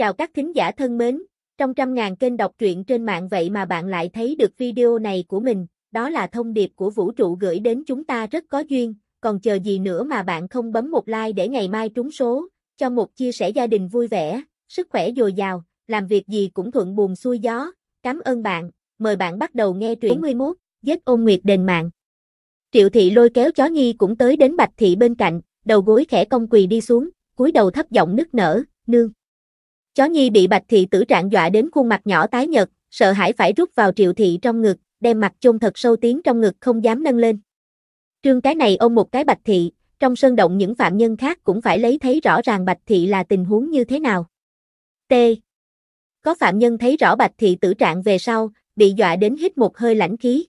Chào các thính giả thân mến, trong trăm ngàn kênh đọc truyện trên mạng vậy mà bạn lại thấy được video này của mình, đó là thông điệp của vũ trụ gửi đến chúng ta rất có duyên, còn chờ gì nữa mà bạn không bấm một like để ngày mai trúng số, cho một chia sẻ gia đình vui vẻ, sức khỏe dồi dào, làm việc gì cũng thuận buồm xuôi gió, cảm ơn bạn, mời bạn bắt đầu nghe truyện 41, giết ôn nguyệt đền mạng. Triệu thị lôi kéo chó nhi cũng tới đến bạch thị bên cạnh, đầu gối khẽ cong quỳ đi xuống, cúi đầu thấp giọng nức nở, nương. Chó Nhi bị Bạch thị tử trạng dọa đến khuôn mặt nhỏ tái nhợt, sợ hãi phải rút vào Triệu thị trong ngực, đem mặt chôn thật sâu tiến trong ngực không dám nâng lên. Trương cái này ôm một cái Bạch thị, trong sơn động những phạm nhân khác cũng phải lấy thấy rõ ràng Bạch thị là tình huống như thế nào. T. Có phạm nhân thấy rõ Bạch thị tử trạng về sau, bị dọa đến hít một hơi lãnh khí.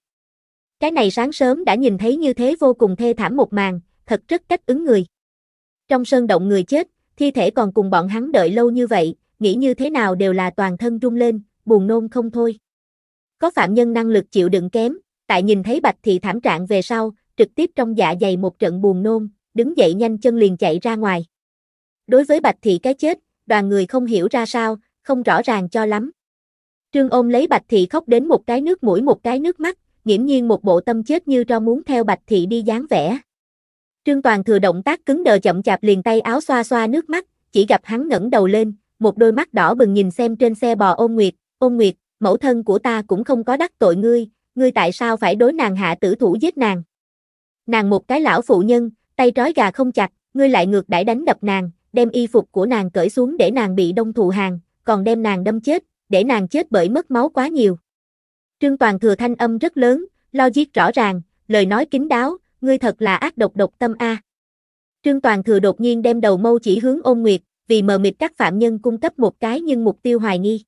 Cái này sáng sớm đã nhìn thấy như thế vô cùng thê thảm một màn, thật rất cách ứng người. Trong sơn động người chết, thi thể còn cùng bọn hắn đợi lâu như vậy, nghĩ như thế nào đều là toàn thân rung lên, buồn nôn không thôi. Có phạm nhân năng lực chịu đựng kém, tại nhìn thấy Bạch thì thảm trạng về sau, trực tiếp trong dạ dày một trận buồn nôn, đứng dậy nhanh chân liền chạy ra ngoài. Đối với Bạch Thị cái chết, đoàn người không hiểu ra sao, không rõ ràng cho lắm. Trương ôm lấy Bạch Thị khóc đến một cái nước mũi một cái nước mắt, nghiễm nhiên một bộ tâm chết như cho muốn theo Bạch Thị đi dáng vẻ. Trương Toàn thừa động tác cứng đờ chậm chạp liền tay áo xoa xoa nước mắt, chỉ gặp hắn ngẩng đầu lên, một đôi mắt đỏ bừng nhìn xem trên xe bò ôn nguyệt, ôn nguyệt, mẫu thân của ta cũng không có đắc tội ngươi, ngươi tại sao phải đối nàng hạ tử thủ giết nàng? Nàng một cái lão phụ nhân, tay trói gà không chặt, ngươi lại ngược đãi đánh đập nàng, đem y phục của nàng cởi xuống để nàng bị đông thụ hàng, còn đem nàng đâm chết, để nàng chết bởi mất máu quá nhiều. Trương Toàn thừa thanh âm rất lớn, lo giết rõ ràng, lời nói kín đáo, ngươi thật là ác độc độc tâm a. À. Trương Toàn thừa đột nhiên đem đầu mâu chỉ hướng ôn nguyệt, vì mờ mịt các phạm nhân cung cấp một cái nhưng mục tiêu hoài nghi.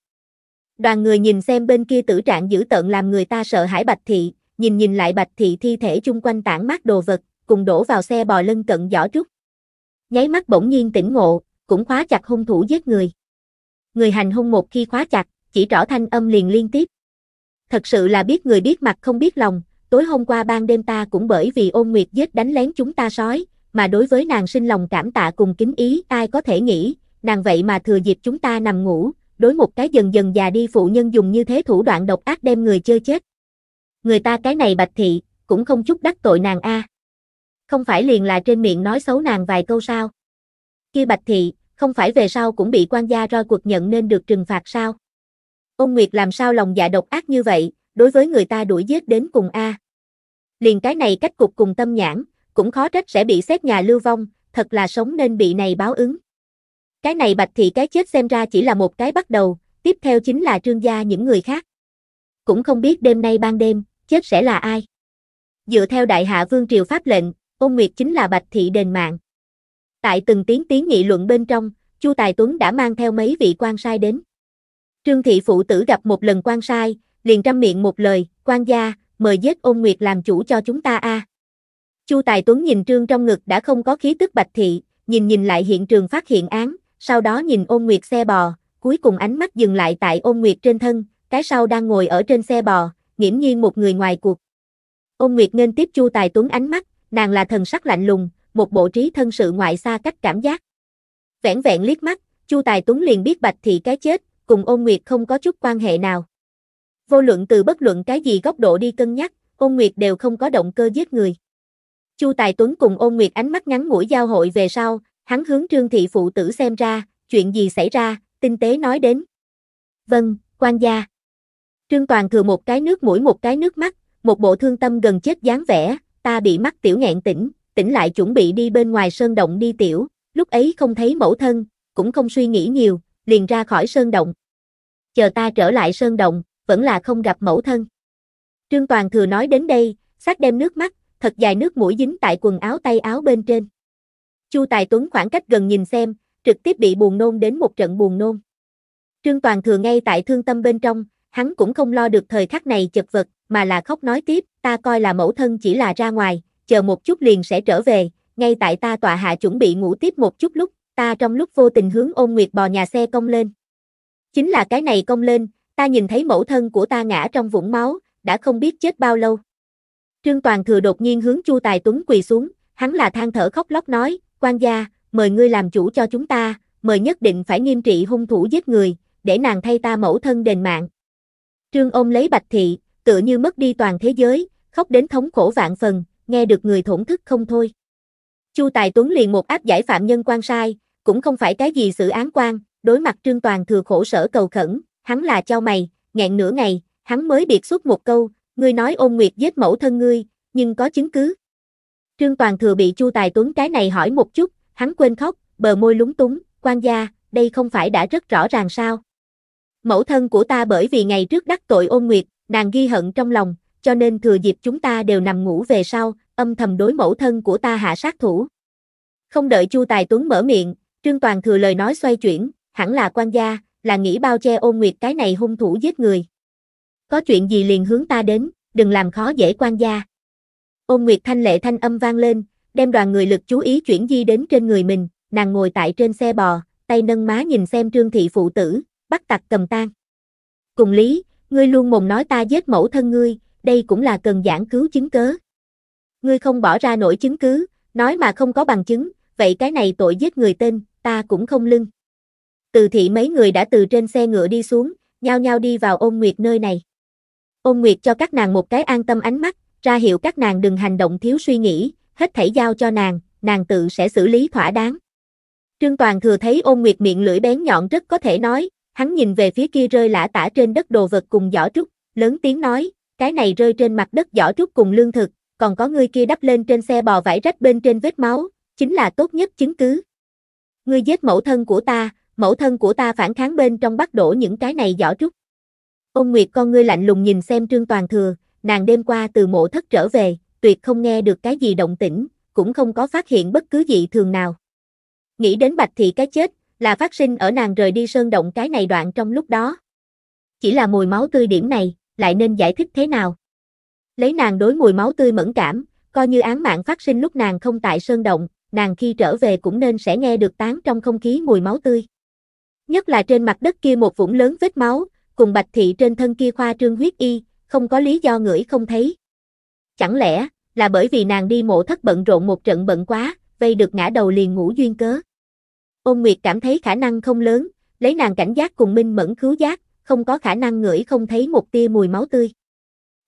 Đoàn người nhìn xem bên kia tử trạng dữ tận làm người ta sợ hãi Bạch Thị, nhìn nhìn lại Bạch Thị thi thể chung quanh tảng mát đồ vật, cùng đổ vào xe bò lân cận giỏ trúc. Nháy mắt bỗng nhiên tỉnh ngộ, cũng khóa chặt hung thủ giết người. Người hành hung một khi khóa chặt, chỉ rõ thanh âm liền liên tiếp. Thật sự là biết người biết mặt không biết lòng, tối hôm qua ban đêm ta cũng bởi vì ôn nguyệt giết đánh lén chúng ta sói, mà đối với nàng sinh lòng cảm tạ cùng kính ý, ai có thể nghĩ, nàng vậy mà thừa dịp chúng ta nằm ngủ, đối một cái dần dần già đi phụ nhân dùng như thế thủ đoạn độc ác đem người chơi chết. Người ta cái này bạch thị, cũng không chút đắc tội nàng a. Không phải liền là trên miệng nói xấu nàng vài câu sao? Kia bạch thị, không phải về sau cũng bị quan gia roi cuộc nhận nên được trừng phạt sao? Ôn Nguyệt làm sao lòng dạ độc ác như vậy, đối với người ta đuổi giết đến cùng a. Liền cái này cách cục cùng tâm nhãn, cũng khó trách sẽ bị xét nhà lưu vong, thật là sống nên bị này báo ứng. Cái này bạch thị cái chết xem ra chỉ là một cái bắt đầu, tiếp theo chính là trương gia những người khác. Cũng không biết đêm nay ban đêm, chết sẽ là ai. Dựa theo đại hạ vương triều pháp lệnh, ôn nguyệt chính là bạch thị đền mạng. Tại từng tiếng tiếng nghị luận bên trong, Chu Tài Tuấn đã mang theo mấy vị quan sai đến. Trương thị phụ tử gặp một lần quan sai, liền trăm miệng một lời, quan gia, mời giết ôn nguyệt làm chủ cho chúng ta a. À. Chu Tài Tuấn nhìn Trương trong ngực đã không có khí tức bạch thị, nhìn nhìn lại hiện trường phát hiện án, sau đó nhìn ôn nguyệt xe bò, cuối cùng ánh mắt dừng lại tại ôn nguyệt trên thân, cái sau đang ngồi ở trên xe bò, nghiễm nhiên một người ngoài cuộc. Ôn nguyệt nên tiếp Chu Tài Tuấn ánh mắt, nàng là thần sắc lạnh lùng, một bộ trí thân sự ngoại xa cách cảm giác. Vẻn vẹn liếc mắt, Chu Tài Tuấn liền biết bạch thị cái chết, cùng ôn nguyệt không có chút quan hệ nào. Vô luận từ bất luận cái gì góc độ đi cân nhắc, ôn nguyệt đều không có động cơ giết người. Chu Tài Tuấn cùng ôn nguyệt ánh mắt ngắn mũi giao hội về sau, hắn hướng trương thị phụ tử xem ra, chuyện gì xảy ra, tinh tế nói đến. Vâng, quan gia. Trương Toàn thừa một cái nước mũi một cái nước mắt, một bộ thương tâm gần chết dáng vẻ, ta bị mắc tiểu nghẹn tỉnh, tỉnh lại chuẩn bị đi bên ngoài sơn động đi tiểu, lúc ấy không thấy mẫu thân, cũng không suy nghĩ nhiều, liền ra khỏi sơn động. Chờ ta trở lại sơn động, vẫn là không gặp mẫu thân. Trương Toàn thừa nói đến đây, sát đem nước mắt, thật dài nước mũi dính tại quần áo tay áo bên trên. Chu Tài Tuấn khoảng cách gần nhìn xem, trực tiếp bị buồn nôn đến một trận buồn nôn. Trương Toàn thừa ngay tại thương tâm bên trong, hắn cũng không lo được thời khắc này chật vật, mà là khóc nói tiếp, ta coi là mẫu thân chỉ là ra ngoài, chờ một chút liền sẽ trở về, ngay tại ta tọa hạ chuẩn bị ngủ tiếp một chút lúc, ta trong lúc vô tình hướng ôn nguyệt bò nhà xe công lên. Chính là cái này công lên, ta nhìn thấy mẫu thân của ta ngã trong vũng máu, đã không biết chết bao lâu. Trương Toàn Thừa đột nhiên hướng Chu Tài Tuấn quỳ xuống, hắn là than thở khóc lóc nói, quan gia, mời ngươi làm chủ cho chúng ta, mời nhất định phải nghiêm trị hung thủ giết người, để nàng thay ta mẫu thân đền mạng. Trương ôm lấy Bạch Thị, tựa như mất đi toàn thế giới, khóc đến thống khổ vạn phần, nghe được người thổn thức không thôi. Chu Tài Tuấn liền một áp giải phạm nhân quan sai, cũng không phải cái gì sự án quan, đối mặt Trương Toàn thừa khổ sở cầu khẩn, hắn là cho mày, nghẹn nửa ngày, hắn mới biệt suốt một câu, ngươi nói ôn nguyệt giết mẫu thân ngươi, nhưng có chứng cứ. Trương Toàn thừa bị Chu Tài Tuấn cái này hỏi một chút, hắn quên khóc, bờ môi lúng túng, quan gia, đây không phải đã rất rõ ràng sao. Mẫu thân của ta bởi vì ngày trước đắc tội ôn nguyệt, nàng ghi hận trong lòng, cho nên thừa dịp chúng ta đều nằm ngủ về sau, âm thầm đối mẫu thân của ta hạ sát thủ. Không đợi Chu Tài Tuấn mở miệng, Trương Toàn thừa lời nói xoay chuyển, hẳn là quan gia, là nghĩ bao che ôn nguyệt cái này hung thủ giết người có chuyện gì liền hướng ta đến, đừng làm khó dễ quan gia. Ôn Nguyệt Thanh lệ thanh âm vang lên, đem đoàn người lực chú ý chuyển di đến trên người mình, nàng ngồi tại trên xe bò, tay nâng má nhìn xem trương thị phụ tử, bắt tặc cầm tan. Cùng lý, ngươi luôn mồm nói ta giết mẫu thân ngươi, đây cũng là cần giảng cứu chứng cớ. Ngươi không bỏ ra nổi chứng cứ, nói mà không có bằng chứng, vậy cái này tội giết người tên, ta cũng không lưng. Từ thị mấy người đã từ trên xe ngựa đi xuống, nhau nhau đi vào ôn nguyệt nơi này. Ôn Nguyệt cho các nàng một cái an tâm ánh mắt, ra hiệu các nàng đừng hành động thiếu suy nghĩ, hết thảy giao cho nàng, nàng tự sẽ xử lý thỏa đáng. Trương Toàn thừa thấy ôn nguyệt miệng lưỡi bén nhọn rất có thể nói, hắn nhìn về phía kia rơi lả tả trên đất đồ vật cùng giỏ trúc, lớn tiếng nói, cái này rơi trên mặt đất giỏ trúc cùng lương thực, còn có người kia đắp lên trên xe bò vải rách bên trên vết máu, chính là tốt nhất chứng cứ. Ngươi giết mẫu thân của ta, mẫu thân của ta phản kháng bên trong bắt đổ những cái này giỏ trúc. Ông Nguyệt con ngươi lạnh lùng nhìn xem Trương Toàn Thừa, nàng đêm qua từ mộ thất trở về, tuyệt không nghe được cái gì động tĩnh, cũng không có phát hiện bất cứ gì thường nào. Nghĩ đến Bạch Thị cái chết, là phát sinh ở nàng rời đi sơn động cái này đoạn trong lúc đó. Chỉ là mùi máu tươi điểm này, lại nên giải thích thế nào? Lấy nàng đối mùi máu tươi mẫn cảm, coi như án mạng phát sinh lúc nàng không tại sơn động, nàng khi trở về cũng nên sẽ nghe được tán trong không khí mùi máu tươi. Nhất là trên mặt đất kia một vũng lớn vết máu, cùng bạch thị trên thân kia khoa trương huyết y, không có lý do ngửi không thấy. Chẳng lẽ, là bởi vì nàng đi mộ thất bận rộn một trận bận quá, vây được ngã đầu liền ngủ duyên cớ. Ôn Nguyệt cảm thấy khả năng không lớn, lấy nàng cảnh giác cùng minh mẫn cứu giác, không có khả năng ngửi không thấy một tia mùi máu tươi.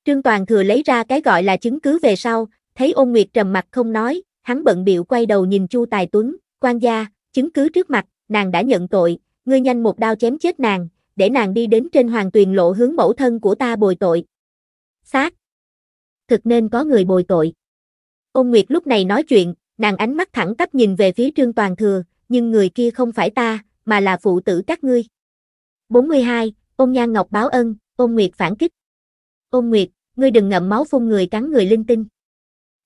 Trương Toàn thừa lấy ra cái gọi là chứng cứ về sau, thấy ôn Nguyệt trầm mặt không nói, hắn bận biệu quay đầu nhìn Chu Tài Tuấn, quan gia, chứng cứ trước mặt, nàng đã nhận tội, ngươi nhanh một đao chém chết nàng, để nàng đi đến trên hoàng tuyền lộ hướng mẫu thân của ta bồi tội. Xác. Thực nên có người bồi tội. Ôn Nguyệt lúc này nói chuyện, nàng ánh mắt thẳng tắp nhìn về phía Trương Toàn Thừa, nhưng người kia không phải ta, mà là phụ tử các ngươi. 42. Ôn Nhan Ngọc báo ân, Ôn Nguyệt phản kích. Ôn Nguyệt, ngươi đừng ngậm máu phun người cắn người linh tinh.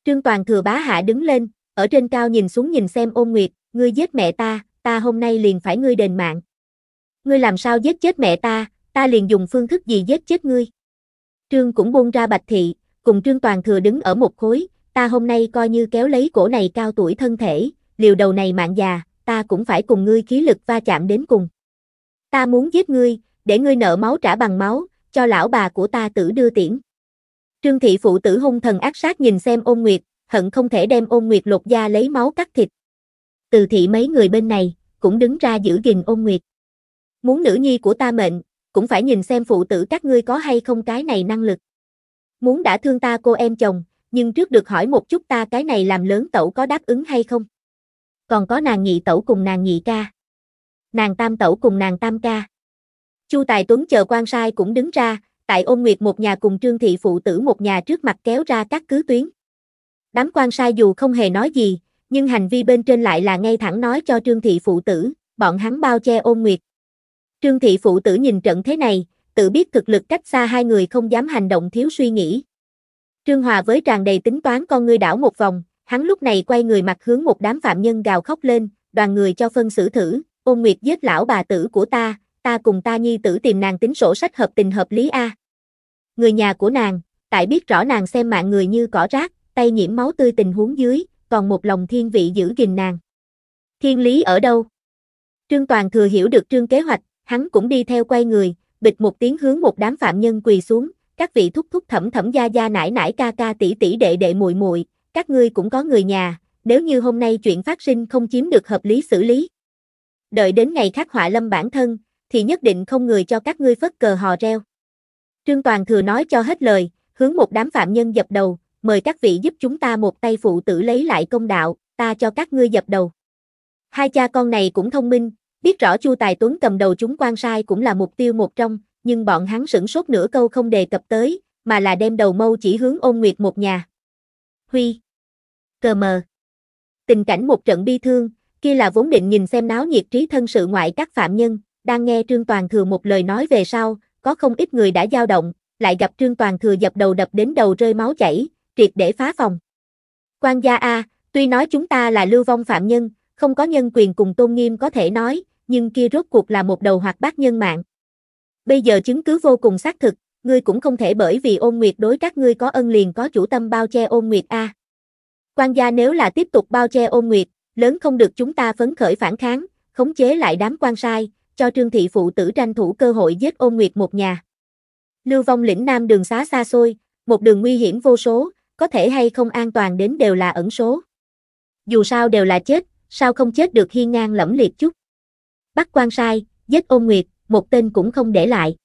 Trương Toàn Thừa bá hạ đứng lên, ở trên cao nhìn xuống nhìn xem Ôn Nguyệt, ngươi giết mẹ ta, ta hôm nay liền phải ngươi đền mạng ngươi làm sao giết chết mẹ ta, ta liền dùng phương thức gì giết chết ngươi. Trương cũng buông ra bạch thị, cùng Trương Toàn Thừa đứng ở một khối, ta hôm nay coi như kéo lấy cổ này cao tuổi thân thể, liều đầu này mạng già, ta cũng phải cùng ngươi khí lực va chạm đến cùng. Ta muốn giết ngươi, để ngươi nợ máu trả bằng máu, cho lão bà của ta tử đưa tiễn. Trương thị phụ tử hung thần ác sát nhìn xem ôn nguyệt, hận không thể đem ôn nguyệt lột da lấy máu cắt thịt. Từ thị mấy người bên này, cũng đứng ra giữ gìn ôn nguyệt. Muốn nữ nhi của ta mệnh, cũng phải nhìn xem phụ tử các ngươi có hay không cái này năng lực. Muốn đã thương ta cô em chồng, nhưng trước được hỏi một chút ta cái này làm lớn tẩu có đáp ứng hay không. Còn có nàng nhị tẩu cùng nàng nhị ca. Nàng tam tẩu cùng nàng tam ca. Chu Tài Tuấn chờ quan sai cũng đứng ra, tại ôn nguyệt một nhà cùng trương thị phụ tử một nhà trước mặt kéo ra các cứ tuyến. Đám quan sai dù không hề nói gì, nhưng hành vi bên trên lại là ngay thẳng nói cho trương thị phụ tử, bọn hắn bao che ôn nguyệt, Trương thị phụ tử nhìn trận thế này, tự biết thực lực cách xa hai người không dám hành động thiếu suy nghĩ. Trương Hòa với tràn đầy tính toán con ngươi đảo một vòng, hắn lúc này quay người mặt hướng một đám phạm nhân gào khóc lên, đoàn người cho phân xử thử, ôn nguyệt giết lão bà tử của ta, ta cùng ta nhi tử tìm nàng tính sổ sách hợp tình hợp lý A. Người nhà của nàng, tại biết rõ nàng xem mạng người như cỏ rác, tay nhiễm máu tươi tình huống dưới, còn một lòng thiên vị giữ gìn nàng. Thiên lý ở đâu? Trương Toàn thừa hiểu được trương kế hoạch, hắn cũng đi theo quay người, bịch một tiếng hướng một đám phạm nhân quỳ xuống, các vị thúc thúc thẩm thẩm gia gia nải nải ca ca tỷ tỷ đệ đệ muội muội, các ngươi cũng có người nhà, nếu như hôm nay chuyện phát sinh không chiếm được hợp lý xử lý. Đợi đến ngày khắc họa lâm bản thân, thì nhất định không người cho các ngươi phất cờ hò reo. Trương Toàn thừa nói cho hết lời, hướng một đám phạm nhân dập đầu, mời các vị giúp chúng ta một tay phụ tử lấy lại công đạo, ta cho các ngươi dập đầu. Hai cha con này cũng thông minh, Biết rõ Chu Tài Tuấn cầm đầu chúng quan sai cũng là mục tiêu một trong, nhưng bọn hắn sửng sốt nửa câu không đề cập tới, mà là đem đầu mâu chỉ hướng ôn nguyệt một nhà. Huy. Cờ mờ. Tình cảnh một trận bi thương, kia là vốn định nhìn xem náo nhiệt trí thân sự ngoại các phạm nhân, đang nghe Trương Toàn Thừa một lời nói về sau, có không ít người đã dao động, lại gặp Trương Toàn Thừa dập đầu đập đến đầu rơi máu chảy, triệt để phá phòng. Quan gia A, tuy nói chúng ta là lưu vong phạm nhân, không có nhân quyền cùng tôn nghiêm có thể nói, nhưng kia rốt cuộc là một đầu hoạt bát nhân mạng. Bây giờ chứng cứ vô cùng xác thực, ngươi cũng không thể bởi vì ôn nguyệt đối các ngươi có ân liền có chủ tâm bao che ôn nguyệt a. Quan gia nếu là tiếp tục bao che ôn nguyệt, lớn không được chúng ta phấn khởi phản kháng, khống chế lại đám quan sai, cho trương thị phụ tử tranh thủ cơ hội giết ôn nguyệt một nhà. Lưu vong lĩnh nam đường xá xa xôi, một đường nguy hiểm vô số, có thể hay không an toàn đến đều là ẩn số. Dù sao đều là chết, sao không chết được hiên ngang lẫm liệt chút bắt quan sai, giết ôn nguyệt, một tên cũng không để lại.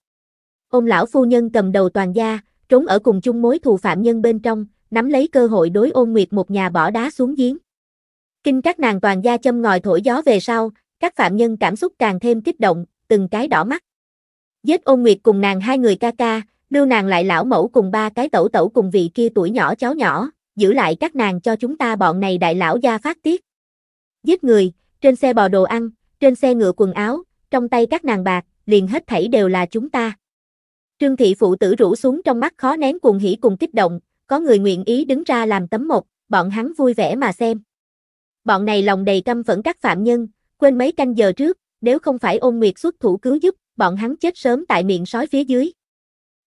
Ôn lão phu nhân cầm đầu toàn gia, trốn ở cùng chung mối thù phạm nhân bên trong, nắm lấy cơ hội đối ôn nguyệt một nhà bỏ đá xuống giếng. Kinh các nàng toàn gia châm ngòi thổi gió về sau, các phạm nhân cảm xúc càng thêm kích động, từng cái đỏ mắt. Giết ôn nguyệt cùng nàng hai người ca ca, lưu nàng lại lão mẫu cùng ba cái tẩu tẩu cùng vị kia tuổi nhỏ cháu nhỏ, giữ lại các nàng cho chúng ta bọn này đại lão gia phát tiết. Giết người, trên xe bò đồ ăn, trên xe ngựa quần áo, trong tay các nàng bạc, liền hết thảy đều là chúng ta. Trương thị phụ tử rủ xuống trong mắt khó nén cuồng hỉ cùng kích động, có người nguyện ý đứng ra làm tấm một, bọn hắn vui vẻ mà xem. Bọn này lòng đầy căm phẫn các phạm nhân, quên mấy canh giờ trước, nếu không phải ôn nguyệt xuất thủ cứu giúp, bọn hắn chết sớm tại miệng sói phía dưới.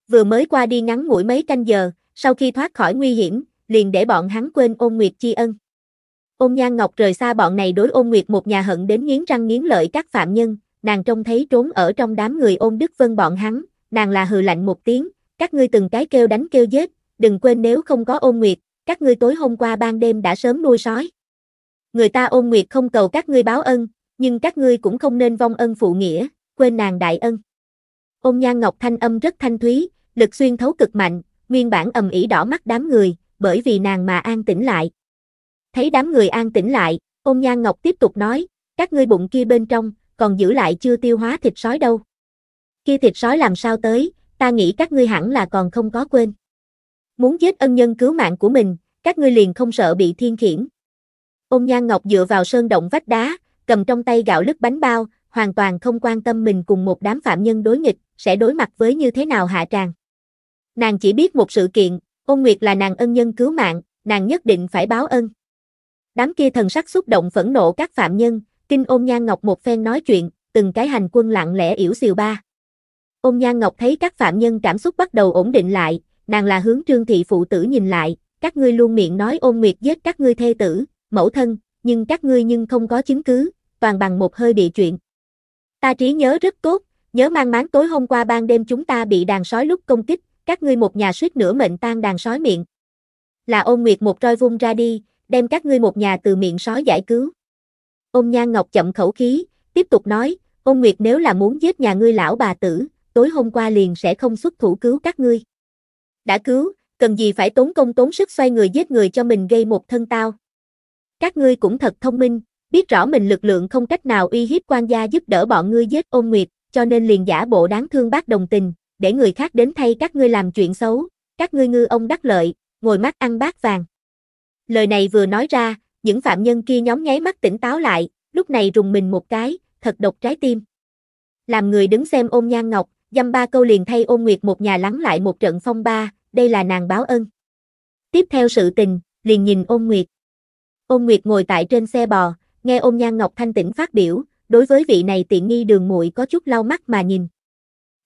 Vừa mới qua đi ngắn ngủi mấy canh giờ, sau khi thoát khỏi nguy hiểm, liền để bọn hắn quên ôn nguyệt chi ân. Ôn Nhan Ngọc rời xa bọn này đối ôn nguyệt một nhà hận đến nghiến răng nghiến lợi các phạm nhân, nàng trông thấy trốn ở trong đám người ôn Đức Vân bọn hắn, nàng là hừ lạnh một tiếng, các ngươi từng cái kêu đánh kêu giết, đừng quên nếu không có ôn nguyệt, các ngươi tối hôm qua ban đêm đã sớm nuôi sói. Người ta ôn nguyệt không cầu các ngươi báo ân, nhưng các ngươi cũng không nên vong ân phụ nghĩa, quên nàng đại ân. Ôn Nhan Ngọc thanh âm rất thanh thúy, lực xuyên thấu cực mạnh, nguyên bản ầm ĩ đỏ mắt đám người, bởi vì nàng mà an tĩnh lại, Thấy đám người an tĩnh lại, ôn nhan ngọc tiếp tục nói, các ngươi bụng kia bên trong, còn giữ lại chưa tiêu hóa thịt sói đâu. Kia thịt sói làm sao tới, ta nghĩ các ngươi hẳn là còn không có quên. Muốn giết ân nhân cứu mạng của mình, các ngươi liền không sợ bị thiên khiển. Ôn nhan ngọc dựa vào sơn động vách đá, cầm trong tay gạo lứt bánh bao, hoàn toàn không quan tâm mình cùng một đám phạm nhân đối nghịch, sẽ đối mặt với như thế nào hạ tràng. Nàng chỉ biết một sự kiện, ôn nguyệt là nàng ân nhân cứu mạng, nàng nhất định phải báo ân. Đám kia thần sắc xúc động phẫn nộ các phạm nhân, kinh ôn nhan ngọc một phen nói chuyện, từng cái hành quân lặng lẽ yểu xìu ba. Ôn nhan ngọc thấy các phạm nhân cảm xúc bắt đầu ổn định lại, nàng là hướng trương thị phụ tử nhìn lại, các ngươi luôn miệng nói ôn nguyệt giết các ngươi thê tử, mẫu thân, nhưng các ngươi nhưng không có chứng cứ, toàn bằng một hơi địa chuyện. Ta trí nhớ rất tốt, nhớ mang máng tối hôm qua ban đêm chúng ta bị đàn sói lúc công kích, các ngươi một nhà suýt nửa mệnh tan đàn sói miệng. Là ôn nguyệt một roi vung ra đi, đem các ngươi một nhà từ miệng sói giải cứu. Ôn Nhan Ngọc chậm khẩu khí, tiếp tục nói, ôn Nguyệt nếu là muốn giết nhà ngươi lão bà tử, tối hôm qua liền sẽ không xuất thủ cứu các ngươi. Đã cứu, cần gì phải tốn công tốn sức xoay người giết người cho mình gây một thân tao. Các ngươi cũng thật thông minh, biết rõ mình lực lượng không cách nào uy hiếp quan gia giúp đỡ bọn ngươi giết ôn Nguyệt, cho nên liền giả bộ đáng thương bác đồng tình, để người khác đến thay các ngươi làm chuyện xấu, các ngươi ngư ông đắc lợi, ngồi mắt ăn bát vàng. Lời này vừa nói ra, những phạm nhân kia nhóm nháy mắt tỉnh táo lại, lúc này rùng mình một cái, thật độc trái tim. Làm người đứng xem ôm nhan ngọc, dăm ba câu liền thay ôn nguyệt một nhà lắng lại một trận phong ba, đây là nàng báo ân. Tiếp theo sự tình, liền nhìn ôn nguyệt. Ôn nguyệt ngồi tại trên xe bò, nghe ôm nhan ngọc thanh tĩnh phát biểu, đối với vị này tiện nghi đường muội có chút lau mắt mà nhìn.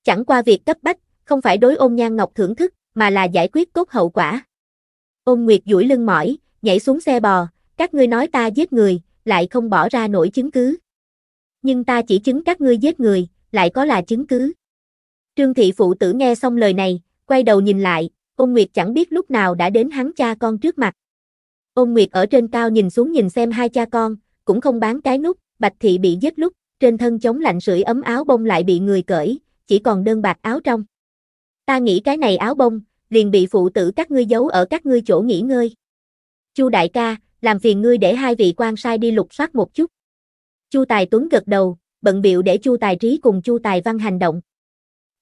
Chẳng qua việc cấp bách, không phải đối ôm nhan ngọc thưởng thức, mà là giải quyết tốt hậu quả. Ôn nguyệt duỗi lưng mỏi, nhảy xuống xe bò, các ngươi nói ta giết người, lại không bỏ ra nổi chứng cứ. Nhưng ta chỉ chứng các ngươi giết người, lại có là chứng cứ. Trương thị phụ tử nghe xong lời này, quay đầu nhìn lại, ôn nguyệt chẳng biết lúc nào đã đến hắn cha con trước mặt. Ôn nguyệt ở trên cao nhìn xuống nhìn xem hai cha con, cũng không bán cái nút, bạch thị bị giết lúc, trên thân chống lạnh sưởi ấm áo bông lại bị người cởi, chỉ còn đơn bạc áo trong. Ta nghĩ cái này áo bông, liền bị phụ tử các ngươi giấu ở các ngươi chỗ nghỉ ngơi. Chu đại ca, làm phiền ngươi để hai vị quan sai đi lục soát một chút. Chu Tài Tuấn gật đầu, bận biểu để Chu Tài Trí cùng Chu Tài Văn hành động.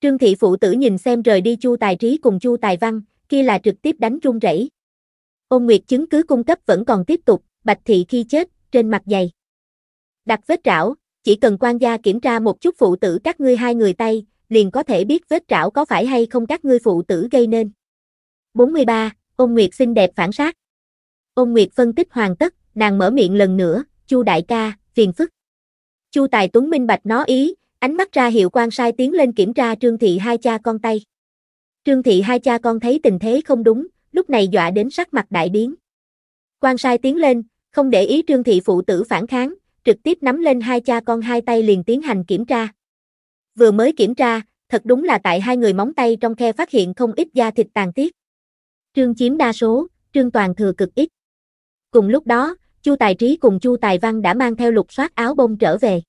Trương thị phụ tử nhìn xem rời đi Chu Tài Trí cùng Chu Tài Văn, kia là trực tiếp đánh run rẩy. Ôn Nguyệt chứng cứ cung cấp vẫn còn tiếp tục, Bạch thị khi chết, trên mặt dày. Đặt vết rảo, chỉ cần quan gia kiểm tra một chút phụ tử các ngươi hai người tay, liền có thể biết vết rảo có phải hay không các ngươi phụ tử gây nên. 43, Ôn Nguyệt xinh đẹp phản sát. Ôn Nguyệt phân tích hoàn tất, nàng mở miệng lần nữa, Chu đại ca, phiền phức. Chu Tài Tuấn minh bạch nó ý, ánh mắt ra hiệu quan sai tiến lên kiểm tra Trương Thị hai cha con tay. Trương Thị hai cha con thấy tình thế không đúng, lúc này dọa đến sắc mặt đại biến. Quan sai tiến lên, không để ý Trương Thị phụ tử phản kháng, trực tiếp nắm lên hai cha con hai tay liền tiến hành kiểm tra. Vừa mới kiểm tra, thật đúng là tại hai người móng tay trong khe phát hiện không ít da thịt tàn tiết. Trương chiếm đa số, Trương Toàn thừa cực ít. Cùng lúc đó, Chu Tài Trí cùng Chu Tài Văn đã mang theo lục soát áo bông trở về.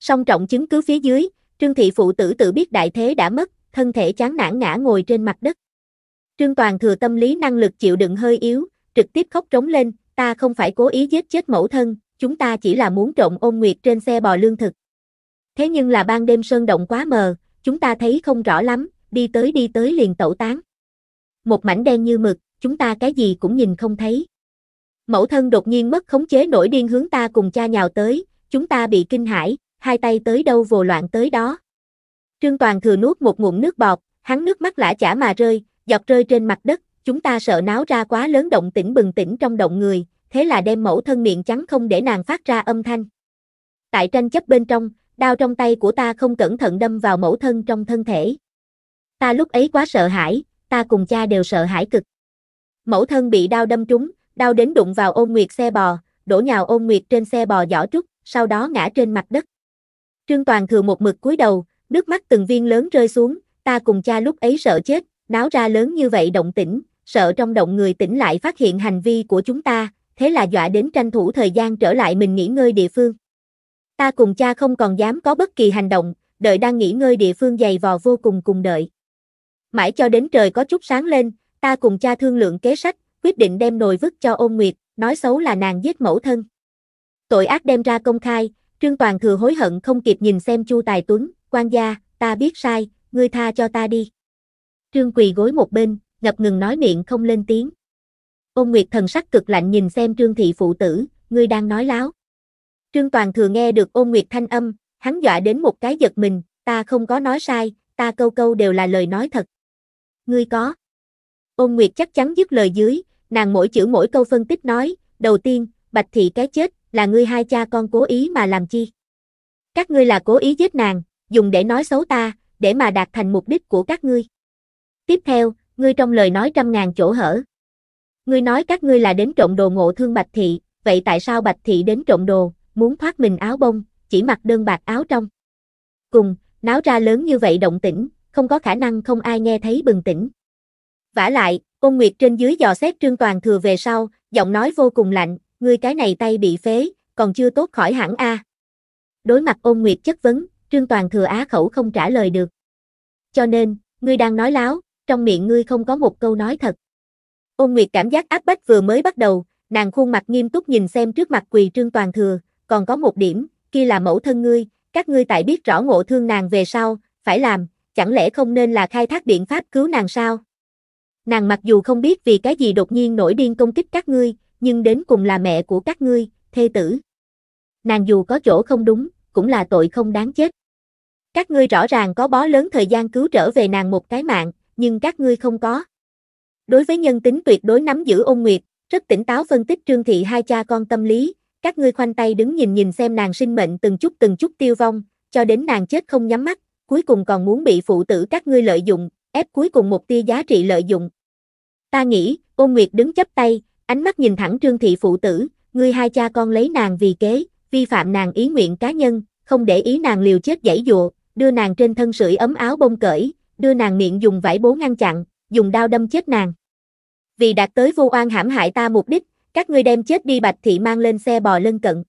Song trọng chứng cứ phía dưới, Trương Thị Phụ tử tự biết đại thế đã mất, thân thể chán nản ngã ngồi trên mặt đất. Trương Toàn thừa tâm lý năng lực chịu đựng hơi yếu, trực tiếp khóc trống lên, ta không phải cố ý giết chết mẫu thân, chúng ta chỉ là muốn trộn ôn nguyệt trên xe bò lương thực. Thế nhưng là ban đêm sơn động quá mờ, chúng ta thấy không rõ lắm, đi tới đi tới liền tẩu tán. Một mảnh đen như mực, chúng ta cái gì cũng nhìn không thấy. Mẫu thân đột nhiên mất khống chế nổi điên hướng ta cùng cha nhào tới, chúng ta bị kinh hãi, hai tay tới đâu vồ loạn tới đó. Trương Toàn thừa nuốt một ngụm nước bọt, hắn nước mắt lã chả mà rơi, dọc rơi trên mặt đất, chúng ta sợ náo ra quá lớn động tĩnh bừng tỉnh trong động người, thế là đem mẫu thân miệng trắng không để nàng phát ra âm thanh. Tại tranh chấp bên trong, đao trong tay của ta không cẩn thận đâm vào mẫu thân trong thân thể. Ta lúc ấy quá sợ hãi, ta cùng cha đều sợ hãi cực. Mẫu thân bị đao đâm trúng, Đau đến đụng vào ôn nguyệt xe bò, đổ nhào ôn nguyệt trên xe bò giỏ trúc, sau đó ngã trên mặt đất. Trương Toàn thừa một mực cúi đầu, nước mắt từng viên lớn rơi xuống, ta cùng cha lúc ấy sợ chết, náo ra lớn như vậy động tĩnh, sợ trong động người tỉnh lại phát hiện hành vi của chúng ta, thế là dọa đến tranh thủ thời gian trở lại mình nghỉ ngơi địa phương. Ta cùng cha không còn dám có bất kỳ hành động, đợi đang nghỉ ngơi địa phương dày vò vô cùng cùng đợi. Mãi cho đến trời có chút sáng lên, ta cùng cha thương lượng kế sách, quyết định đem nồi vứt cho ôn nguyệt, nói xấu là nàng giết mẫu thân. Tội ác đem ra công khai, Trương Toàn thừa hối hận không kịp nhìn xem Chu Tài Tuấn, quan gia, ta biết sai, ngươi tha cho ta đi. Trương quỳ gối một bên, ngập ngừng nói miệng không lên tiếng. Ôn Nguyệt thần sắc cực lạnh nhìn xem Trương thị phụ tử, ngươi đang nói láo. Trương Toàn thừa nghe được Ôn Nguyệt thanh âm, hắn dọa đến một cái giật mình, ta không có nói sai, ta câu câu đều là lời nói thật. Ngươi có. Ôn Nguyệt chắc chắn dứt lời dưới, nàng mỗi chữ mỗi câu phân tích nói, đầu tiên, Bạch Thị cái chết, là ngươi hai cha con cố ý mà làm chi. Các ngươi là cố ý giết nàng, dùng để nói xấu ta, để mà đạt thành mục đích của các ngươi. Tiếp theo, ngươi trong lời nói trăm ngàn chỗ hở. Ngươi nói các ngươi là đến trộm đồ ngộ thương Bạch Thị, vậy tại sao Bạch Thị đến trộm đồ, muốn thoát mình áo bông, chỉ mặc đơn bạc áo trong. Cùng, náo ra lớn như vậy động tĩnh, không có khả năng không ai nghe thấy bừng tỉnh. vả lại, Ôn Nguyệt trên dưới dò xét Trương Toàn thừa về sau, giọng nói vô cùng lạnh, ngươi cái này tay bị phế, còn chưa tốt khỏi hẳn a. À. Đối mặt Ôn Nguyệt chất vấn, Trương Toàn thừa á khẩu không trả lời được. Cho nên, ngươi đang nói láo, trong miệng ngươi không có một câu nói thật. Ôn Nguyệt cảm giác áp bách vừa mới bắt đầu, nàng khuôn mặt nghiêm túc nhìn xem trước mặt quỳ Trương Toàn thừa, còn có một điểm, kia là mẫu thân ngươi, các ngươi tại biết rõ ngộ thương nàng về sau, phải làm, chẳng lẽ không nên là khai thác biện pháp cứu nàng sao? Nàng mặc dù không biết vì cái gì đột nhiên nổi điên công kích các ngươi, nhưng đến cùng là mẹ của các ngươi, thê tử. Nàng dù có chỗ không đúng, cũng là tội không đáng chết. Các ngươi rõ ràng có bó lớn thời gian cứu trở về nàng một cái mạng, nhưng các ngươi không có. Đối với nhân tính tuyệt đối nắm giữ ôn nguyệt, rất tỉnh táo phân tích trương thị hai cha con tâm lý, các ngươi khoanh tay đứng nhìn nhìn xem nàng sinh mệnh từng chút từng chút tiêu vong, cho đến nàng chết không nhắm mắt, cuối cùng còn muốn bị phụ tử các ngươi lợi dụng, ép cuối cùng một tia giá trị lợi dụng, Ta nghĩ, ôn nguyệt đứng chấp tay, ánh mắt nhìn thẳng trương thị phụ tử, ngươi hai cha con lấy nàng vì kế, vi phạm nàng ý nguyện cá nhân, không để ý nàng liều chết dãy dụa, đưa nàng trên thân sưởi ấm áo bông cởi, đưa nàng miệng dùng vải bố ngăn chặn, dùng đao đâm chết nàng. Vì đạt tới vô oan hãm hại ta mục đích, các ngươi đem chết đi bạch thị mang lên xe bò lân cận.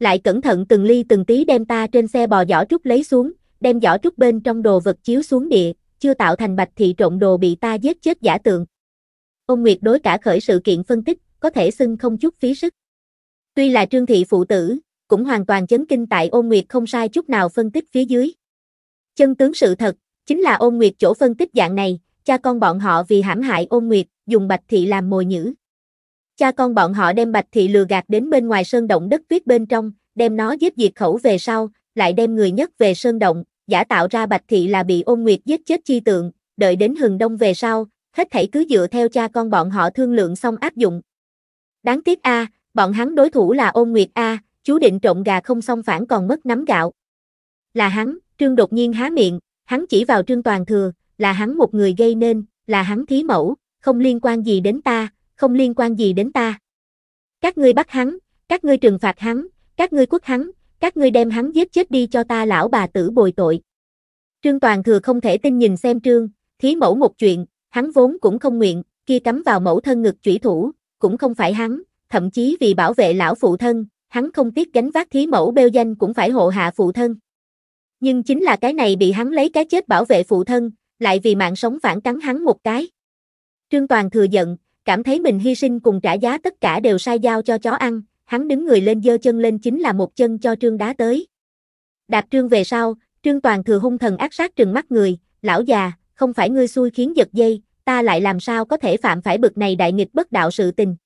Lại cẩn thận từng ly từng tí đem ta trên xe bò giỏ trúc lấy xuống, đem giỏ trúc bên trong đồ vật chiếu xuống địa, chưa tạo thành bạch thị trộn đồ bị ta giết chết giả tượng ông Nguyệt đối cả khởi sự kiện phân tích, có thể xưng không chút phí sức. Tuy là trương thị phụ tử, cũng hoàn toàn chấn kinh tại ôn nguyệt không sai chút nào phân tích phía dưới. Chân tướng sự thật, chính là ôn nguyệt chỗ phân tích dạng này, cha con bọn họ vì hãm hại ôn nguyệt, dùng bạch thị làm mồi nhữ. Cha con bọn họ đem bạch thị lừa gạt đến bên ngoài sơn động đất tuyết bên trong, đem nó giết diệt khẩu về sau, lại đem người nhất về sơn động, giả tạo ra bạch thị là bị ôn nguyệt giết chết chi tượng, đợi đến hừng đông về sau, hết thảy cứ dựa theo cha con bọn họ thương lượng xong áp dụng. Đáng tiếc a, bọn hắn đối thủ là Ôn Nguyệt a, chú định trộn gà không xong phản còn mất nắm gạo. Là hắn, Trương đột nhiên há miệng, hắn chỉ vào Trương Toàn Thừa, là hắn một người gây nên, là hắn thí mẫu, không liên quan gì đến ta, không liên quan gì đến ta. Các ngươi bắt hắn, các ngươi trừng phạt hắn, các ngươi quất hắn, các ngươi đem hắn giết chết đi cho ta lão bà tử bồi tội. Trương Toàn Thừa không thể tin nhìn xem Trương, thí mẫu một chuyện, Hắn vốn cũng không nguyện, khi cắm vào mẫu thân ngực chủy thủ, cũng không phải hắn, thậm chí vì bảo vệ lão phụ thân, hắn không tiếc gánh vác thí mẫu bêu danh cũng phải hộ hạ phụ thân. Nhưng chính là cái này bị hắn lấy cái chết bảo vệ phụ thân, lại vì mạng sống phản cắn hắn một cái. Trương Toàn thừa giận, cảm thấy mình hy sinh cùng trả giá tất cả đều sai giao cho chó ăn, hắn đứng người lên dơ chân lên chính là một chân cho Trương đá tới. Đạp Trương về sau, Trương Toàn thừa hung thần ác sát trừng mắt người, lão già, không phải ngươi xui khiến giật dây, ta lại làm sao có thể phạm phải bực này đại nghịch bất đạo sự tình.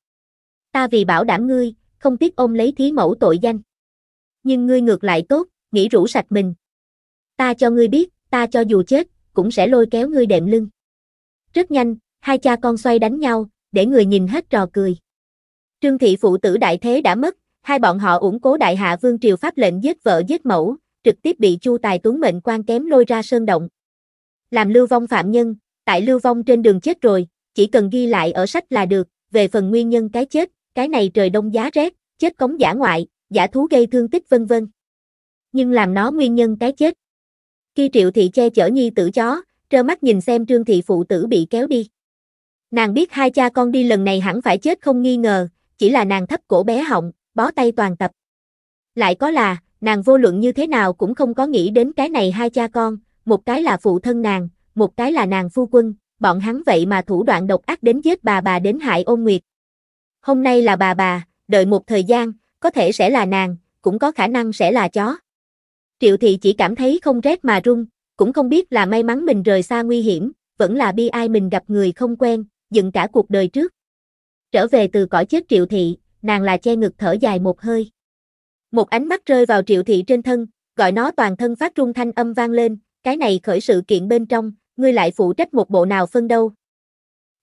Ta vì bảo đảm ngươi, không tiếc ôm lấy thí mẫu tội danh. Nhưng ngươi ngược lại tốt, nghĩ rủ sạch mình. Ta cho ngươi biết, ta cho dù chết, cũng sẽ lôi kéo ngươi đệm lưng. Rất nhanh, hai cha con xoay đánh nhau, để người nhìn hết trò cười. Trương thị phụ tử đại thế đã mất, hai bọn họ ủng cố đại hạ vương triều pháp lệnh giết vợ giết mẫu, trực tiếp bị Chu Tài Tuấn mệnh quan kém lôi ra sơn động làm lưu vong phạm nhân, tại lưu vong trên đường chết rồi, chỉ cần ghi lại ở sách là được, về phần nguyên nhân cái chết, cái này trời đông giá rét, chết cống giả ngoại, giả thú gây thương tích vân vân. Nhưng làm nó nguyên nhân cái chết. Khi triệu thị che chở nhi tử chó, trơ mắt nhìn xem trương thị phụ tử bị kéo đi. Nàng biết hai cha con đi lần này hẳn phải chết không nghi ngờ, chỉ là nàng thấp cổ bé họng, bó tay toàn tập. Lại có là, nàng vô luận như thế nào cũng không có nghĩ đến cái này hai cha con, một cái là phụ thân nàng, một cái là nàng phu quân, bọn hắn vậy mà thủ đoạn độc ác đến giết bà bà đến hại ôn nguyệt. Hôm nay là bà bà, đợi một thời gian, có thể sẽ là nàng, cũng có khả năng sẽ là chó. Triệu thị chỉ cảm thấy không rét mà run, cũng không biết là may mắn mình rời xa nguy hiểm, vẫn là bi ai mình gặp người không quen, dựng cả cuộc đời trước. Trở về từ cõi chết triệu thị, nàng là che ngực thở dài một hơi. Một ánh mắt rơi vào triệu thị trên thân, gọi nó toàn thân phát trung thanh âm vang lên, cái này khởi sự kiện bên trong, ngươi lại phụ trách một bộ nào phân đâu.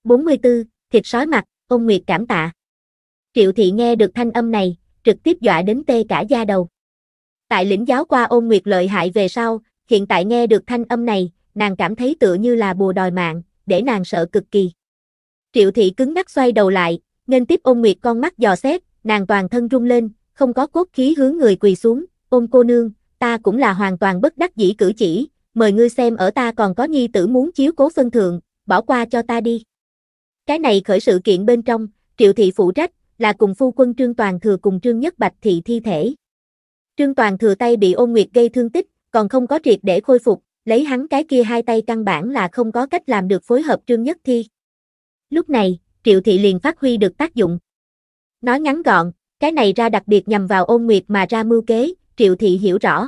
44, thịt sói mặt, ông Nguyệt cảm tạ. Triệu thị nghe được thanh âm này, trực tiếp dọa đến tê cả da đầu. Tại lĩnh giáo qua ôn nguyệt lợi hại về sau, hiện tại nghe được thanh âm này, nàng cảm thấy tựa như là bùa đòi mạng, để nàng sợ cực kỳ. Triệu thị cứng ngắc xoay đầu lại, nên tiếp ôn nguyệt con mắt dò xét, nàng toàn thân rung lên, không có cốt khí hướng người quỳ xuống, ôn cô nương, ta cũng là hoàn toàn bất đắc dĩ cử chỉ, mời ngươi xem ở ta còn có nhi tử muốn chiếu cố phân thượng, bỏ qua cho ta đi. Cái này khởi sự kiện bên trong, triệu thị phụ trách, là cùng phu quân Trương Toàn Thừa cùng Trương Nhất Bạch thị thi thể. Trương Toàn Thừa tay bị ôn nguyệt gây thương tích, còn không có triệt để khôi phục, lấy hắn cái kia hai tay căn bản là không có cách làm được phối hợp Trương Nhất Thi. Lúc này, triệu thị liền phát huy được tác dụng. Nói ngắn gọn, cái này ra đặc biệt nhằm vào ôn nguyệt mà ra mưu kế, triệu thị hiểu rõ.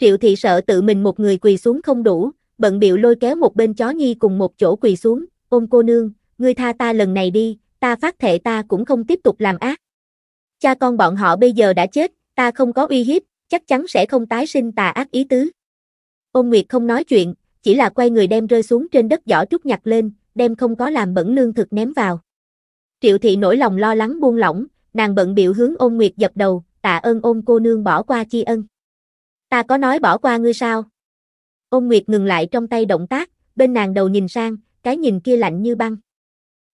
Triệu thị sợ tự mình một người quỳ xuống không đủ, bận biểu lôi kéo một bên chó nhi cùng một chỗ quỳ xuống, ôm cô nương, ngươi tha ta lần này đi, ta phát thệ ta cũng không tiếp tục làm ác. Cha con bọn họ bây giờ đã chết, ta không có uy hiếp, chắc chắn sẽ không tái sinh tà ác ý tứ. Ôn Nguyệt không nói chuyện, chỉ là quay người đem rơi xuống trên đất giỏ trúc nhặt lên, đem không có làm bẩn lương thực ném vào. Triệu thị nổi lòng lo lắng buông lỏng, nàng bận biểu hướng ôn Nguyệt dập đầu, tạ ơn ôn cô nương bỏ qua chi ân. Ta có nói bỏ qua ngươi sao? Ôn Nguyệt ngừng lại trong tay động tác, bên nàng đầu nhìn sang, cái nhìn kia lạnh như băng.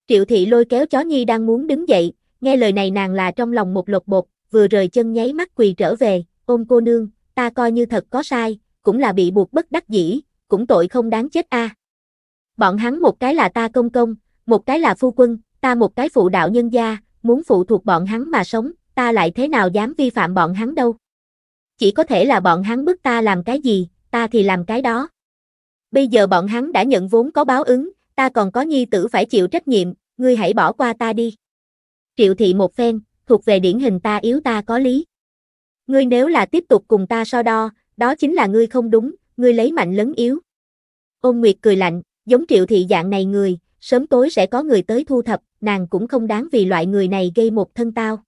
Triệu thị lôi kéo chó nhi đang muốn đứng dậy, nghe lời này nàng là trong lòng một lột bột, vừa rời chân nháy mắt quỳ trở về, ôm cô nương, ta coi như thật có sai, cũng là bị buộc bất đắc dĩ, cũng tội không đáng chết a. À. Bọn hắn một cái là ta công công, một cái là phu quân, ta một cái phụ đạo nhân gia, muốn phụ thuộc bọn hắn mà sống, ta lại thế nào dám vi phạm bọn hắn đâu chỉ có thể là bọn hắn bức ta làm cái gì, ta thì làm cái đó. Bây giờ bọn hắn đã nhận vốn có báo ứng, ta còn có nhi tử phải chịu trách nhiệm, ngươi hãy bỏ qua ta đi. Triệu thị một phen, thuộc về điển hình ta yếu ta có lý. Ngươi nếu là tiếp tục cùng ta so đo, đó chính là ngươi không đúng, ngươi lấy mạnh lấn yếu. Ôn Nguyệt cười lạnh, giống triệu thị dạng này người, sớm tối sẽ có người tới thu thập, nàng cũng không đáng vì loại người này gây một thân tao.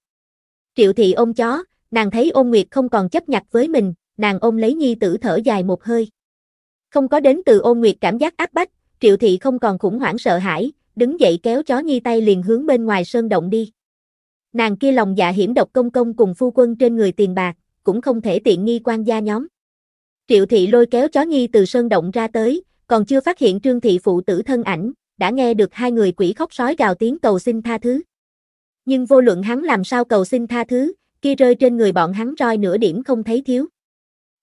Triệu thị ôm chó, Nàng thấy ôn nguyệt không còn chấp nhặt với mình, nàng ôm lấy nhi tử thở dài một hơi. Không có đến từ ôn nguyệt cảm giác áp bách, triệu thị không còn khủng hoảng sợ hãi, đứng dậy kéo chó nhi tay liền hướng bên ngoài sơn động đi. Nàng kia lòng dạ hiểm độc công công cùng phu quân trên người tiền bạc, cũng không thể tiện nghi quan gia nhóm. Triệu thị lôi kéo chó nhi từ sơn động ra tới, còn chưa phát hiện trương thị phụ tử thân ảnh, đã nghe được hai người quỷ khóc sói gào tiếng cầu xin tha thứ. Nhưng vô luận hắn làm sao cầu xin tha thứ, kia rơi trên người bọn hắn roi nửa điểm không thấy thiếu.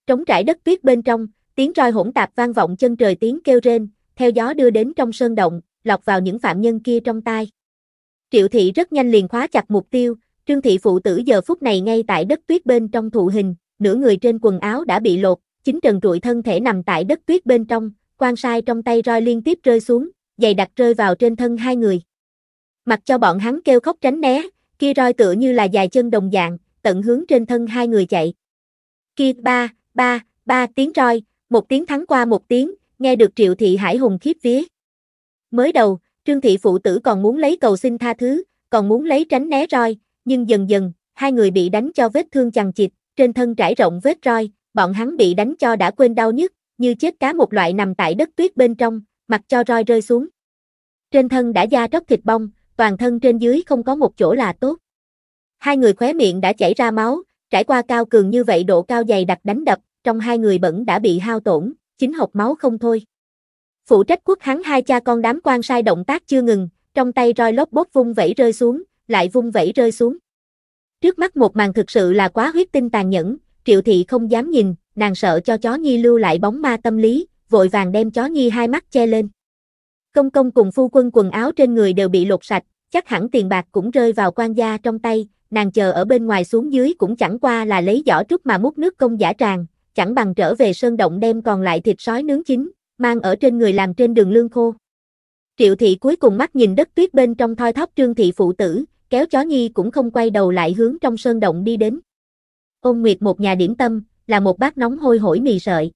Trống trải đất tuyết bên trong, tiếng roi hỗn tạp vang vọng chân trời tiếng kêu rên, theo gió đưa đến trong sơn động, lọc vào những phạm nhân kia trong tai. Triệu thị rất nhanh liền khóa chặt mục tiêu, trương thị phụ tử giờ phút này ngay tại đất tuyết bên trong thụ hình, nửa người trên quần áo đã bị lột, chính trần trụi thân thể nằm tại đất tuyết bên trong, quan sai trong tay roi liên tiếp rơi xuống, dày đặc rơi vào trên thân hai người. Mặc cho bọn hắn kêu khóc tránh né, kia roi tựa như là dài chân đồng dạng, tận hướng trên thân hai người chạy. Kia ba, ba, ba tiếng roi, một tiếng thắng qua một tiếng, nghe được triệu thị hải hùng khiếp vía. Mới đầu, trương thị phụ tử còn muốn lấy cầu xin tha thứ, còn muốn lấy tránh né roi, nhưng dần dần, hai người bị đánh cho vết thương chằng chịt, trên thân trải rộng vết roi, bọn hắn bị đánh cho đã quên đau nhất như chết cá một loại nằm tại đất tuyết bên trong, mặc cho roi rơi xuống. Trên thân đã da tróc thịt bong, toàn thân trên dưới không có một chỗ là tốt. Hai người khóe miệng đã chảy ra máu, trải qua cao cường như vậy độ cao dày đặc đánh đập, trong hai người bẩn đã bị hao tổn, chính hộc máu không thôi. Phụ trách quốc hắn hai cha con đám quan sai động tác chưa ngừng, trong tay roi lốp bốt vung vẩy rơi xuống, lại vung vẩy rơi xuống. Trước mắt một màn thực sự là quá huyết tinh tàn nhẫn, triệu thị không dám nhìn, nàng sợ cho chó nhi lưu lại bóng ma tâm lý, vội vàng đem chó nhi hai mắt che lên. Công công cùng phu quân quần áo trên người đều bị lột sạch, chắc hẳn tiền bạc cũng rơi vào quan gia trong tay, nàng chờ ở bên ngoài xuống dưới cũng chẳng qua là lấy giỏ trúc mà múc nước công giả tràng, chẳng bằng trở về sơn động đem còn lại thịt sói nướng chín, mang ở trên người làm trên đường lương khô. Triệu thị cuối cùng mắt nhìn đất tuyết bên trong thoi thóp trương thị phụ tử, kéo chó nhi cũng không quay đầu lại hướng trong sơn động đi đến. Ôn Nguyệt một nhà điểm tâm, là một bát nóng hôi hổi mì sợi.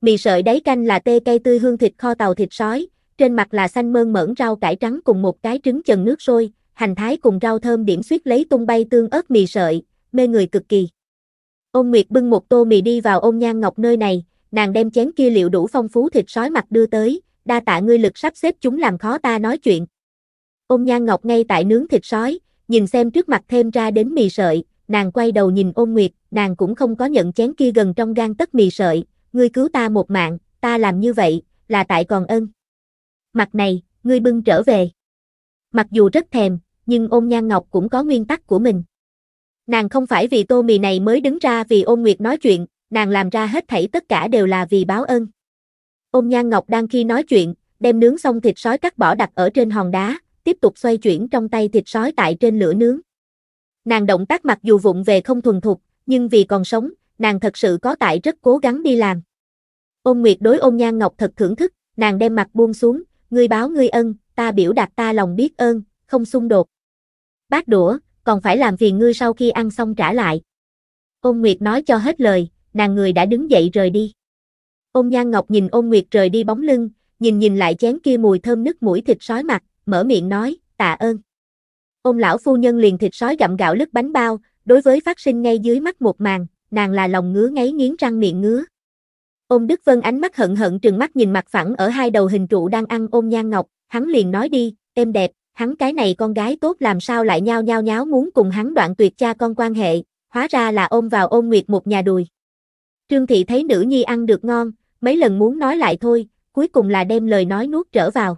Mì sợi đáy canh là tê cây tươi hương thịt kho tàu thịt sói, trên mặt là xanh mơn mởn rau cải trắng cùng một cái trứng chần nước sôi, hành thái cùng rau thơm điểm suýt lấy tung bay tương ớt mì sợi, mê người cực kỳ. Ôn Nguyệt bưng một tô mì đi vào ôn nhan ngọc nơi này, nàng đem chén kia liệu đủ phong phú thịt sói mặt đưa tới, đa tạ ngươi lực sắp xếp chúng làm khó ta nói chuyện. Ôn nhan ngọc ngay tại nướng thịt sói, nhìn xem trước mặt thêm ra đến mì sợi, nàng quay đầu nhìn ôn nguyệt, nàng cũng không có nhận chén kia gần trong gan tất mì sợi, ngươi cứu ta một mạng, ta làm như vậy, là tại còn ân. Mặt này, ngươi bưng trở về. Mặc dù rất thèm, nhưng ôn nhan ngọc cũng có nguyên tắc của mình. Nàng không phải vì tô mì này mới đứng ra vì ôn nguyệt nói chuyện, nàng làm ra hết thảy tất cả đều là vì báo ơn. Ôn nhan ngọc đang khi nói chuyện, đem nướng xong thịt sói cắt bỏ đặt ở trên hòn đá, tiếp tục xoay chuyển trong tay thịt sói tại trên lửa nướng. Nàng động tác mặc dù vụng về không thuần thục, nhưng vì còn sống, nàng thật sự có tại rất cố gắng đi làm. Ôn Nguyệt đối ôn nhan ngọc thật thưởng thức, nàng đem mặt buông xuống, ngươi báo ngươi ân, ta biểu đạt ta lòng biết ơn, không xung đột bát đũa, còn phải làm phiền ngươi sau khi ăn xong trả lại. Ôn Nguyệt nói cho hết lời, nàng người đã đứng dậy rời đi. Ôn Nhan Ngọc nhìn Ôn Nguyệt rời đi bóng lưng, nhìn nhìn lại chén kia mùi thơm nức mũi thịt sói mặt, mở miệng nói, tạ ơn. Ôn lão phu nhân liền thịt sói gặm gạo lứt bánh bao, đối với phát sinh ngay dưới mắt một màn, nàng là lòng ngứa ngáy nghiến răng miệng ngứa. Ôn Đức Vân ánh mắt hận hận trừng mắt nhìn mặt phẳng ở hai đầu hình trụ đang ăn Ôn nhan ngọc, hắn liền nói đi, em đẹp, hắn cái này con gái tốt làm sao lại nhao nhao nháo muốn cùng hắn đoạn tuyệt cha con quan hệ, hóa ra là ôm vào ôm nguyệt một nhà đùi. Trương Thị thấy nữ nhi ăn được ngon, mấy lần muốn nói lại thôi, cuối cùng là đem lời nói nuốt trở vào.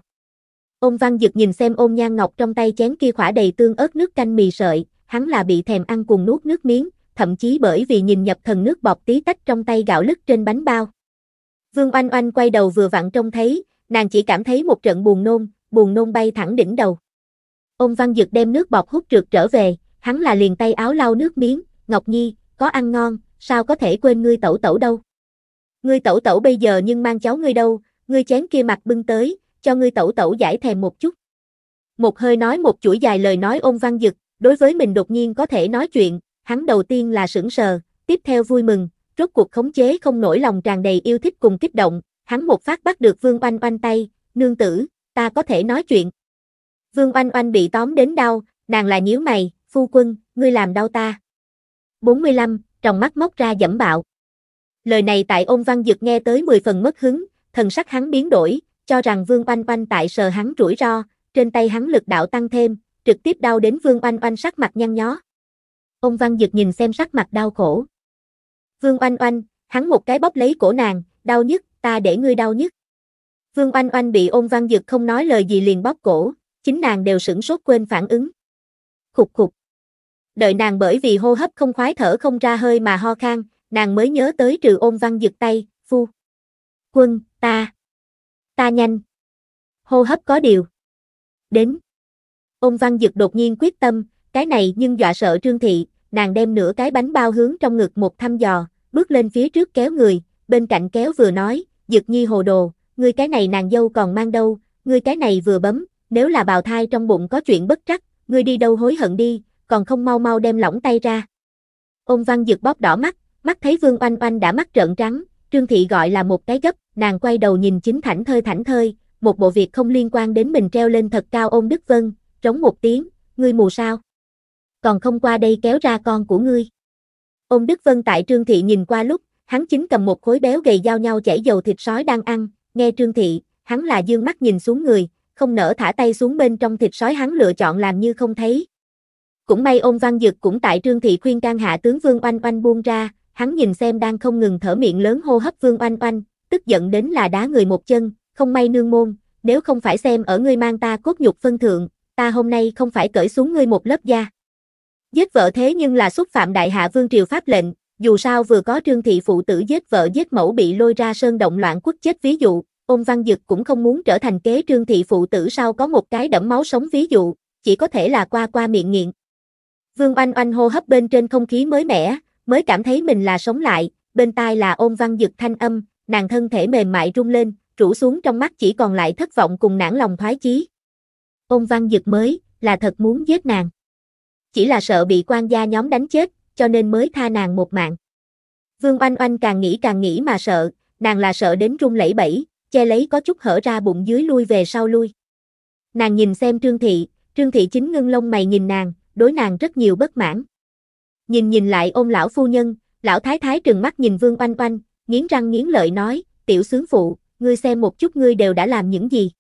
Ôn văn dực nhìn xem ôm nhan ngọc trong tay chén kia khỏa đầy tương ớt nước canh mì sợi, hắn là bị thèm ăn cùng nuốt nước miếng, thậm chí bởi vì nhìn nhập thần nước bọt tí tách trong tay gạo lứt trên bánh bao. Vương Oanh Oanh quay đầu vừa vặn trông thấy, nàng chỉ cảm thấy một trận buồn nôn, buồn nôn bay thẳng đỉnh đầu. Ông Văn Dực đem nước bọt hút trượt trở về, hắn là liền tay áo lau nước miếng, Ngọc Nhi, có ăn ngon, sao có thể quên ngươi tẩu tẩu đâu. Ngươi tẩu tẩu bây giờ nhưng mang cháu ngươi đâu, ngươi chén kia mặt bưng tới, cho ngươi tẩu tẩu giải thèm một chút. Một hơi nói một chuỗi dài lời nói Ông văn dực, đối với mình đột nhiên có thể nói chuyện, hắn đầu tiên là sững sờ, tiếp theo vui mừng, rốt cuộc khống chế không nổi lòng tràn đầy yêu thích cùng kích động, hắn một phát bắt được Vương Oanh Oanh tay, nương tử, ta có thể nói chuyện. Vương Oanh Oanh bị tóm đến đau, nàng là nhíu mày, phu quân, ngươi làm đau ta. 45, trong mắt móc ra dẫm bạo. Lời này tại ôn văn dực nghe tới 10 phần mất hứng, thần sắc hắn biến đổi, cho rằng Vương Oanh Oanh tại sờ hắn rủi ro, trên tay hắn lực đạo tăng thêm, trực tiếp đau đến Vương Oanh Oanh sắc mặt nhăn nhó. Ông Văn Dực nhìn xem sắc mặt đau khổ. Vương Oanh Oanh, hắn một cái bóp lấy cổ nàng, đau nhất, ta để ngươi đau nhất. Vương Oanh Oanh bị ôn Văn Dực không nói lời gì liền bóp cổ, chính nàng đều sửng sốt quên phản ứng. Khục khục. Đợi nàng bởi vì hô hấp không khoái thở không ra hơi mà ho khang nàng mới nhớ tới trừ ôn văn giật tay, phu. Quân, ta. Ta nhanh. Hô hấp có điều. Đến. Ôn văn giật đột nhiên quyết tâm, cái này nhưng dọa sợ trương thị, nàng đem nửa cái bánh bao hướng trong ngực một thăm dò, bước lên phía trước kéo người, bên cạnh kéo vừa nói, giật nhi hồ đồ, ngươi cái này nàng dâu còn mang đâu, ngươi cái này vừa bấm, nếu là bào thai trong bụng có chuyện bất trắc, ngươi đi đâu hối hận đi, còn không mau mau đem lỏng tay ra. Ôn văn dược bóp đỏ mắt, mắt thấy Vương Oanh Oanh đã mắt trợn trắng, Trương Thị gọi là một cái gấp, nàng quay đầu nhìn chính thảnh thơi thảnh thơi, một bộ việc không liên quan đến mình treo lên thật cao ôn Đức Vân, trống một tiếng, ngươi mù sao? Còn không qua đây kéo ra con của ngươi. Ôn Đức Vân tại Trương Thị nhìn qua lúc, hắn chính cầm một khối béo gầy giao nhau chảy dầu thịt sói đang ăn, nghe Trương Thị, hắn là dương mắt nhìn xuống người, không nỡ thả tay xuống bên trong thịt sói hắn lựa chọn làm như không thấy. Cũng may ôn văn dực cũng tại trương thị khuyên can hạ tướng vương oanh oanh buông ra, hắn nhìn xem đang không ngừng thở miệng lớn hô hấp vương oanh oanh, tức giận đến là đá người một chân, không may nương môn, nếu không phải xem ở ngươi mang ta cốt nhục phân thượng, ta hôm nay không phải cởi xuống ngươi một lớp da. Giết vợ thế nhưng là xúc phạm đại hạ vương triều pháp lệnh, dù sao vừa có trương thị phụ tử giết vợ giết mẫu bị lôi ra sơn động loạn quốc chết ví dụ, ôn văn dực cũng không muốn trở thành kế trương thị phụ tử sau có một cái đẫm máu sống ví dụ, chỉ có thể là qua qua miệng nghiện. Vương oanh oanh hô hấp bên trên không khí mới mẻ, mới cảm thấy mình là sống lại, bên tai là ôn văn dực thanh âm, nàng thân thể mềm mại rung lên, rủ xuống trong mắt chỉ còn lại thất vọng cùng nản lòng thoái chí. Ôn văn dực mới, là thật muốn giết nàng. Chỉ là sợ bị quan gia nhóm đánh chết, cho nên mới tha nàng một mạng. Vương oanh oanh càng nghĩ càng nghĩ mà sợ, nàng là sợ đến rung lẩy bẩy, che lấy có chút hở ra bụng dưới lui về sau lui. Nàng nhìn xem Trương Thị, Trương Thị chính ngưng lông mày nhìn nàng, đối nàng rất nhiều bất mãn. Nhìn nhìn lại ôm lão phu nhân, lão thái thái trừng mắt nhìn Vương Oanh Oanh, nghiến răng nghiến lợi nói, tiểu sướng phụ, ngươi xem một chút ngươi đều đã làm những gì.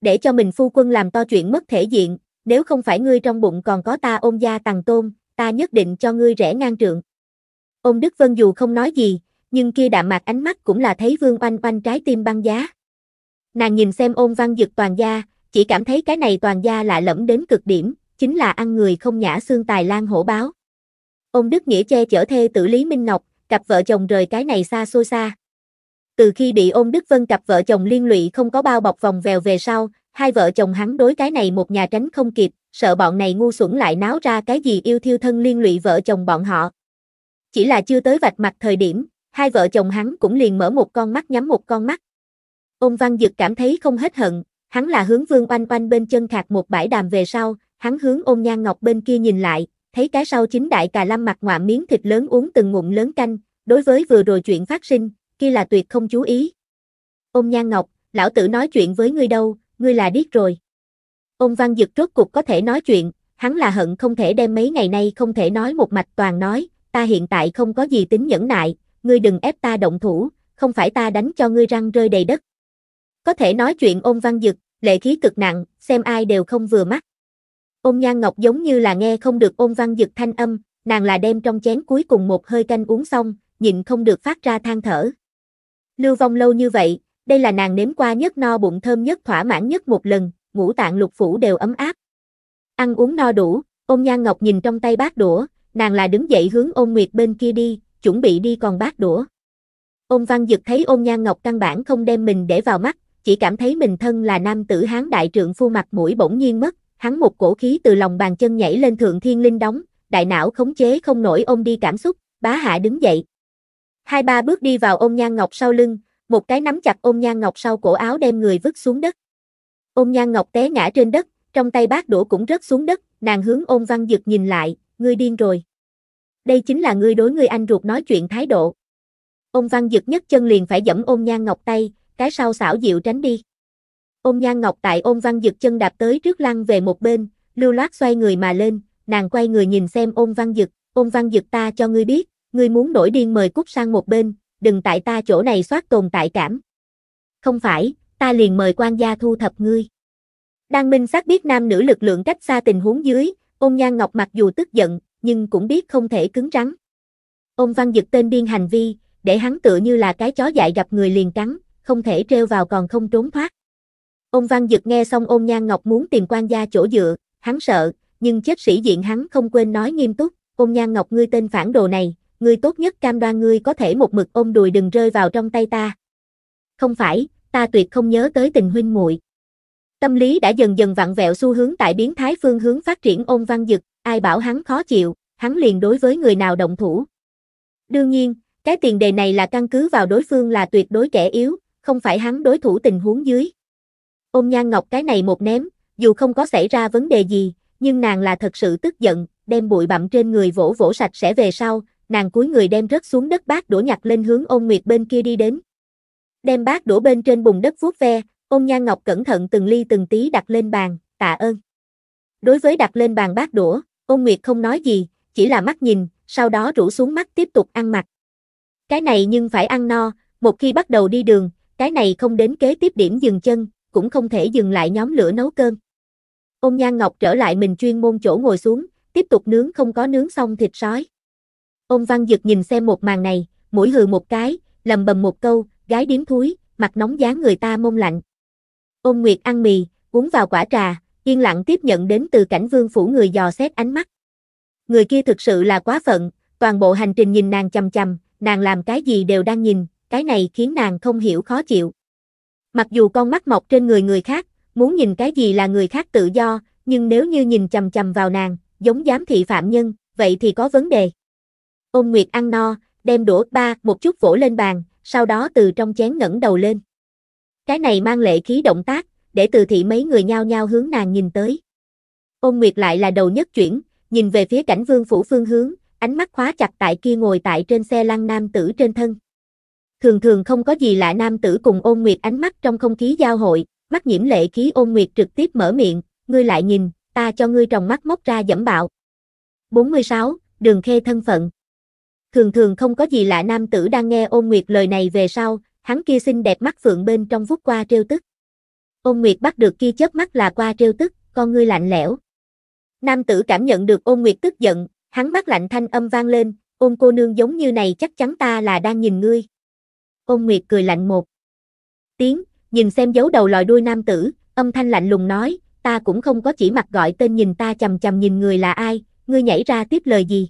Để cho mình phu quân làm to chuyện mất thể diện, nếu không phải ngươi trong bụng còn có ta ôm gia tàng tôn, ta nhất định cho ngươi rẽ ngang trượng. ôm Đức Vân dù không nói gì, nhưng kia đạm mạc ánh mắt cũng là thấy Vương Oanh Oanh trái tim băng giá. Nàng nhìn xem ôn văn dực toàn gia, chỉ cảm thấy cái này toàn gia lạ lẫm đến cực điểm, chính là ăn người không nhã xương tài lan hổ báo. Ông Đức Nghĩa che chở thê tử Lý Minh Ngọc, cặp vợ chồng rời cái này xa xôi xa. Từ khi bị ôn Đức Vân cặp vợ chồng liên lụy không có bao bọc vòng vèo về sau, hai vợ chồng hắn đối cái này một nhà tránh không kịp, sợ bọn này ngu xuẩn lại náo ra cái gì yêu thiêu thân liên lụy vợ chồng bọn họ. Chỉ là chưa tới vạch mặt thời điểm, hai vợ chồng hắn cũng liền mở một con mắt nhắm một con mắt. Ôn Văn Dực cảm thấy không hết hận, hắn là hướng Vương Oanh Oanh bên chân khạc một bãi đàm về sau, hắn hướng Ôn Nhan Ngọc bên kia nhìn lại, thấy cái sau chính đại cà lâm mặt ngoạm miếng thịt lớn uống từng ngụm lớn canh, đối với vừa rồi chuyện phát sinh, kia là tuyệt không chú ý. Ôn Nhan Ngọc, lão tử nói chuyện với ngươi đâu, ngươi là điếc rồi. Ôn Văn Dực rốt cục có thể nói chuyện, hắn là hận không thể đem mấy ngày nay không thể nói một mạch toàn nói, ta hiện tại không có gì tính nhẫn nại, ngươi đừng ép ta động thủ, không phải ta đánh cho ngươi răng rơi đầy đất. Có thể nói chuyện ôn văn dực, lệ khí cực nặng, xem ai đều không vừa mắt. Ôn nhan ngọc giống như là nghe không được ôn văn dực thanh âm, nàng là đem trong chén cuối cùng một hơi canh uống xong, nhịn không được phát ra than thở. Lưu vong lâu như vậy, đây là nàng nếm qua nhất no bụng thơm nhất thỏa mãn nhất một lần, ngũ tạng lục phủ đều ấm áp. Ăn uống no đủ, ôn nhan ngọc nhìn trong tay bát đũa, nàng là đứng dậy hướng ôn nguyệt bên kia đi, chuẩn bị đi còn bát đũa. Ôn văn dực thấy ôn nhan ngọc căn bản không đem mình để vào mắt, chỉ cảm thấy mình thân là nam tử hán đại trượng phu mặt mũi bỗng nhiên mất, hắn một cổ khí từ lòng bàn chân nhảy lên thượng thiên linh đóng, đại não khống chế không nổi ôm đi cảm xúc, bá hạ đứng dậy. Hai ba bước đi vào ôn nhan ngọc sau lưng, một cái nắm chặt ôn nhan ngọc sau cổ áo đem người vứt xuống đất. ôn nhan ngọc té ngã trên đất, trong tay bát đũa cũng rớt xuống đất, nàng hướng ôn văn dực nhìn lại, ngươi điên rồi. Đây chính là ngươi đối ngươi anh ruột nói chuyện thái độ. Ông Văn giật nhất chân liền phải dẫm ôm nhan ngọc tay, cái sau xảo dịu tránh đi. Ôm nhan ngọc tại ôm Văn giật chân đạp tới trước lăn về một bên, lưu loát xoay người mà lên, nàng quay người nhìn xem ôm Văn giật, ôm Văn giật ta cho ngươi biết, ngươi muốn nổi điên mời cút sang một bên, đừng tại ta chỗ này soát tồn tại cảm. Không phải, ta liền mời quan gia thu thập ngươi. Đang minh xác biết nam nữ lực lượng cách xa tình huống dưới, ôm nhan ngọc mặc dù tức giận, nhưng cũng biết không thể cứng rắn. Ông Văn giật tên điên hành vi, để hắn tựa như là cái chó dại gặp người liền cắn, không thể treo vào còn không trốn thoát. Ông Văn Dực nghe xong ôn nhan ngọc muốn tìm quan gia chỗ dựa, hắn sợ, nhưng chết sĩ diện hắn không quên nói nghiêm túc, ôn nhan ngọc ngươi tên phản đồ này, ngươi tốt nhất cam đoan ngươi có thể một mực ôm đùi đừng rơi vào trong tay ta. Không phải, ta tuyệt không nhớ tới tình huynh muội. Tâm lý đã dần dần vặn vẹo xu hướng tại biến thái phương hướng phát triển ôn văn dực, ai bảo hắn khó chịu, hắn liền đối với người nào động thủ. Đương nhiên, cái tiền đề này là căn cứ vào đối phương là tuyệt đối kẻ yếu, không phải hắn đối thủ tình huống dưới. Ôm Nhan Ngọc cái này một ném, dù không có xảy ra vấn đề gì, nhưng nàng là thật sự tức giận, đem bụi bặm trên người vỗ vỗ sạch sẽ về sau, nàng cúi người đem rớt xuống đất bát đổ nhặt lên hướng ôn nguyệt bên kia đi đến. Đem bát đổ bên trên bùn đất vuốt ve, ôn Nhan Ngọc cẩn thận từng ly từng tí đặt lên bàn, tạ ơn. Đối với đặt lên bàn bát đũa, Ôn Nguyệt không nói gì, chỉ là mắt nhìn, sau đó rủ xuống mắt tiếp tục ăn mặc. Cái này nhưng phải ăn no, một khi bắt đầu đi đường, cái này không đến kế tiếp điểm dừng chân, cũng không thể dừng lại nhóm lửa nấu cơm. Ôn Nhan Ngọc trở lại mình chuyên môn chỗ ngồi xuống, tiếp tục nướng không có nướng xong thịt sói. Ôn Văn Dực nhìn xem một màn này, mũi hừ một cái, lầm bầm một câu, gái điếm thúi, mặt nóng dáng người ta mông lạnh. Ôn Nguyệt ăn mì, uống vào quả trà, yên lặng tiếp nhận đến từ cảnh vương phủ người dò xét ánh mắt. Người kia thực sự là quá phận, toàn bộ hành trình nhìn nàng chằm chằm, nàng làm cái gì đều đang nhìn, cái này khiến nàng không hiểu khó chịu. Mặc dù con mắt mọc trên người người khác, muốn nhìn cái gì là người khác tự do, nhưng nếu như nhìn chằm chằm vào nàng, giống giám thị phạm nhân, vậy thì có vấn đề. Ôn Nguyệt ăn no, đem đũa ba một chút vỗ lên bàn, sau đó từ trong chén ngẩng đầu lên. Cái này mang lệ khí động tác, để từ thị mấy người nhao nhao hướng nàng nhìn tới. Ôn Nguyệt lại là đầu nhất chuyển, nhìn về phía cảnh vương phủ phương hướng, ánh mắt khóa chặt tại kia ngồi tại trên xe lăn nam tử trên thân. Thường thường không có gì lạ nam tử cùng ôn Nguyệt ánh mắt trong không khí giao hội, mắt nhiễm lệ khí ôn Nguyệt trực tiếp mở miệng, ngươi lại nhìn, ta cho ngươi trồng mắt móc ra dẫm bạo. 46. Đường khê thân phận Thường thường không có gì lạ nam tử đang nghe ôn Nguyệt lời này về sau, hắn kia xinh đẹp mắt phượng bên trong vút qua trêu tức ôn nguyệt bắt được kia chớp mắt là qua trêu tức, con ngươi lạnh lẽo. Nam tử cảm nhận được ôn nguyệt tức giận, hắn mắt lạnh thanh âm vang lên, ôn cô nương giống như này chắc chắn ta là đang nhìn ngươi. Ôn nguyệt cười lạnh một tiếng, nhìn xem dấu đầu lòi đuôi nam tử, âm thanh lạnh lùng nói, ta cũng không có chỉ mặt gọi tên nhìn ta chầm chầm nhìn người là ai, ngươi nhảy ra tiếp lời gì.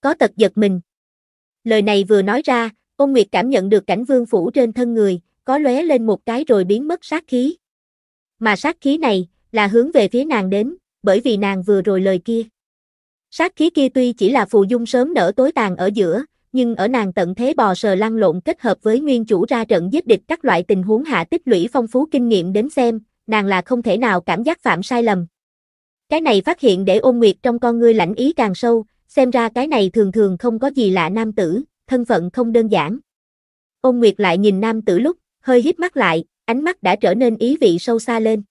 Có tật giật mình. Lời này vừa nói ra, ôn nguyệt cảm nhận được cảnh vương phủ trên thân người, có lóe lên một cái rồi biến mất sát khí. Mà sát khí này là hướng về phía nàng đến, bởi vì nàng vừa rồi lời kia. Sát khí kia tuy chỉ là phù dung sớm nở tối tàn ở giữa, nhưng ở nàng tận thế bò sờ lăn lộn kết hợp với nguyên chủ ra trận giết địch các loại tình huống hạ tích lũy phong phú kinh nghiệm đến xem, nàng là không thể nào cảm giác phạm sai lầm. Cái này phát hiện để ôn nguyệt trong con ngươi lãnh ý càng sâu, xem ra cái này thường thường không có gì lạ nam tử, thân phận không đơn giản. Ôn nguyệt lại nhìn nam tử lúc, hơi hít mắt lại, ánh mắt đã trở nên ý vị sâu xa lên.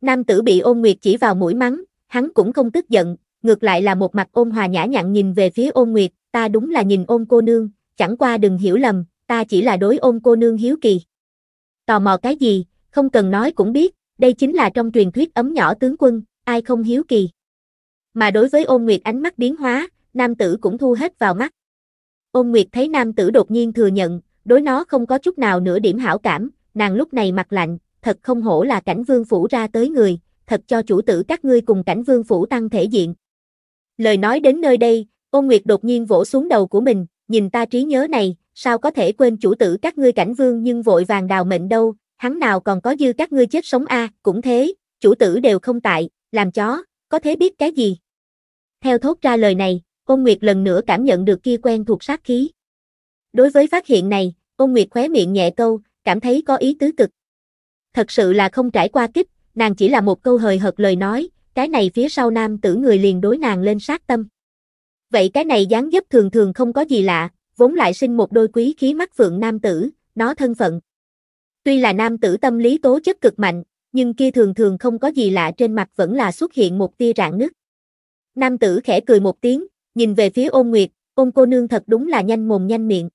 Nam tử bị ôn nguyệt chỉ vào mũi mắng, hắn cũng không tức giận, ngược lại là một mặt ôn hòa nhã nhặn nhìn về phía ôn nguyệt, ta đúng là nhìn ôn cô nương, chẳng qua đừng hiểu lầm, ta chỉ là đối ôn cô nương hiếu kỳ. Tò mò cái gì, không cần nói cũng biết, đây chính là trong truyền thuyết ấm nhỏ tướng quân, ai không hiếu kỳ. Mà đối với ôn nguyệt ánh mắt biến hóa, nam tử cũng thu hết vào mắt. Ôn nguyệt thấy nam tử đột nhiên thừa nhận, đối nó không có chút nào nửa điểm hảo cảm, nàng lúc này mặt lạnh, thật không hổ là cảnh vương phủ ra tới người, thật cho chủ tử các ngươi cùng cảnh vương phủ tăng thể diện. Lời nói đến nơi đây, ôn nguyệt đột nhiên vỗ xuống đầu của mình, nhìn ta trí nhớ này, sao có thể quên chủ tử các ngươi cảnh vương nhưng vội vàng đào mệnh đâu, hắn nào còn có dư các ngươi chết sống a, cũng thế, chủ tử đều không tại, làm chó, có thế biết cái gì. Theo thốt ra lời này, ôn nguyệt lần nữa cảm nhận được kia quen thuộc sát khí. Đối với phát hiện này, ôn nguyệt khóe miệng nhẹ câu, cảm thấy có ý tứ cực. Thật sự là không trải qua kích, nàng chỉ là một câu hời hợt lời nói, cái này phía sau nam tử người liền đối nàng lên sát tâm. Vậy cái này dáng dấp thường thường không có gì lạ, vốn lại sinh một đôi quý khí mắt phượng nam tử, nó thân phận. Tuy là nam tử tâm lý tố chất cực mạnh, nhưng kia thường thường không có gì lạ trên mặt vẫn là xuất hiện một tia rạn nứt. Nam tử khẽ cười một tiếng, nhìn về phía ôn nguyệt, ôn cô nương thật đúng là nhanh mồm nhanh miệng.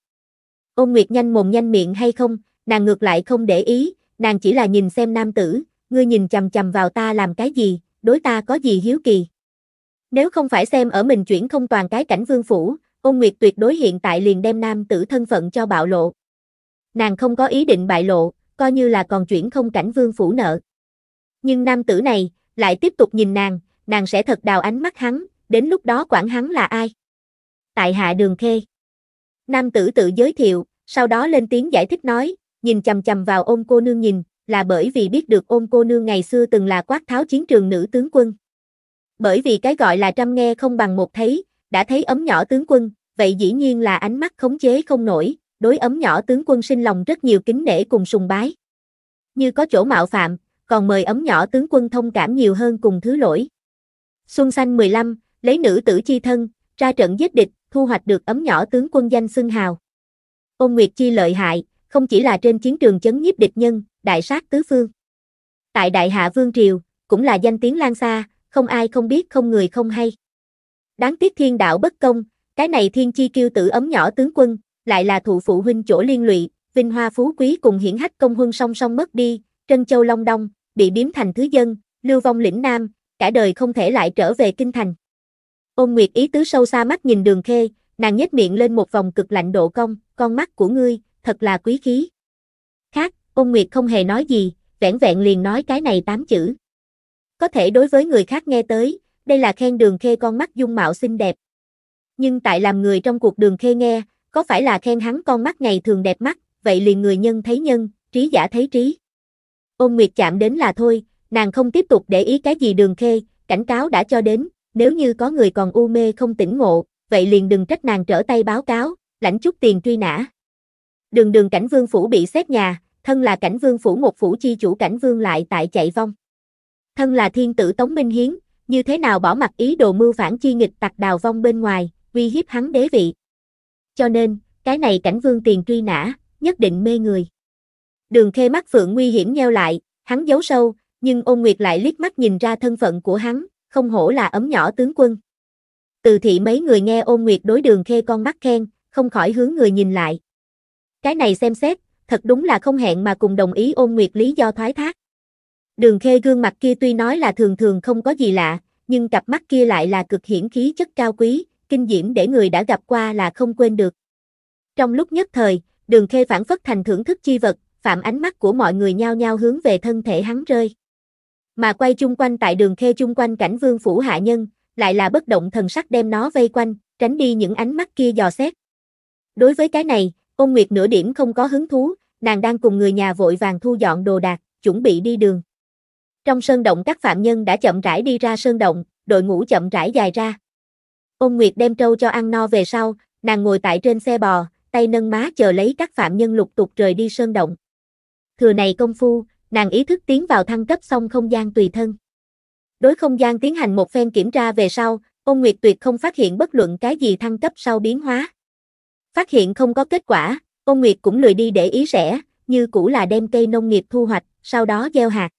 Ôn nguyệt nhanh mồm nhanh miệng hay không, nàng ngược lại không để ý, nàng chỉ là nhìn xem nam tử, ngươi nhìn chầm chầm vào ta làm cái gì, đối ta có gì hiếu kỳ. Nếu không phải xem ở mình chuyển không toàn cái cảnh vương phủ, ôn nguyệt tuyệt đối hiện tại liền đem nam tử thân phận cho bạo lộ. Nàng không có ý định bại lộ, coi như là còn chuyển không cảnh vương phủ nợ. Nhưng nam tử này, lại tiếp tục nhìn nàng, nàng sẽ thật đào ánh mắt hắn, đến lúc đó quản hắn là ai. Tại hạ đường khê. Nam tử tự giới thiệu, sau đó lên tiếng giải thích nói, nhìn chầm chầm vào ôn cô nương nhìn, là bởi vì biết được ôn cô nương ngày xưa từng là quát tháo chiến trường nữ tướng quân. Bởi vì cái gọi là trăm nghe không bằng một thấy, đã thấy ấm nhỏ tướng quân, vậy dĩ nhiên là ánh mắt khống chế không nổi, đối ấm nhỏ tướng quân sinh lòng rất nhiều kính nể cùng sùng bái. Như có chỗ mạo phạm, còn mời ấm nhỏ tướng quân thông cảm nhiều hơn cùng thứ lỗi. Xuân xanh 15, lấy nữ tử chi thân, ra trận giết địch, thu hoạch được ấm nhỏ tướng quân danh xưng hào. Ôn Nguyệt Chi lợi hại, không chỉ là trên chiến trường chấn nhiếp địch nhân, đại sát tứ phương. Tại Đại Hạ Vương Triều, cũng là danh tiếng lan xa, không ai không biết không người không hay. Đáng tiếc thiên đạo bất công, cái này thiên chi kiêu tử ấm nhỏ tướng quân, lại là thụ phụ huynh chỗ liên lụy, vinh hoa phú quý cùng hiển hách công huân song song mất đi, Trân Châu Long Đông, bị biếm thành thứ dân, lưu vong lĩnh Nam, cả đời không thể lại trở về kinh thành. Ôn Nguyệt ý tứ sâu xa mắt nhìn đường khê, nàng nhếch miệng lên một vòng cực lạnh độ công con mắt của ngươi, thật là quý khí. Khác, ôn nguyệt không hề nói gì, vẻn vẹn liền nói cái này tám chữ. Có thể đối với người khác nghe tới, đây là khen đường khê con mắt dung mạo xinh đẹp. Nhưng tại làm người trong cuộc đường khê nghe, có phải là khen hắn con mắt ngày thường đẹp mắt, vậy liền người nhân thấy nhân, trí giả thấy trí. Ôn Nguyệt chạm đến là thôi, nàng không tiếp tục để ý cái gì đường khê, cảnh cáo đã cho đến, nếu như có người còn u mê không tỉnh ngộ, vậy liền đừng trách nàng trở tay báo cáo, lãnh chút tiền truy nã đường đường cảnh vương phủ bị xét nhà, thân là cảnh vương phủ một phủ chi chủ cảnh vương lại tại chạy vong. Thân là thiên tử Tống Minh Hiến, như thế nào bỏ mặt ý đồ mưu phản chi nghịch tặc đào vong bên ngoài, uy hiếp hắn đế vị. Cho nên, cái này cảnh vương tiền truy nã, nhất định mê người. Đường khê mắt phượng nguy hiểm nheo lại, hắn giấu sâu, nhưng ôn nguyệt lại liếc mắt nhìn ra thân phận của hắn, không hổ là ấm nhỏ tướng quân. Từ thị mấy người nghe ôn nguyệt đối đường khê con mắt khen, không khỏi hướng người nhìn lại. Cái này xem xét, thật đúng là không hẹn mà cùng đồng ý ôn nguyệt lý do thoái thác. Đường khê gương mặt kia tuy nói là thường thường không có gì lạ, nhưng cặp mắt kia lại là cực hiển khí chất cao quý, kinh diễm để người đã gặp qua là không quên được. Trong lúc nhất thời, đường khê phản phất thành thưởng thức chi vật, phạm ánh mắt của mọi người nhao nhao hướng về thân thể hắn rơi. Mà quay chung quanh tại đường khê chung quanh cảnh vương phủ hạ nhân, lại là bất động thần sắc đem nó vây quanh, tránh đi những ánh mắt kia dò xét. Đối với cái này, Ôn Nguyệt nửa điểm không có hứng thú, nàng đang cùng người nhà vội vàng thu dọn đồ đạc, chuẩn bị đi đường. Trong sơn động các phạm nhân đã chậm rãi đi ra sơn động, đội ngũ chậm rãi dài ra. Ôn Nguyệt đem trâu cho ăn no về sau, nàng ngồi tại trên xe bò, tay nâng má chờ lấy các phạm nhân lục tục rời đi sơn động. Thừa này công phu, nàng ý thức tiến vào thăng cấp xong không gian tùy thân. Đối không gian tiến hành một phen kiểm tra về sau, Ôn Nguyệt tuyệt không phát hiện bất luận cái gì thăng cấp sau biến hóa. Phát hiện không có kết quả, ông Nguyệt cũng lười đi để ý rẻ, như cũ là đem cây nông nghiệp thu hoạch, sau đó gieo hạt.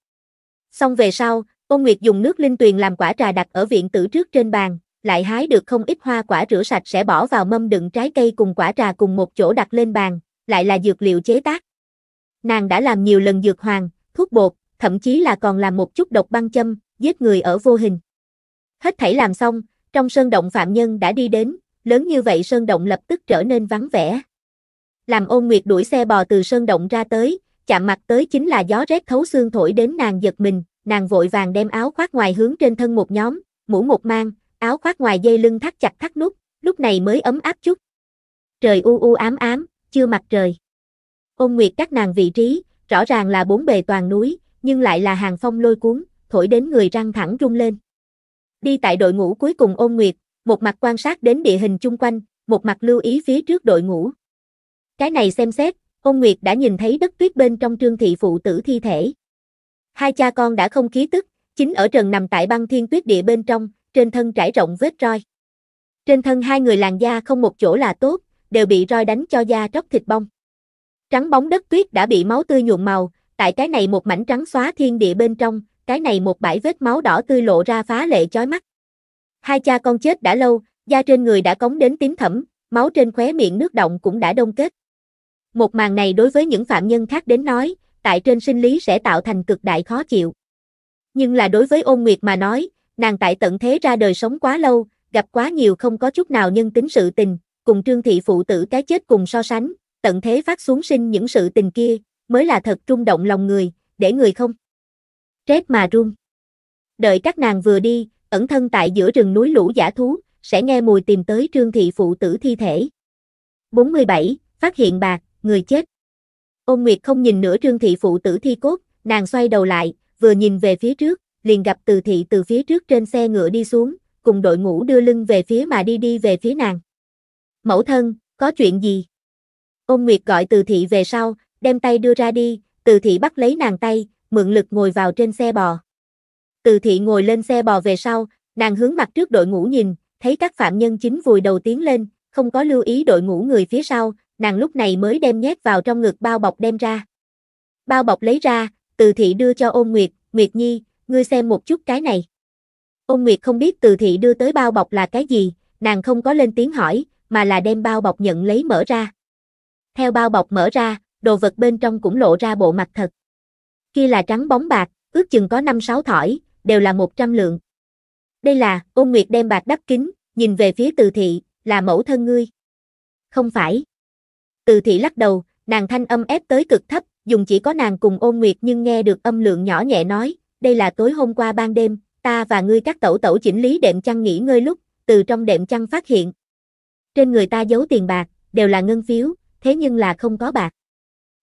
Xong về sau, ông Nguyệt dùng nước linh tuyền làm quả trà đặt ở viện tử trước trên bàn, lại hái được không ít hoa quả rửa sạch sẽ bỏ vào mâm đựng trái cây cùng quả trà cùng một chỗ đặt lên bàn, lại là dược liệu chế tác. Nàng đã làm nhiều lần dược hoàng, thuốc bột, thậm chí là còn làm một chút độc băng châm, giết người ở vô hình. Hết thảy làm xong, trong sơn động phạm nhân đã đi đến, lớn như vậy sơn động lập tức trở nên vắng vẻ. Làm ôn nguyệt đuổi xe bò từ sơn động ra tới, chạm mặt tới chính là gió rét thấu xương thổi đến nàng giật mình, nàng vội vàng đem áo khoác ngoài hướng trên thân một nhóm, mũ một mang, áo khoác ngoài dây lưng thắt chặt thắt nút, lúc này mới ấm áp chút. Trời u u ám ám, chưa mặt trời. Ôn nguyệt các nàng vị trí, rõ ràng là bốn bề toàn núi, nhưng lại là hàng phong lôi cuốn, thổi đến người răng thẳng rung lên. Đi tại đội ngũ cuối cùng ôn nguyệt, một mặt quan sát đến địa hình chung quanh, một mặt lưu ý phía trước đội ngũ. Cái này xem xét, Ôn Nguyệt đã nhìn thấy đất tuyết bên trong trương thị phụ tử thi thể. Hai cha con đã không khí tức, chính ở trần nằm tại băng thiên tuyết địa bên trong, trên thân trải rộng vết roi. Trên thân hai người làn da không một chỗ là tốt, đều bị roi đánh cho da tróc thịt bong. Trắng bóng đất tuyết đã bị máu tươi nhuộm màu, tại cái này một mảnh trắng xóa thiên địa bên trong, cái này một bãi vết máu đỏ tươi lộ ra phá lệ chói mắt. Hai cha con chết đã lâu, da trên người đã cống đến tím thẩm, máu trên khóe miệng nước động cũng đã đông kết. Một màn này đối với những phạm nhân khác đến nói, tại trên sinh lý sẽ tạo thành cực đại khó chịu. Nhưng là đối với ôn nguyệt mà nói, nàng tại tận thế ra đời sống quá lâu, gặp quá nhiều không có chút nào nhân tính sự tình, cùng trương thị phụ tử cái chết cùng so sánh, tận thế phát xuống sinh những sự tình kia, mới là thật trung động lòng người, để người không. Rét mà run. Đợi các nàng vừa đi, ẩn thân tại giữa rừng núi lũ giả thú, sẽ nghe mùi tìm tới trương thị phụ tử thi thể. 47. Phát hiện bạc, người chết. Ôn Nguyệt không nhìn nữa trương thị phụ tử thi cốt, nàng xoay đầu lại, vừa nhìn về phía trước, liền gặp từ thị từ phía trước trên xe ngựa đi xuống, cùng đội ngũ đưa lưng về phía mà đi đi về phía nàng. Mẫu thân, có chuyện gì? Ôn Nguyệt gọi từ thị về sau, đem tay đưa ra đi, từ thị bắt lấy nàng tay, mượn lực ngồi vào trên xe bò. Từ thị ngồi lên xe bò về sau, nàng hướng mặt trước đội ngũ nhìn, thấy các phạm nhân chính vùi đầu tiến lên, không có lưu ý đội ngũ người phía sau, nàng lúc này mới đem nhét vào trong ngực bao bọc đem ra. Bao bọc lấy ra, từ thị đưa cho ôn nguyệt, nguyệt nhi, ngươi xem một chút cái này. Ôn nguyệt không biết từ thị đưa tới bao bọc là cái gì, nàng không có lên tiếng hỏi, mà là đem bao bọc nhận lấy mở ra. Theo bao bọc mở ra, đồ vật bên trong cũng lộ ra bộ mặt thật. Kia là trắng bóng bạc, ước chừng có 5-6 thỏi, đều là 100 lượng. Đây là, ôn nguyệt đem bạc đắp kính, nhìn về phía từ thị, là mẫu thân ngươi. Không phải. Từ thị lắc đầu, nàng thanh âm ép tới cực thấp, dùng chỉ có nàng cùng ôn nguyệt nhưng nghe được âm lượng nhỏ nhẹ nói, đây là tối hôm qua ban đêm, ta và ngươi các tẩu tẩu chỉnh lý đệm chăn nghỉ ngơi lúc, từ trong đệm chăn phát hiện. Trên người ta giấu tiền bạc, đều là ngân phiếu, thế nhưng là không có bạc.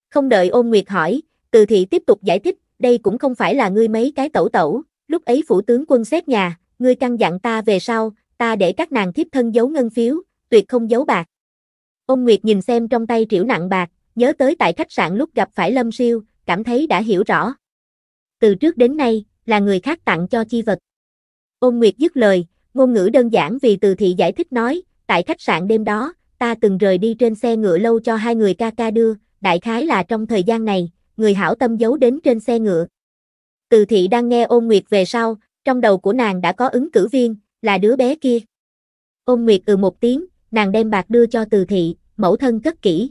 Không đợi ôn nguyệt hỏi, từ thị tiếp tục giải thích, đây cũng không phải là ngươi mấy cái tẩu tẩu, Lúc ấy phủ tướng quân xét nhà, ngươi căn dặn ta về sau, ta để các nàng thiếp thân giấu ngân phiếu, tuyệt không giấu bạc. Ông Nguyệt nhìn xem trong tay triểu nặng bạc, nhớ tới tại khách sạn lúc gặp phải Lâm Siêu, cảm thấy đã hiểu rõ. Từ trước đến nay, là người khác tặng cho chi vật. Ôn Nguyệt dứt lời, ngôn ngữ đơn giản vì từ thị giải thích nói, tại khách sạn đêm đó, ta từng rời đi trên xe ngựa lâu cho hai người ca ca đưa, đại khái là trong thời gian này, người hảo tâm giấu đến trên xe ngựa. Từ thị đang nghe ôn nguyệt về sau, trong đầu của nàng đã có ứng cử viên, là đứa bé kia. Ôn nguyệt ừ một tiếng, nàng đem bạc đưa cho từ thị, mẫu thân cất kỹ.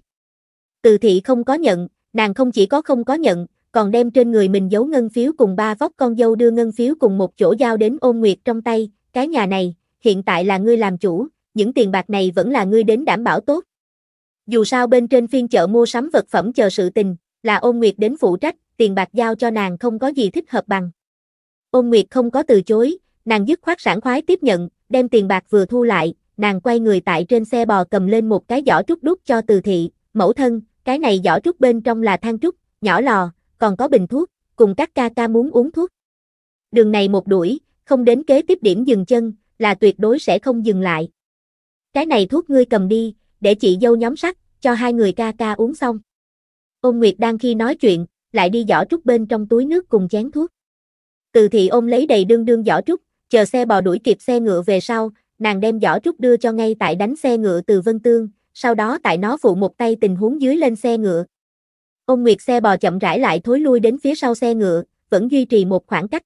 Từ thị không có nhận, nàng không chỉ có không có nhận, còn đem trên người mình giấu ngân phiếu cùng ba vóc con dâu đưa ngân phiếu cùng một chỗ giao đến ôn nguyệt trong tay, cái nhà này, hiện tại là ngươi làm chủ, những tiền bạc này vẫn là ngươi đến đảm bảo tốt. Dù sao bên trên phiên chợ mua sắm vật phẩm chờ sự tình, là ôn nguyệt đến phụ trách, tiền bạc giao cho nàng không có gì thích hợp bằng. Ôn nguyệt không có từ chối, nàng dứt khoát sảng khoái tiếp nhận, đem tiền bạc vừa thu lại, nàng quay người tại trên xe bò cầm lên một cái giỏ trúc đút cho từ thị, mẫu thân, cái này giỏ trúc bên trong là than trúc, nhỏ lò, còn có bình thuốc, cùng các ca ca muốn uống thuốc. Đường này một đuổi, không đến kế tiếp điểm dừng chân, là tuyệt đối sẽ không dừng lại. Cái này thuốc ngươi cầm đi, để chị dâu nhóm sắt, cho hai người ca ca uống xong. Ôn Nguyệt đang khi nói chuyện, lại đi giỏ trúc bên trong túi nước cùng chén thuốc. Từ thị ôm lấy đầy đương đương giỏ trúc, chờ xe bò đuổi kịp xe ngựa về sau, nàng đem giỏ trúc đưa cho ngay tại đánh xe ngựa từ Vân Tương, sau đó tại nó phụ một tay tình huống dưới lên xe ngựa. Ôn Nguyệt xe bò chậm rãi lại thối lui đến phía sau xe ngựa, vẫn duy trì một khoảng cách.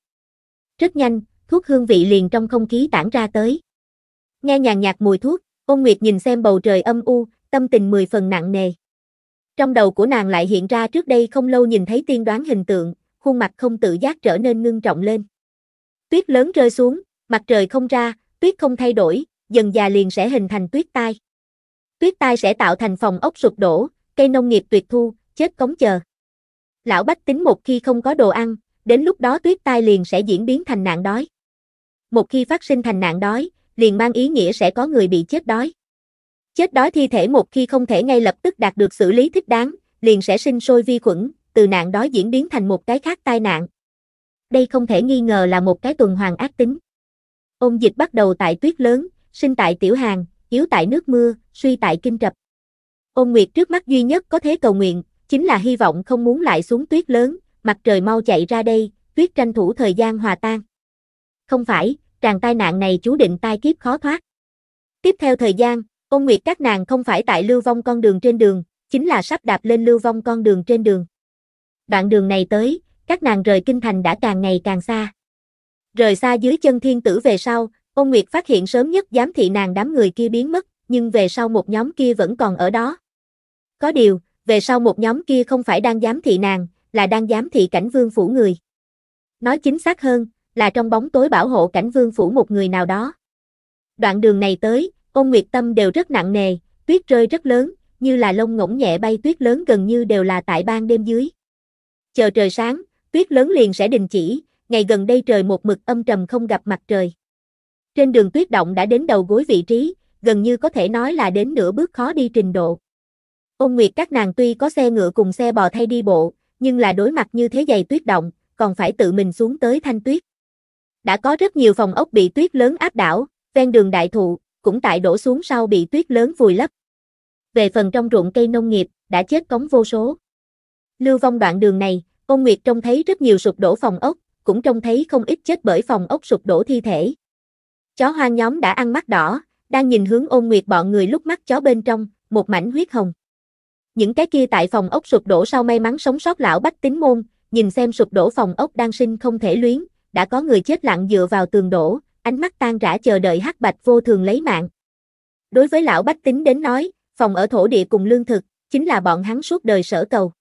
Rất nhanh, thuốc hương vị liền trong không khí tản ra tới. Nghe nhàn nhạt mùi thuốc, Ôn Nguyệt nhìn xem bầu trời âm u, tâm tình mười phần nặng nề. Trong đầu của nàng lại hiện ra trước đây không lâu nhìn thấy tiên đoán hình tượng, khuôn mặt không tự giác trở nên ngưng trọng lên. Tuyết lớn rơi xuống, mặt trời không ra, tuyết không thay đổi, dần già liền sẽ hình thành tuyết tai. Tuyết tai sẽ tạo thành phòng ốc sụp đổ, cây nông nghiệp tuyệt thu, chết cống chờ. Lão bách tính một khi không có đồ ăn, đến lúc đó tuyết tai liền sẽ diễn biến thành nạn đói. Một khi phát sinh thành nạn đói, liền mang ý nghĩa sẽ có người bị chết đói. Chết đói thi thể một khi không thể ngay lập tức đạt được xử lý thích đáng, liền sẽ sinh sôi vi khuẩn, từ nạn đói diễn biến thành một cái khác tai nạn. Đây không thể nghi ngờ là một cái tuần hoàn ác tính. Ôn dịch bắt đầu tại tuyết lớn, sinh tại tiểu hàng, yếu tại nước mưa, suy tại kinh trập. Ôn Nguyệt trước mắt duy nhất có thế cầu nguyện, chính là hy vọng không muốn lại xuống tuyết lớn, mặt trời mau chạy ra đây, tuyết tranh thủ thời gian hòa tan. Không phải, tràng tai nạn này chú định tai kiếp khó thoát. Tiếp theo thời gian, Ôn Nguyệt các nàng không phải tại lưu vong con đường trên đường, chính là sắp đạp lên lưu vong con đường trên đường. Đoạn đường này tới, các nàng rời kinh thành đã càng ngày càng xa. Rời xa dưới chân thiên tử về sau, Ôn Nguyệt phát hiện sớm nhất giám thị nàng đám người kia biến mất, nhưng về sau một nhóm kia vẫn còn ở đó. Có điều, về sau một nhóm kia không phải đang giám thị nàng, là đang giám thị cảnh vương phủ người. Nói chính xác hơn, là trong bóng tối bảo hộ cảnh vương phủ một người nào đó. Đoạn đường này tới, ôn nguyệt tâm đều rất nặng nề, tuyết rơi rất lớn, như là lông ngỗng nhẹ bay tuyết lớn gần như đều là tại ban đêm dưới. Chờ trời sáng, tuyết lớn liền sẽ đình chỉ, ngày gần đây trời một mực âm trầm không gặp mặt trời. Trên đường tuyết động đã đến đầu gối vị trí, gần như có thể nói là đến nửa bước khó đi trình độ. Ôn Nguyệt các nàng tuy có xe ngựa cùng xe bò thay đi bộ, nhưng là đối mặt như thế dày tuyết động, còn phải tự mình xuống tới thanh tuyết. Đã có rất nhiều phòng ốc bị tuyết lớn áp đảo, ven đường đại thụ, cũng tại đổ xuống sau bị tuyết lớn vùi lấp. Về phần trong ruộng cây nông nghiệp, đã chết cống vô số. Lưu vong đoạn đường này, Ôn Nguyệt trông thấy rất nhiều sụp đổ phòng ốc, cũng trông thấy không ít chết bởi phòng ốc sụp đổ thi thể. Chó hoang nhóm đã ăn mắt đỏ, đang nhìn hướng Ôn Nguyệt bọn người lúc mắt chó bên trong, một mảnh huyết hồng. Những cái kia tại phòng ốc sụp đổ sau may mắn sống sót lão Bách Tính Môn, nhìn xem sụp đổ phòng ốc đang sinh không thể luyến, đã có người chết lặng dựa vào tường đổ, ánh mắt tan rã chờ đợi hắc bạch vô thường lấy mạng. Đối với lão bách tính đến nói, phòng ở thổ địa cùng lương thực, chính là bọn hắn suốt đời sở cầu.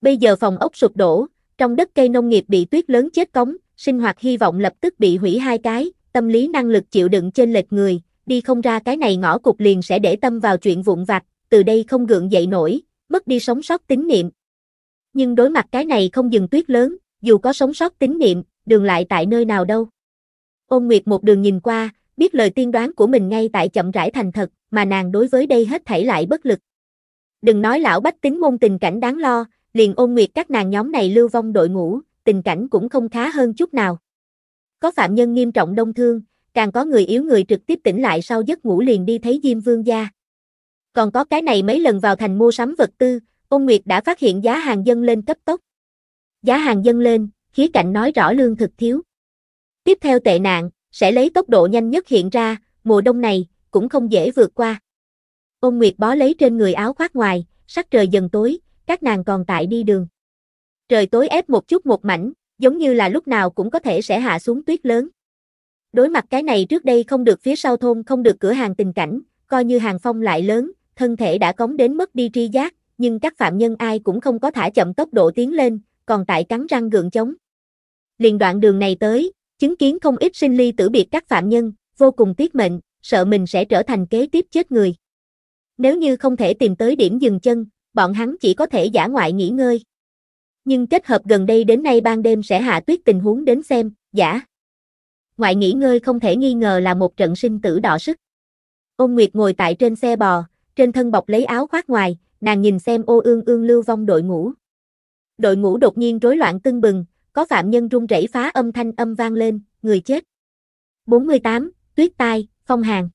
Bây giờ phòng ốc sụp đổ, trong đất cây nông nghiệp bị tuyết lớn chết cống, sinh hoạt hy vọng lập tức bị hủy hai cái, tâm lý năng lực chịu đựng trên lệch người, đi không ra cái này ngõ cục liền sẽ để tâm vào chuyện vụn vặt, từ đây không gượng dậy nổi, mất đi sống sót tín niệm. Nhưng đối mặt cái này không dừng tuyết lớn, dù có sống sót tín niệm, đường lại tại nơi nào đâu. Ôn Nguyệt một đường nhìn qua, biết lời tiên đoán của mình ngay tại chậm rãi thành thật, mà nàng đối với đây hết thảy lại bất lực. Đừng nói lão bách tính môn tình cảnh đáng lo, liền ôn nguyệt các nàng nhóm này lưu vong đội ngũ, tình cảnh cũng không khá hơn chút nào. Có phạm nhân nghiêm trọng đông thương, càng có người yếu người trực tiếp tỉnh lại sau giấc ngủ liền đi thấy Diêm Vương gia. Còn có cái này mấy lần vào thành mua sắm vật tư, ôn nguyệt đã phát hiện giá hàng dân lên cấp tốc. Giá hàng dân lên, khía cạnh nói rõ lương thực thiếu. Tiếp theo tệ nạn, sẽ lấy tốc độ nhanh nhất hiện ra, mùa đông này, cũng không dễ vượt qua. Ôn Nguyệt bó lấy trên người áo khoác ngoài, sắc trời dần tối, các nàng còn tại đi đường. Trời tối ép một chút một mảnh, giống như là lúc nào cũng có thể sẽ hạ xuống tuyết lớn. Đối mặt cái này trước đây không được phía sau thôn không được cửa hàng tình cảnh, coi như hàng phong lại lớn, thân thể đã cống đến mất đi tri giác, nhưng các phạm nhân ai cũng không có thả chậm tốc độ tiến lên, còn tại cắn răng gượng chống. Liền đoạn đường này tới, chứng kiến không ít sinh ly tử biệt các phạm nhân, vô cùng tiếc mệnh, sợ mình sẽ trở thành kế tiếp chết người. Nếu như không thể tìm tới điểm dừng chân, bọn hắn chỉ có thể giả ngoại nghỉ ngơi. Nhưng kết hợp gần đây đến nay ban đêm sẽ hạ tuyết tình huống đến xem, giả. Ngoại nghỉ ngơi không thể nghi ngờ là một trận sinh tử đỏ sức. Ôn Nguyệt ngồi tại trên xe bò, trên thân bọc lấy áo khoác ngoài, nàng nhìn xem ô ương ương lưu vong đội ngũ. Đội ngũ đột nhiên rối loạn tưng bừng, có phạm nhân rung rẩy phá âm thanh âm vang lên, người chết. 48, tuyết tai, phong hàng.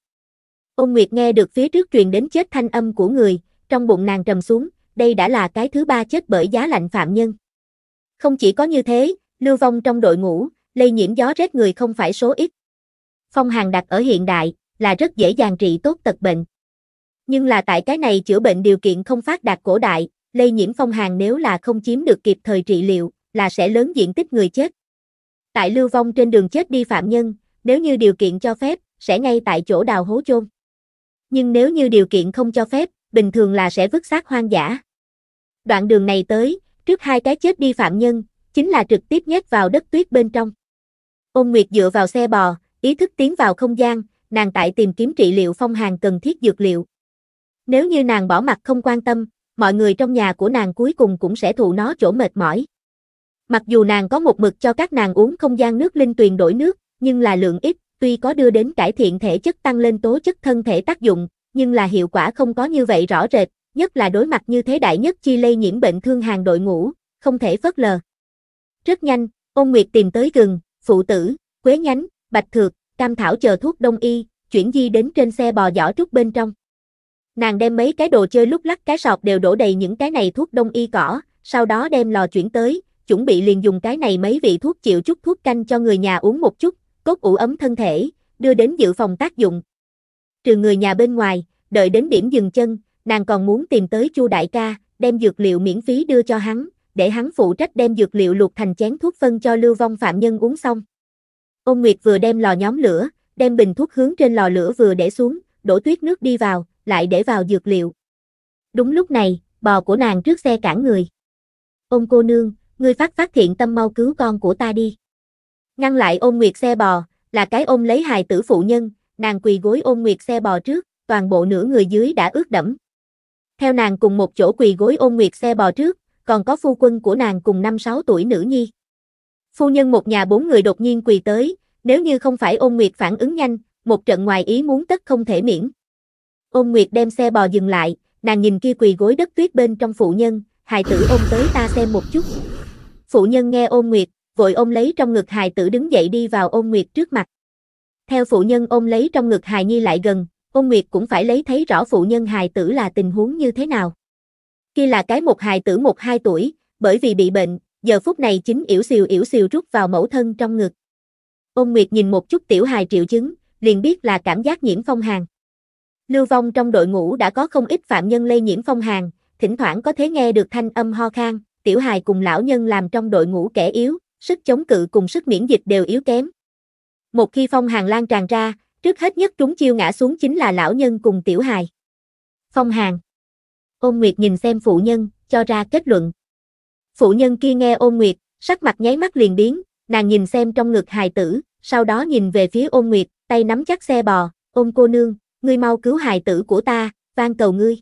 Ôn Nguyệt nghe được phía trước truyền đến chết thanh âm của người, trong bụng nàng trầm xuống, đây đã là cái thứ ba chết bởi giá lạnh phạm nhân. Không chỉ có như thế, lưu vong trong đội ngũ, lây nhiễm gió rét người không phải số ít. Phong hàng đặt ở hiện đại, là rất dễ dàng trị tốt tật bệnh. Nhưng là tại cái này chữa bệnh điều kiện không phát đạt cổ đại, lây nhiễm phong hàng nếu là không chiếm được kịp thời trị liệu, là sẽ lớn diện tích người chết. Tại lưu vong trên đường chết đi phạm nhân, nếu như điều kiện cho phép, sẽ ngay tại chỗ đào hố chôn. Nhưng nếu như điều kiện không cho phép, bình thường là sẽ vứt xác hoang dã. Đoạn đường này tới, trước hai cái chết đi phạm nhân, chính là trực tiếp nhét vào đất tuyết bên trong. Ôn Nguyệt dựa vào xe bò, ý thức tiến vào không gian, nàng tại tìm kiếm trị liệu phong hàn cần thiết dược liệu. Nếu như nàng bỏ mặt không quan tâm, mọi người trong nhà của nàng cuối cùng cũng sẽ thụ nó chỗ mệt mỏi. Mặc dù nàng có một mực cho các nàng uống không gian nước linh tuyền đổi nước, nhưng là lượng ít, tuy có đưa đến cải thiện thể chất tăng lên tố chất thân thể tác dụng, nhưng là hiệu quả không có như vậy rõ rệt, nhất là đối mặt như thế đại nhất chi lây nhiễm bệnh thương hàng đội ngũ, không thể phớt lờ. Rất nhanh, ôn nguyệt tìm tới gừng, phụ tử, quế nhánh, bạch thược, cam thảo chờ thuốc đông y, chuyển di đến trên xe bò giỏ trúc bên trong. Nàng đem mấy cái đồ chơi lúc lắc cái sọt đều đổ đầy những cái này thuốc đông y cỏ, sau đó đem lò chuyển tới, chuẩn bị liền dùng cái này mấy vị thuốc chịu chút thuốc canh cho người nhà uống một chút, cốt ủ ấm thân thể, đưa đến dự phòng tác dụng. Trừ người nhà bên ngoài, đợi đến điểm dừng chân, nàng còn muốn tìm tới Chu đại ca, đem dược liệu miễn phí đưa cho hắn, để hắn phụ trách đem dược liệu luộc thành chén thuốc phân cho lưu vong phạm nhân uống xong. Ôn Nguyệt vừa đem lò nhóm lửa, đem bình thuốc hướng trên lò lửa vừa để xuống, đổ tuyết nước đi vào, lại để vào dược liệu. Đúng lúc này, bò của nàng trước xe cản người. Ôn cô nương, ngươi phát phát thiện tâm mau cứu con của ta đi. Ngăn lại ôm nguyệt xe bò, là cái ôm lấy hài tử phụ nhân, nàng quỳ gối ôm nguyệt xe bò trước, toàn bộ nửa người dưới đã ướt đẫm. Theo nàng cùng một chỗ quỳ gối ôm nguyệt xe bò trước, còn có phu quân của nàng cùng năm sáu tuổi nữ nhi. Phu nhân một nhà bốn người đột nhiên quỳ tới, nếu như không phải ôn nguyệt phản ứng nhanh, một trận ngoài ý muốn tất không thể miễn. Ôn nguyệt đem xe bò dừng lại, nàng nhìn kia quỳ gối đất tuyết bên trong phụ nhân, hài tử ôm tới ta xem một chút, phụ nhân nghe ôn nguyệt, vội ôm lấy trong ngực hài tử đứng dậy đi vào ôn nguyệt trước mặt. Theo phụ nhân ôm lấy trong ngực hài nhi lại gần, ôn nguyệt cũng phải lấy thấy rõ phụ nhân hài tử là tình huống như thế nào. Khi là cái một hài tử một hai tuổi, bởi vì bị bệnh, giờ phút này chính yểu xìu yểu xìu rút vào mẫu thân trong ngực. Ôn nguyệt nhìn một chút tiểu hài triệu chứng, liền biết là cảm giác nhiễm phong hàn. Lưu vong trong đội ngũ đã có không ít phạm nhân lây nhiễm phong hàn, thỉnh thoảng có thể nghe được thanh âm ho khang tiểu hài cùng lão nhân làm trong đội ngũ kẻ yếu, sức chống cự cùng sức miễn dịch đều yếu kém. Một khi phong hàng lan tràn ra, trước hết nhất trúng chiêu ngã xuống chính là lão nhân cùng tiểu hài. Phong hàng. Ôn Nguyệt nhìn xem phụ nhân, cho ra kết luận. Phụ nhân kia nghe ôn Nguyệt, sắc mặt nháy mắt liền biến, nàng nhìn xem trong ngực hài tử, sau đó nhìn về phía ôn Nguyệt, tay nắm chắc xe bò, ôm cô nương, ngươi mau cứu hài tử của ta, van cầu ngươi.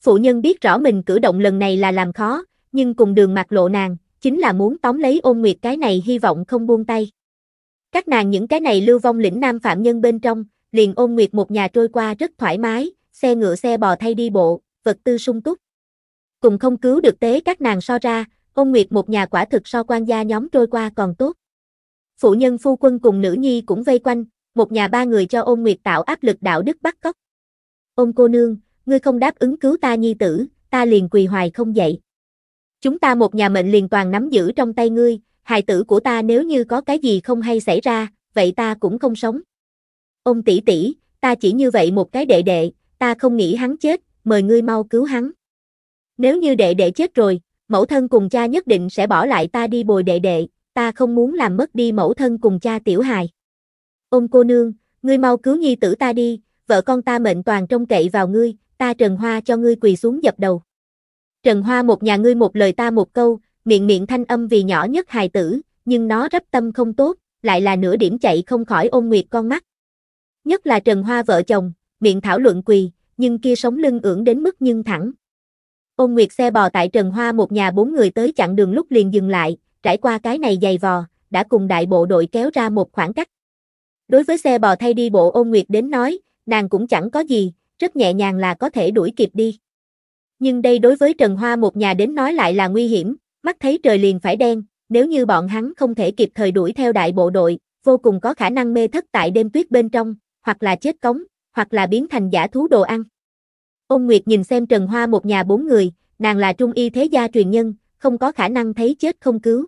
Phụ nhân biết rõ mình cử động lần này là làm khó, nhưng cùng đường mặt lộ nàng, chính là muốn tóm lấy ôn nguyệt cái này hy vọng không buông tay. Các nàng những cái này lưu vong lĩnh nam phạm nhân bên trong, liền ôn nguyệt một nhà trôi qua rất thoải mái, xe ngựa xe bò thay đi bộ, vật tư sung túc. Cùng không cứu được tế các nàng so ra, ôn nguyệt một nhà quả thực so quan gia nhóm trôi qua còn tốt. Phụ nhân phu quân cùng nữ nhi cũng vây quanh, một nhà ba người cho ôn nguyệt tạo áp lực đạo đức bắt cóc. Ôn cô nương, ngươi không đáp ứng cứu ta nhi tử, ta liền quỳ hoài không dậy. Chúng ta một nhà mệnh liền toàn nắm giữ trong tay ngươi, hài tử của ta nếu như có cái gì không hay xảy ra, vậy ta cũng không sống. Ông tỷ tỷ, ta chỉ như vậy một cái đệ đệ, ta không nghĩ hắn chết, mời ngươi mau cứu hắn. Nếu như đệ đệ chết rồi, mẫu thân cùng cha nhất định sẽ bỏ lại ta đi bồi đệ đệ, ta không muốn làm mất đi mẫu thân cùng cha tiểu hài. Ông cô nương, ngươi mau cứu nhi tử ta đi, vợ con ta mệnh toàn trông cậy vào ngươi, ta trần hoa cho ngươi quỳ xuống dập đầu. Trần Hoa một nhà ngươi một lời ta một câu, miệng miệng thanh âm vì nhỏ nhất hài tử, nhưng nó rắp tâm không tốt, lại là nửa điểm chạy không khỏi ôn nguyệt con mắt. Nhất là Trần Hoa vợ chồng, miệng thảo luận quỳ, nhưng kia sống lưng ưỡng đến mức nhưng thẳng. Ôn nguyệt xe bò tại Trần Hoa một nhà bốn người tới chặn đường lúc liền dừng lại, trải qua cái này dày vò, đã cùng đại bộ đội kéo ra một khoảng cách. Đối với xe bò thay đi bộ ôn nguyệt đến nói, nàng cũng chẳng có gì, rất nhẹ nhàng là có thể đuổi kịp đi. Nhưng đây đối với Trần Hoa một nhà đến nói lại là nguy hiểm, mắt thấy trời liền phải đen, nếu như bọn hắn không thể kịp thời đuổi theo đại bộ đội, vô cùng có khả năng mê thất tại đêm tuyết bên trong, hoặc là chết cống, hoặc là biến thành giả thú đồ ăn. Ôn Nguyệt nhìn xem Trần Hoa một nhà bốn người, nàng là trung y thế gia truyền nhân, không có khả năng thấy chết không cứu.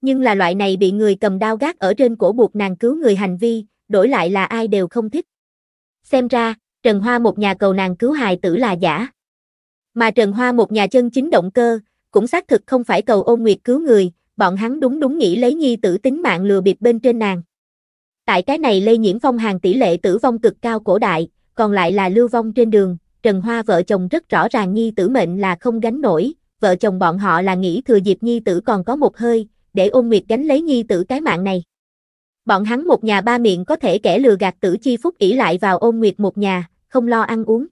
Nhưng là loại này bị người cầm đao gác ở trên cổ buộc nàng cứu người hành vi, đổi lại là ai đều không thích. Xem ra, Trần Hoa một nhà cầu nàng cứu hài tử là giả. Mà Trần Hoa một nhà chân chính động cơ, cũng xác thực không phải cầu ôn nguyệt cứu người, bọn hắn đúng đúng nghĩ lấy nhi tử tính mạng lừa bịp bên trên nàng. Tại cái này lây nhiễm phong hàng tỷ lệ tử vong cực cao cổ đại, còn lại là lưu vong trên đường, Trần Hoa vợ chồng rất rõ ràng nhi tử mệnh là không gánh nổi, vợ chồng bọn họ là nghĩ thừa dịp nhi tử còn có một hơi, để ôn nguyệt gánh lấy nhi tử cái mạng này. Bọn hắn một nhà ba miệng có thể kẻ lừa gạt tử chi phúc ỷ lại vào ôn nguyệt một nhà, không lo ăn uống.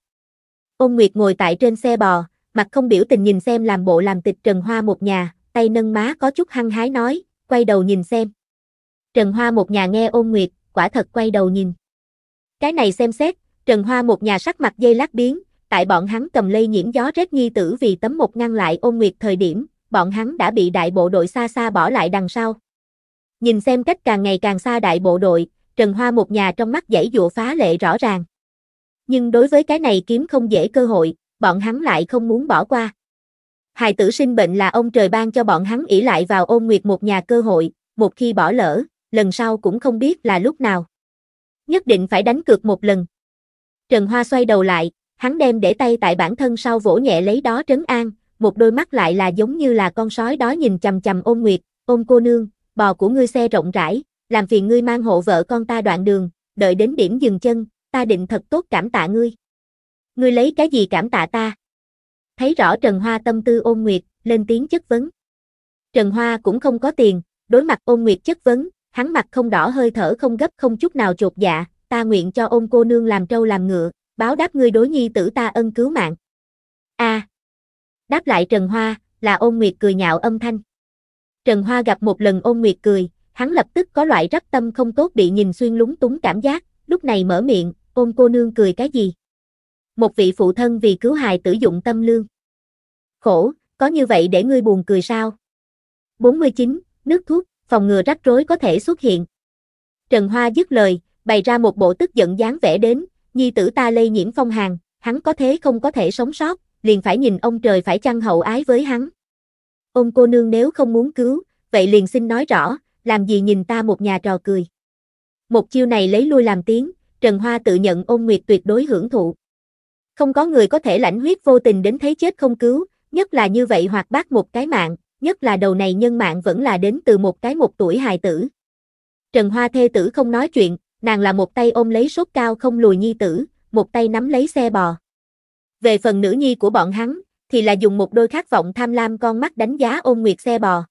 Ôn Nguyệt ngồi tại trên xe bò, mặt không biểu tình nhìn xem làm bộ làm tịch Trần Hoa một nhà, tay nâng má có chút hăng hái nói, quay đầu nhìn xem. Trần Hoa một nhà nghe ôn Nguyệt, quả thật quay đầu nhìn. Cái này xem xét, Trần Hoa một nhà sắc mặt dây lát biến, tại bọn hắn cầm lây nhiễm gió rét nghi tử vì tấm một ngăn lại ôn Nguyệt thời điểm, bọn hắn đã bị đại bộ đội xa xa bỏ lại đằng sau. Nhìn xem cách càng ngày càng xa đại bộ đội, Trần Hoa một nhà trong mắt dãy dụa phá lệ rõ ràng nhưng đối với cái này kiếm không dễ cơ hội, bọn hắn lại không muốn bỏ qua. Hài tử sinh bệnh là ông trời ban cho bọn hắn ỉ lại vào ôn nguyệt một nhà cơ hội, một khi bỏ lỡ, lần sau cũng không biết là lúc nào. Nhất định phải đánh cược một lần. Trần Hoa xoay đầu lại, hắn đem để tay tại bản thân sau vỗ nhẹ lấy đó trấn an, một đôi mắt lại là giống như là con sói đó nhìn chầm chầm ôn nguyệt, ôn cô nương, bò của ngươi xe rộng rãi, làm phiền ngươi mang hộ vợ con ta đoạn đường, đợi đến điểm dừng chân, ta định thật tốt cảm tạ ngươi. Ngươi lấy cái gì cảm tạ ta? Thấy rõ Trần Hoa tâm tư ôn nguyệt, lên tiếng chất vấn. Trần Hoa cũng không có tiền, đối mặt ôn nguyệt chất vấn, hắn mặt không đỏ hơi thở không gấp không chút nào chột dạ, ta nguyện cho ôn cô nương làm trâu làm ngựa, báo đáp ngươi đối nhi tử ta ân cứu mạng. A. À. Đáp lại Trần Hoa, là ôn nguyệt cười nhạo âm thanh. Trần Hoa gặp một lần ôn nguyệt cười, hắn lập tức có loại rắc tâm không tốt bị nhìn xuyên lúng túng cảm giác, lúc này mở miệng, ôm cô nương cười cái gì? Một vị phụ thân vì cứu hài tử dụng tâm lương. Khổ, có như vậy để ngươi buồn cười sao? 49. Nước thuốc, phòng ngừa rắc rối có thể xuất hiện. Trần Hoa dứt lời, bày ra một bộ tức giận dáng vẻ đến, nhi tử ta lây nhiễm phong hàn, hắn có thế không có thể sống sót, liền phải nhìn ông trời phải chăng hậu ái với hắn. Ông cô nương nếu không muốn cứu, vậy liền xin nói rõ, làm gì nhìn ta một nhà trò cười. Một chiêu này lấy lui làm tiếng, Trần Hoa tự nhận ôn nguyệt tuyệt đối hưởng thụ. Không có người có thể lãnh huyết vô tình đến thấy chết không cứu, nhất là như vậy hoặc bác một cái mạng, nhất là đầu này nhân mạng vẫn là đến từ một cái một tuổi hài tử. Trần Hoa thê tử không nói chuyện, nàng là một tay ôm lấy sốt cao không lùi nhi tử, một tay nắm lấy xe bò. Về phần nữ nhi của bọn hắn, thì là dùng một đôi khát vọng tham lam con mắt đánh giá ôn nguyệt xe bò.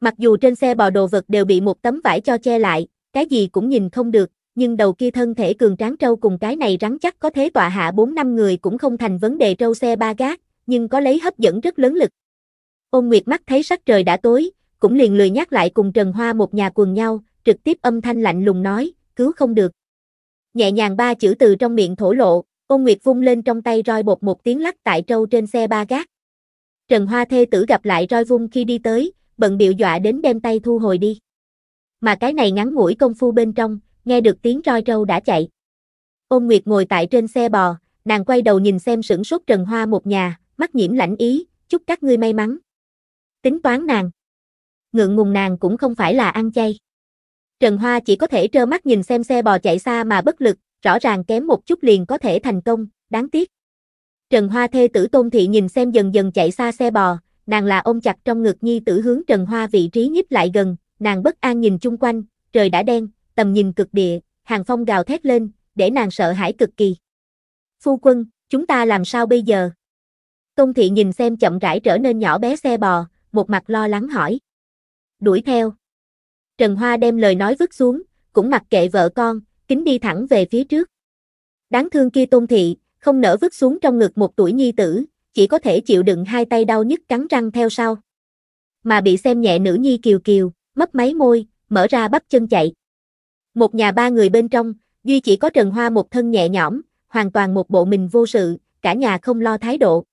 Mặc dù trên xe bò đồ vật đều bị một tấm vải cho che lại, cái gì cũng nhìn không được, nhưng đầu kia thân thể cường tráng trâu cùng cái này rắn chắc có thế tọa hạ 4 năm người cũng không thành vấn đề trâu xe ba gác, nhưng có lấy hấp dẫn rất lớn lực. Ôn Nguyệt mắt thấy sắc trời đã tối, cũng liền lười nhắc lại cùng Trần Hoa một nhà quần nhau, trực tiếp âm thanh lạnh lùng nói, cứu không được. Nhẹ nhàng ba chữ từ trong miệng thổ lộ, Ôn Nguyệt vung lên trong tay roi bột một tiếng lắc tại trâu trên xe ba gác. Trần Hoa thê tử gặp lại roi vung khi đi tới, bận biểu dọa đến đem tay thu hồi đi. Mà cái này ngắn ngủi công phu bên trong, nghe được tiếng roi trâu đã chạy. Ôn Nguyệt ngồi tại trên xe bò, nàng quay đầu nhìn xem sửng sốt Trần Hoa một nhà, mắt nhiễm lãnh ý, chúc các ngươi may mắn. Tính toán nàng. Ngượng ngùng nàng cũng không phải là ăn chay. Trần Hoa chỉ có thể trơ mắt nhìn xem xe bò chạy xa mà bất lực, rõ ràng kém một chút liền có thể thành công, đáng tiếc. Trần Hoa thê tử Tôn Thị nhìn xem dần dần chạy xa xe bò, nàng là ôm chặt trong ngực nhi tử hướng Trần Hoa vị trí nhíp lại gần, nàng bất an nhìn chung quanh, trời đã đen, tầm nhìn cực địa, hàng phong gào thét lên, để nàng sợ hãi cực kỳ. Phu quân, chúng ta làm sao bây giờ? Công thị nhìn xem chậm rãi trở nên nhỏ bé xe bò, một mặt lo lắng hỏi. Đuổi theo. Trần Hoa đem lời nói vứt xuống, cũng mặc kệ vợ con, kính đi thẳng về phía trước. Đáng thương kia tôn thị, không nỡ vứt xuống trong ngực một tuổi nhi tử, chỉ có thể chịu đựng hai tay đau nhức cắn răng theo sau. Mà bị xem nhẹ nữ nhi kiều kiều, mất máy môi, mở ra bắp chân chạy. Một nhà ba người bên trong, duy chỉ có Trần Hoa một thân nhẹ nhõm, hoàn toàn một bộ mình vô sự, cả nhà không lo thái độ.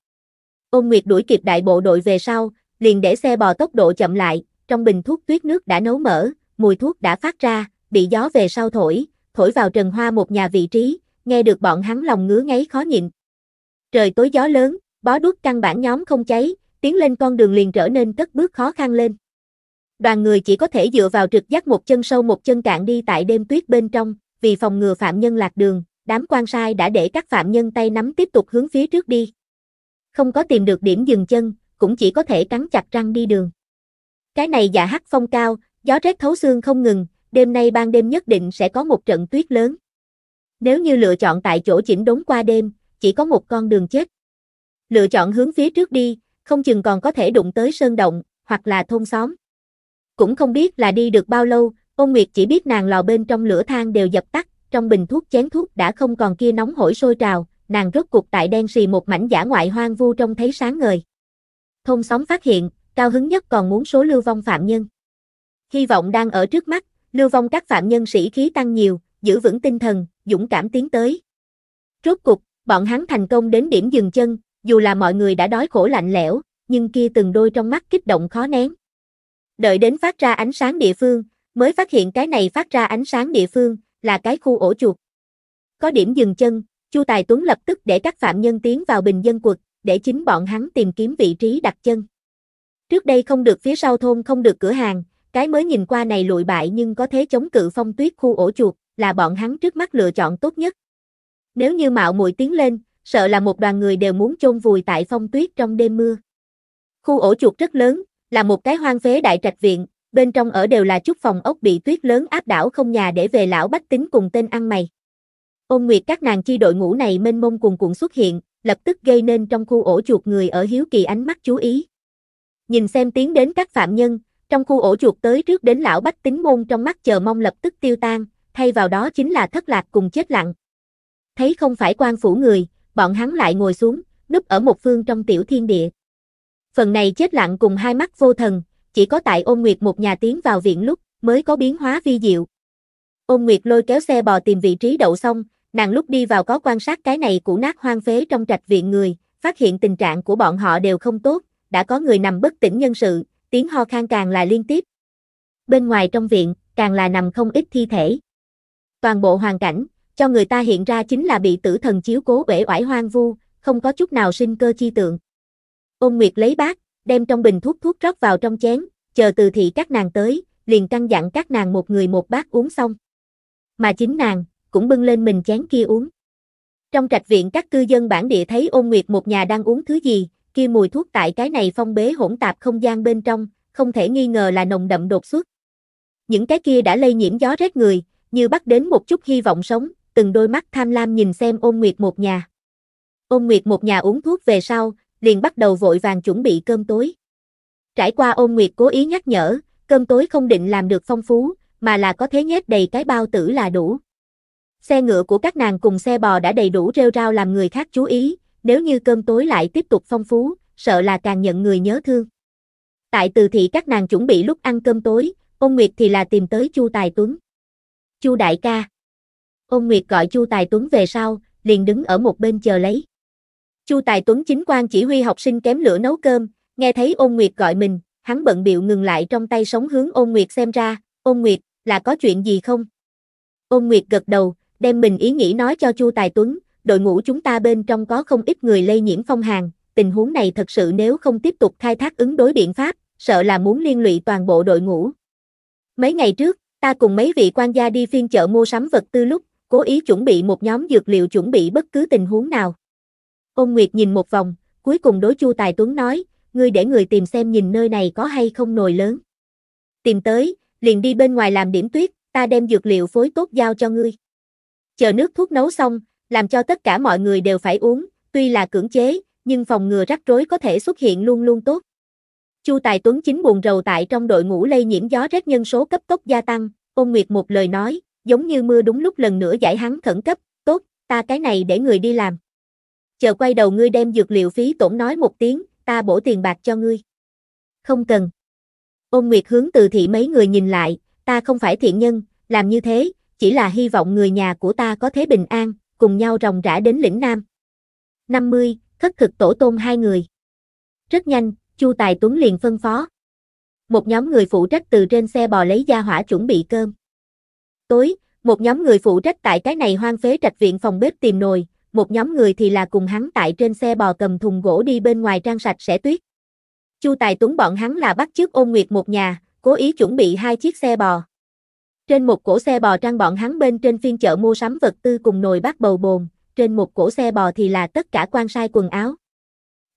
Ôn Nguyệt đuổi kịp đại bộ đội về sau, liền để xe bò tốc độ chậm lại, trong bình thuốc tuyết nước đã nấu mở, mùi thuốc đã phát ra, bị gió về sau thổi, thổi vào Trần Hoa một nhà vị trí, nghe được bọn hắn lòng ngứa ngáy khó nhịn. Trời tối gió lớn, bó đuốc căn bản nhóm không cháy, tiến lên con đường liền trở nên cất bước khó khăn lên đoàn người chỉ có thể dựa vào trực giác một chân sâu một chân cạn đi tại đêm tuyết bên trong, vì phòng ngừa phạm nhân lạc đường, đám quan sai đã để các phạm nhân tay nắm tiếp tục hướng phía trước đi. Không có tìm được điểm dừng chân, cũng chỉ có thể cắn chặt răng đi đường. Cái này dạ hắc phong cao, gió rét thấu xương không ngừng, đêm nay ban đêm nhất định sẽ có một trận tuyết lớn. Nếu như lựa chọn tại chỗ chỉnh đốn qua đêm, chỉ có một con đường chết. Lựa chọn hướng phía trước đi, không chừng còn có thể đụng tới sơn động, hoặc là thôn xóm. Cũng không biết là đi được bao lâu, ôn nguyệt chỉ biết nàng lò bên trong lửa than đều dập tắt, trong bình thuốc chén thuốc đã không còn kia nóng hổi sôi trào, nàng rốt cuộc tại đen xì một mảnh giả ngoại hoang vu trong thấy sáng ngời. Thôn xóm phát hiện, cao hứng nhất còn muốn số lưu vong phạm nhân. Hy vọng đang ở trước mắt, lưu vong các phạm nhân sĩ khí tăng nhiều, giữ vững tinh thần, dũng cảm tiến tới. Rốt cuộc, bọn hắn thành công đến điểm dừng chân, dù là mọi người đã đói khổ lạnh lẽo, nhưng kia từng đôi trong mắt kích động khó nén. Đợi đến phát ra ánh sáng địa phương, mới phát hiện cái này phát ra ánh sáng địa phương, là cái khu ổ chuột. Có điểm dừng chân, Chu Tài Tuấn lập tức để các phạm nhân tiến vào bình dân quật, để chính bọn hắn tìm kiếm vị trí đặt chân. Trước đây không được phía sau thôn không được cửa hàng, cái mới nhìn qua này lụi bại nhưng có thế chống cự phong tuyết khu ổ chuột, là bọn hắn trước mắt lựa chọn tốt nhất. Nếu như mạo muội tiến lên, sợ là một đoàn người đều muốn chôn vùi tại phong tuyết trong đêm mưa. Khu ổ chuột rất lớn, là một cái hoang phế đại trạch viện, bên trong ở đều là chút phòng ốc bị tuyết lớn áp đảo không nhà để về lão bách tính cùng tên ăn mày. Ôn Nguyệt các nàng chi đội ngũ này mênh mông cuồn cuộn xuất hiện, lập tức gây nên trong khu ổ chuột người ở hiếu kỳ ánh mắt chú ý. Nhìn xem tiến đến các phạm nhân, trong khu ổ chuột tới trước đến lão bách tính môn trong mắt chờ mong lập tức tiêu tan, thay vào đó chính là thất lạc cùng chết lặng. Thấy không phải quan phủ người, bọn hắn lại ngồi xuống, núp ở một phương trong tiểu thiên địa phần này chết lặng cùng hai mắt vô thần, chỉ có tại ôn nguyệt một nhà tiến vào viện lúc, mới có biến hóa vi diệu. Ôn nguyệt lôi kéo xe bò tìm vị trí đậu xong, nàng lúc đi vào có quan sát cái này cũ nát hoang phế trong trạch viện người, phát hiện tình trạng của bọn họ đều không tốt, đã có người nằm bất tỉnh nhân sự, tiếng ho khan càng là liên tiếp. Bên ngoài trong viện, càng là nằm không ít thi thể. Toàn bộ hoàn cảnh, cho người ta hiện ra chính là bị tử thần chiếu cố bể oải hoang vu, không có chút nào sinh cơ chi tượng. Ôn Nguyệt lấy bát, đem trong bình thuốc thuốc rót vào trong chén, chờ từ thị các nàng tới, liền căn dặn các nàng một người một bát uống xong. Mà chính nàng, cũng bưng lên mình chén kia uống. Trong trạch viện các cư dân bản địa thấy ôn nguyệt một nhà đang uống thứ gì, kia mùi thuốc tại cái này phong bế hỗn tạp không gian bên trong, không thể nghi ngờ là nồng đậm đột xuất. Những cái kia đã lây nhiễm gió rét người, như bắt đến một chút hy vọng sống, từng đôi mắt tham lam nhìn xem ôn nguyệt một nhà. Ôn nguyệt một nhà uống thuốc về sau, liền bắt đầu vội vàng chuẩn bị cơm tối. Trải qua ôn nguyệt cố ý nhắc nhở, cơm tối không định làm được phong phú, mà là có thế nhét đầy cái bao tử là đủ. Xe ngựa của các nàng cùng xe bò đã đầy đủ rêu rao làm người khác chú ý, nếu như cơm tối lại tiếp tục phong phú, sợ là càng nhận người nhớ thương. Tại từ thị các nàng chuẩn bị lúc ăn cơm tối, ôn nguyệt thì là tìm tới Chu Tài Tuấn. Chu đại ca. Ôn nguyệt gọi Chu Tài Tuấn về sau, liền đứng ở một bên chờ lấy. Chu Tài Tuấn chính quan chỉ huy học sinh kém lửa nấu cơm, nghe thấy Ôn Nguyệt gọi mình, hắn bận biệu ngừng lại trong tay sống hướng Ôn Nguyệt xem ra, Ôn Nguyệt, là có chuyện gì không? Ôn Nguyệt gật đầu, đem mình ý nghĩ nói cho Chu Tài Tuấn, đội ngũ chúng ta bên trong có không ít người lây nhiễm phong hàn, tình huống này thật sự nếu không tiếp tục khai thác ứng đối biện pháp, sợ là muốn liên lụy toàn bộ đội ngũ. Mấy ngày trước, ta cùng mấy vị quan gia đi phiên chợ mua sắm vật tư lúc, cố ý chuẩn bị một nhóm dược liệu chuẩn bị bất cứ tình huống nào. Ôn Nguyệt nhìn một vòng, cuối cùng đối Chu Tài Tuấn nói, ngươi để người tìm xem nhìn nơi này có hay không nồi lớn. Tìm tới, liền đi bên ngoài làm điểm tuyết, ta đem dược liệu phối tốt giao cho ngươi. Chờ nước thuốc nấu xong, làm cho tất cả mọi người đều phải uống, tuy là cưỡng chế, nhưng phòng ngừa rắc rối có thể xuất hiện luôn luôn tốt. Chu Tài Tuấn chính buồn rầu tại trong đội ngũ lây nhiễm gió rét nhân số cấp tốc gia tăng, ôn nguyệt một lời nói, giống như mưa đúng lúc lần nữa giải hắn khẩn cấp, tốt, ta cái này để người đi làm chờ quay đầu ngươi đem dược liệu phí tổn nói một tiếng, ta bổ tiền bạc cho ngươi. Không cần. Ôn Nguyệt hướng từ thị mấy người nhìn lại, ta không phải thiện nhân, làm như thế, chỉ là hy vọng người nhà của ta có thế bình an, cùng nhau rồng rã đến lĩnh Nam. 50, thất thực tổ tôn hai người. Rất nhanh, Chu Tài Tuấn liền phân phó. Một nhóm người phụ trách từ trên xe bò lấy gia hỏa chuẩn bị cơm. Tối, một nhóm người phụ trách tại cái này hoang phế trạch viện phòng bếp tìm nồi, một nhóm người thì là cùng hắn tại trên xe bò cầm thùng gỗ đi bên ngoài trang sạch sẽ tuyết. Chu Tài Tuấn bọn hắn là bắt chước ôn nguyệt một nhà, cố ý chuẩn bị hai chiếc xe bò. Trên một cổ xe bò trang bọn hắn bên trên phiên chợ mua sắm vật tư cùng nồi bát bầu bồn, trên một cổ xe bò thì là tất cả quan sai quần áo.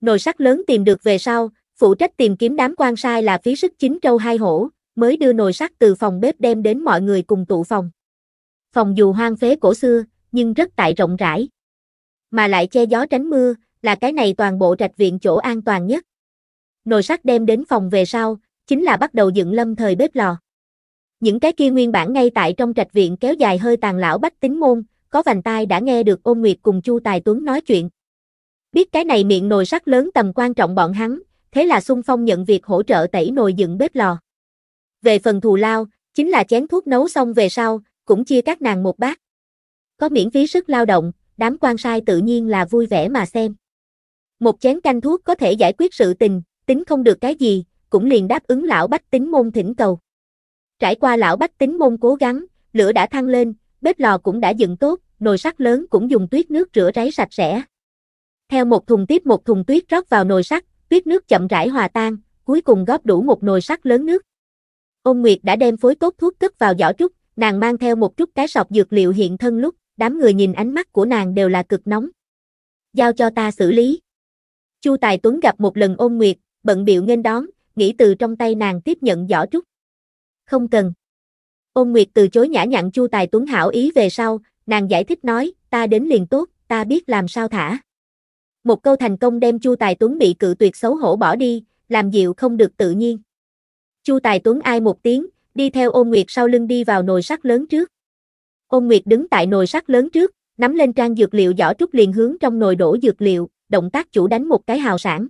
Nồi sắt lớn tìm được về sau, phụ trách tìm kiếm đám quan sai là phí sức chính trâu hai hổ, mới đưa nồi sắt từ phòng bếp đem đến mọi người cùng tụ phòng. Phòng dù hoang phế cổ xưa, nhưng rất tại rộng rãi mà lại che gió tránh mưa, là cái này toàn bộ trạch viện chỗ an toàn nhất. Nồi sắt đem đến phòng về sau, chính là bắt đầu dựng lâm thời bếp lò. Những cái kia nguyên bản ngay tại trong trạch viện kéo dài hơi tàn lão bách tính môn, có vành tai đã nghe được ôn nguyệt cùng Chu Tài Tuấn nói chuyện. Biết cái này miệng nồi sắt lớn tầm quan trọng bọn hắn, thế là xung phong nhận việc hỗ trợ tẩy nồi dựng bếp lò. Về phần thù lao, chính là chén thuốc nấu xong về sau, cũng chia các nàng một bát. Có miễn phí sức lao động, đám quan sai tự nhiên là vui vẻ mà xem. Một chén canh thuốc có thể giải quyết sự tình, tính không được cái gì, cũng liền đáp ứng lão bách tính môn thỉnh cầu. Trải qua lão bách tính môn cố gắng, lửa đã thăng lên, bếp lò cũng đã dựng tốt, nồi sắt lớn cũng dùng tuyết nước rửa ráy sạch sẽ. Theo một thùng tiếp một thùng tuyết rót vào nồi sắt, tuyết nước chậm rãi hòa tan, cuối cùng góp đủ một nồi sắt lớn nước. Ôn Nguyệt đã đem phối tốt thuốc cất vào giỏ trúc, nàng mang theo một chút cái sọc dược liệu hiện thân lúc đám người nhìn ánh mắt của nàng đều là cực nóng. Giao cho ta xử lý. Chu Tài Tuấn gặp một lần ôn nguyệt, bận biệu nghênh đón, nghĩ từ trong tay nàng tiếp nhận giỏ trúc. Không cần. Ôn nguyệt từ chối nhã nhặn Chu Tài Tuấn hảo ý về sau, nàng giải thích nói, ta đến liền tốt, ta biết làm sao thả. Một câu thành công đem Chu Tài Tuấn bị cự tuyệt xấu hổ bỏ đi, làm dịu không được tự nhiên. Chu Tài Tuấn ai một tiếng, đi theo ôn nguyệt sau lưng đi vào nồi sắt lớn trước. Ôn Nguyệt đứng tại nồi sắt lớn trước, nắm lên trang dược liệu giỏ trúc liền hướng trong nồi đổ dược liệu, động tác chủ đánh một cái hào sản.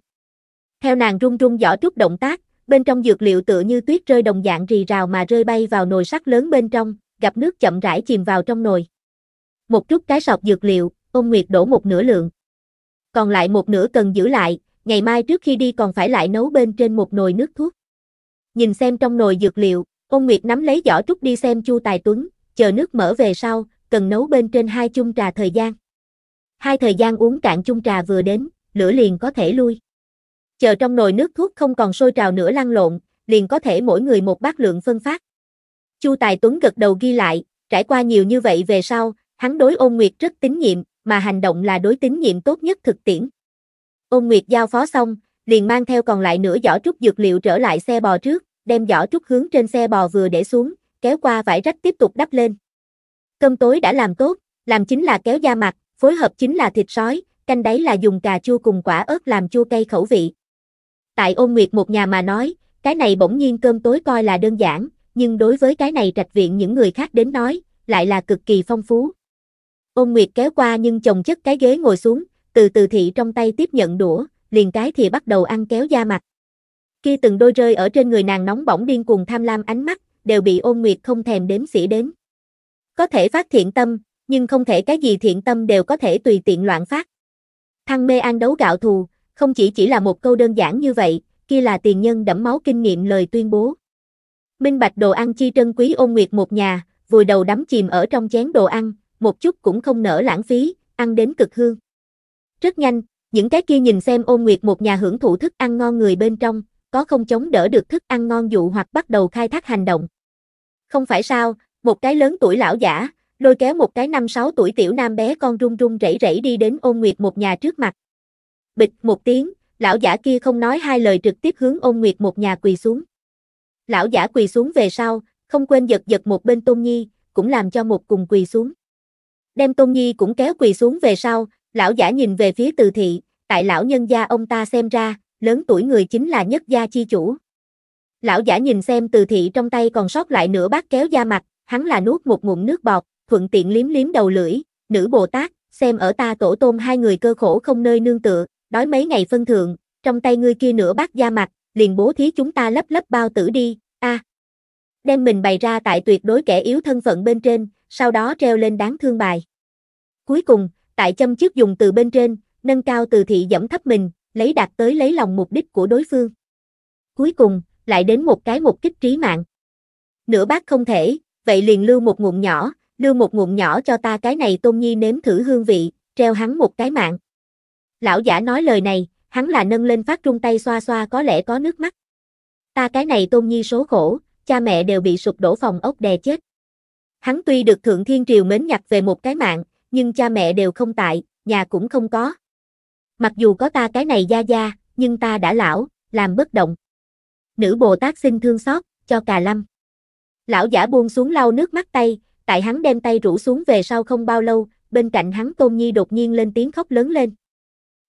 Theo nàng rung rung giỏ trúc động tác, bên trong dược liệu tựa như tuyết rơi đồng dạng rì rào mà rơi bay vào nồi sắt lớn bên trong, gặp nước chậm rãi chìm vào trong nồi. Một chút cái sọc dược liệu, ôn nguyệt đổ một nửa lượng. Còn lại một nửa cần giữ lại, ngày mai trước khi đi còn phải lại nấu bên trên một nồi nước thuốc. Nhìn xem trong nồi dược liệu, ôn nguyệt nắm lấy giỏ trúc đi xem Chu Tài Tuấn, chờ nước mở về sau, cần nấu bên trên hai chung trà thời gian. Hai thời gian uống cạn chung trà vừa đến, lửa liền có thể lui. Chờ trong nồi nước thuốc không còn sôi trào nữa lăn lộn, liền có thể mỗi người một bát lượng phân phát. Chu Tài Tuấn gật đầu ghi lại, trải qua nhiều như vậy về sau, hắn đối ôn nguyệt rất tín nhiệm, mà hành động là đối tín nhiệm tốt nhất thực tiễn. Ôn nguyệt giao phó xong, liền mang theo còn lại nửa giỏ trúc dược liệu trở lại xe bò trước, đem giỏ trúc hướng trên xe bò vừa để xuống, kéo qua vải rách tiếp tục đắp lên. Cơm tối đã làm tốt, làm chính là kéo da mặt, phối hợp chính là thịt sói, canh đáy là dùng cà chua cùng quả ớt làm chua cay khẩu vị. Tại ôn nguyệt một nhà mà nói, cái này bỗng nhiên cơm tối coi là đơn giản, nhưng đối với cái này trạch viện những người khác đến nói, lại là cực kỳ phong phú. Ôn nguyệt kéo qua nhưng chồng chất cái ghế ngồi xuống, từ từ thị trong tay tiếp nhận đũa, liền cái thì bắt đầu ăn kéo da mặt. Khi từng đôi rơi ở trên người nàng nóng bỏng điên cuồng tham lam ánh mắt, đều bị ôn nguyệt không thèm đếm xỉa đến. Có thể phát thiện tâm, nhưng không thể cái gì thiện tâm đều có thể tùy tiện loạn phát. Thăng mê ăn đấu gạo thù, không chỉ chỉ là một câu đơn giản như vậy, kia là tiền nhân đẫm máu kinh nghiệm lời tuyên bố. Minh bạch đồ ăn chi trân quý ôn nguyệt một nhà, vùi đầu đắm chìm ở trong chén đồ ăn, một chút cũng không nở lãng phí, ăn đến cực hương. Rất nhanh, những cái kia nhìn xem ôn nguyệt một nhà hưởng thụ thức ăn ngon người bên trong, có không chống đỡ được thức ăn ngon dụ hoặc bắt đầu khai thác hành động. Không phải sao, một cái lớn tuổi lão giả, lôi kéo một cái năm sáu tuổi tiểu nam bé con run run rẩy rẩy đi đến ôn nguyệt một nhà trước mặt. Bịch một tiếng, lão giả kia không nói hai lời trực tiếp hướng ôn nguyệt một nhà quỳ xuống. Lão giả quỳ xuống về sau, không quên giật giật một bên tôn nhi, cũng làm cho một cùng quỳ xuống. Đem tôn nhi cũng kéo quỳ xuống về sau, lão giả nhìn về phía từ thị, tại lão nhân gia ông ta xem ra, lớn tuổi người chính là nhất gia chi chủ. Lão giả nhìn xem từ thị trong tay còn sót lại nửa bát kéo da mặt, hắn là nuốt một ngụm nước bọt, thuận tiện liếm liếm đầu lưỡi, nữ Bồ Tát, xem ở ta tổ tôm hai người cơ khổ không nơi nương tựa, đói mấy ngày phân thượng, trong tay ngươi kia nửa bát da mặt, liền bố thí chúng ta lấp lấp bao tử đi, a. À. Đem mình bày ra tại tuyệt đối kẻ yếu thân phận bên trên, sau đó treo lên đáng thương bài. Cuối cùng, tại châm trước dùng từ bên trên, nâng cao từ thị dẫm thấp mình, lấy đạt tới lấy lòng mục đích của đối phương. Cuối cùng, lại đến một cái một kích trí mạng. Nửa bát không thể, vậy liền lưu một ngụm nhỏ, lưu một ngụm nhỏ cho ta cái này Tôn Nhi nếm thử hương vị, treo hắn một cái mạng. Lão giả nói lời này, hắn là nâng lên phát trung tay xoa xoa có lẽ có nước mắt. Ta cái này Tôn Nhi số khổ, cha mẹ đều bị sụp đổ phòng ốc đè chết. Hắn tuy được Thượng Thiên Triều mến nhặt về một cái mạng, nhưng cha mẹ đều không tại, nhà cũng không có. Mặc dù có ta cái này gia gia, nhưng ta đã lão, làm bất động. Nữ Bồ Tát xin thương xót, cho cà lâm. Lão giả buông xuống lau nước mắt tay, tại hắn đem tay rũ xuống về sau không bao lâu, bên cạnh hắn Tôn Nhi đột nhiên lên tiếng khóc lớn lên.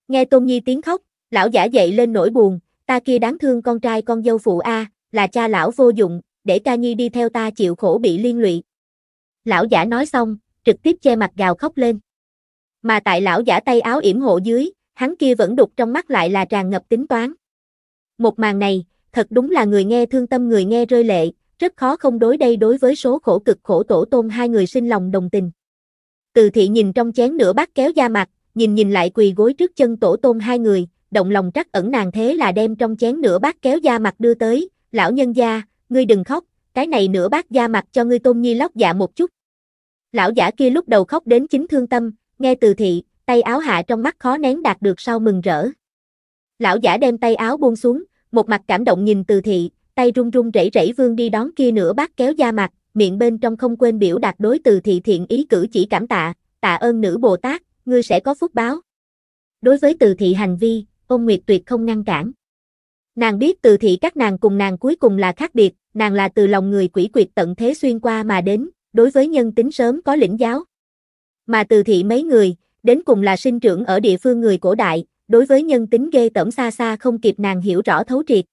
Nghe Tôn Nhi tiếng khóc, lão giả dậy lên nỗi buồn, ta kia đáng thương con trai con dâu phụ A, là cha lão vô dụng, để ca nhi đi theo ta chịu khổ bị liên lụy. Lão giả nói xong, trực tiếp che mặt gào khóc lên. Mà tại lão giả tay áo yểm hộ dưới, hắn kia vẫn đục trong mắt lại là tràn ngập tính toán. Một màn này, thật đúng là người nghe thương tâm người nghe rơi lệ, rất khó không đối đây đối với số khổ cực khổ tổ tôn hai người sinh lòng đồng tình. Từ thị nhìn trong chén nửa bát kéo da mặt, nhìn nhìn lại quỳ gối trước chân tổ tôn hai người, động lòng trắc ẩn nàng thế là đem trong chén nửa bát kéo da mặt đưa tới, lão nhân gia, ngươi đừng khóc, cái này nửa bát da mặt cho ngươi tôn nhi lóc dạ một chút. Lão giả kia lúc đầu khóc đến chính thương tâm, nghe từ thị, tay áo hạ trong mắt khó nén đạt được sau mừng rỡ. Lão giả đem tay áo buông xuống, một mặt cảm động nhìn từ thị, tay run run rẩy rẩy vương đi đón kia nửa bác kéo da mặt, miệng bên trong không quên biểu đạt đối từ thị thiện ý cử chỉ cảm tạ, tạ ơn nữ Bồ Tát, ngươi sẽ có phúc báo. Đối với từ thị hành vi, ôn nguyệt tuyệt không ngăn cản. Nàng biết từ thị các nàng cùng nàng cuối cùng là khác biệt, nàng là từ lòng người quỷ quyệt tận thế xuyên qua mà đến, đối với nhân tính sớm có lĩnh giáo. Mà từ thị mấy người, đến cùng là sinh trưởng ở địa phương người cổ đại, đối với nhân tính ghê tởm xa xa không kịp nàng hiểu rõ thấu triệt.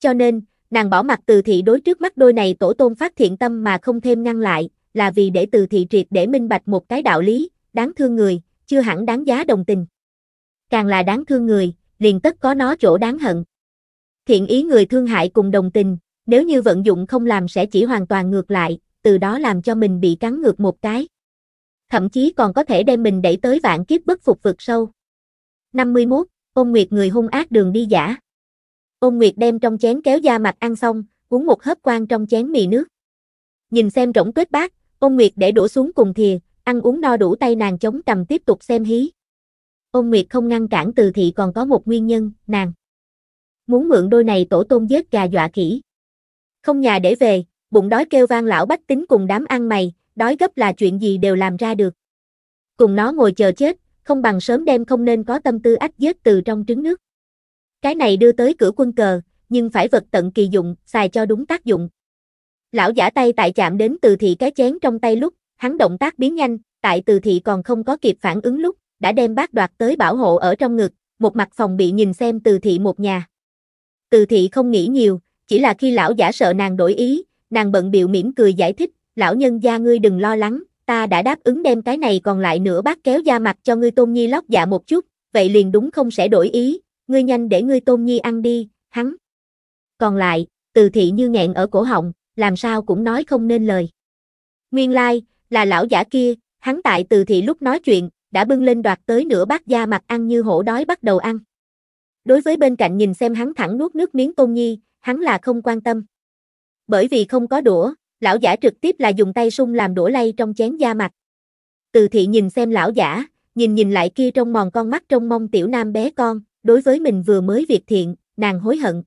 Cho nên, nàng bỏ mặt từ thị đối trước mắt đôi này tổ tôn phát thiện tâm mà không thêm ngăn lại, là vì để từ thị triệt để minh bạch một cái đạo lý, đáng thương người, chưa hẳn đáng giá đồng tình. Càng là đáng thương người, liền tất có nó chỗ đáng hận. Thiện ý người thương hại cùng đồng tình, nếu như vận dụng không làm sẽ chỉ hoàn toàn ngược lại, từ đó làm cho mình bị cắn ngược một cái thậm chí còn có thể đem mình đẩy tới vạn kiếp bất phục vực sâu. 51. Ôn Nguyệt người hung ác đường đi giả. Ôn Nguyệt đem trong chén kéo da mặt ăn xong, uống một hớp quan trong chén mì nước. Nhìn xem rỗng kết bát, Ôn Nguyệt để đổ xuống cùng thìa, ăn uống no đủ tay nàng chống cầm tiếp tục xem hí. Ôn Nguyệt không ngăn cản từ thị còn có một nguyên nhân, nàng. Muốn mượn đôi này tổ tôn giết gà dọa khỉ. Không nhà để về, bụng đói kêu vang lão bách tính cùng đám ăn mày, đói gấp là chuyện gì đều làm ra được. Cùng nó ngồi chờ chết, không bằng sớm đem không nên có tâm tư ách giết từ trong trứng nước. Cái này đưa tới cửa quân cờ, nhưng phải vật tận kỳ dụng, xài cho đúng tác dụng. Lão giả tay tại chạm đến từ thị cái chén trong tay lúc, hắn động tác biến nhanh, tại từ thị còn không có kịp phản ứng lúc, đã đem bác đoạt tới bảo hộ ở trong ngực, một mặt phòng bị nhìn xem từ thị một nhà. Từ thị không nghĩ nhiều, chỉ là khi lão giả sợ nàng đổi ý, nàng bận biểu mỉm cười giải thích, lão nhân gia ngươi đừng lo lắng, ta đã đáp ứng đem cái này còn lại nửa bát kéo da mặt cho ngươi Tôn Nhi lót dạ một chút, vậy liền đúng không sẽ đổi ý, ngươi nhanh để ngươi Tôn Nhi ăn đi, hắn. Còn lại, từ thị như nghẹn ở cổ họng, làm sao cũng nói không nên lời. Nguyên lai, là lão giả kia, hắn tại từ thị lúc nói chuyện, đã bưng lên đoạt tới nửa bát da mặt ăn như hổ đói bắt đầu ăn. Đối với bên cạnh nhìn xem hắn thẳng nuốt nước miếng Tôn Nhi, hắn là không quan tâm. Bởi vì không có đũa, lão giả trực tiếp là dùng tay sung làm đổ lay trong chén da mặt. Từ thị nhìn xem lão giả, nhìn nhìn lại kia trong mòn con mắt trong mong tiểu nam bé con, đối với mình vừa mới việc thiện, nàng hối hận.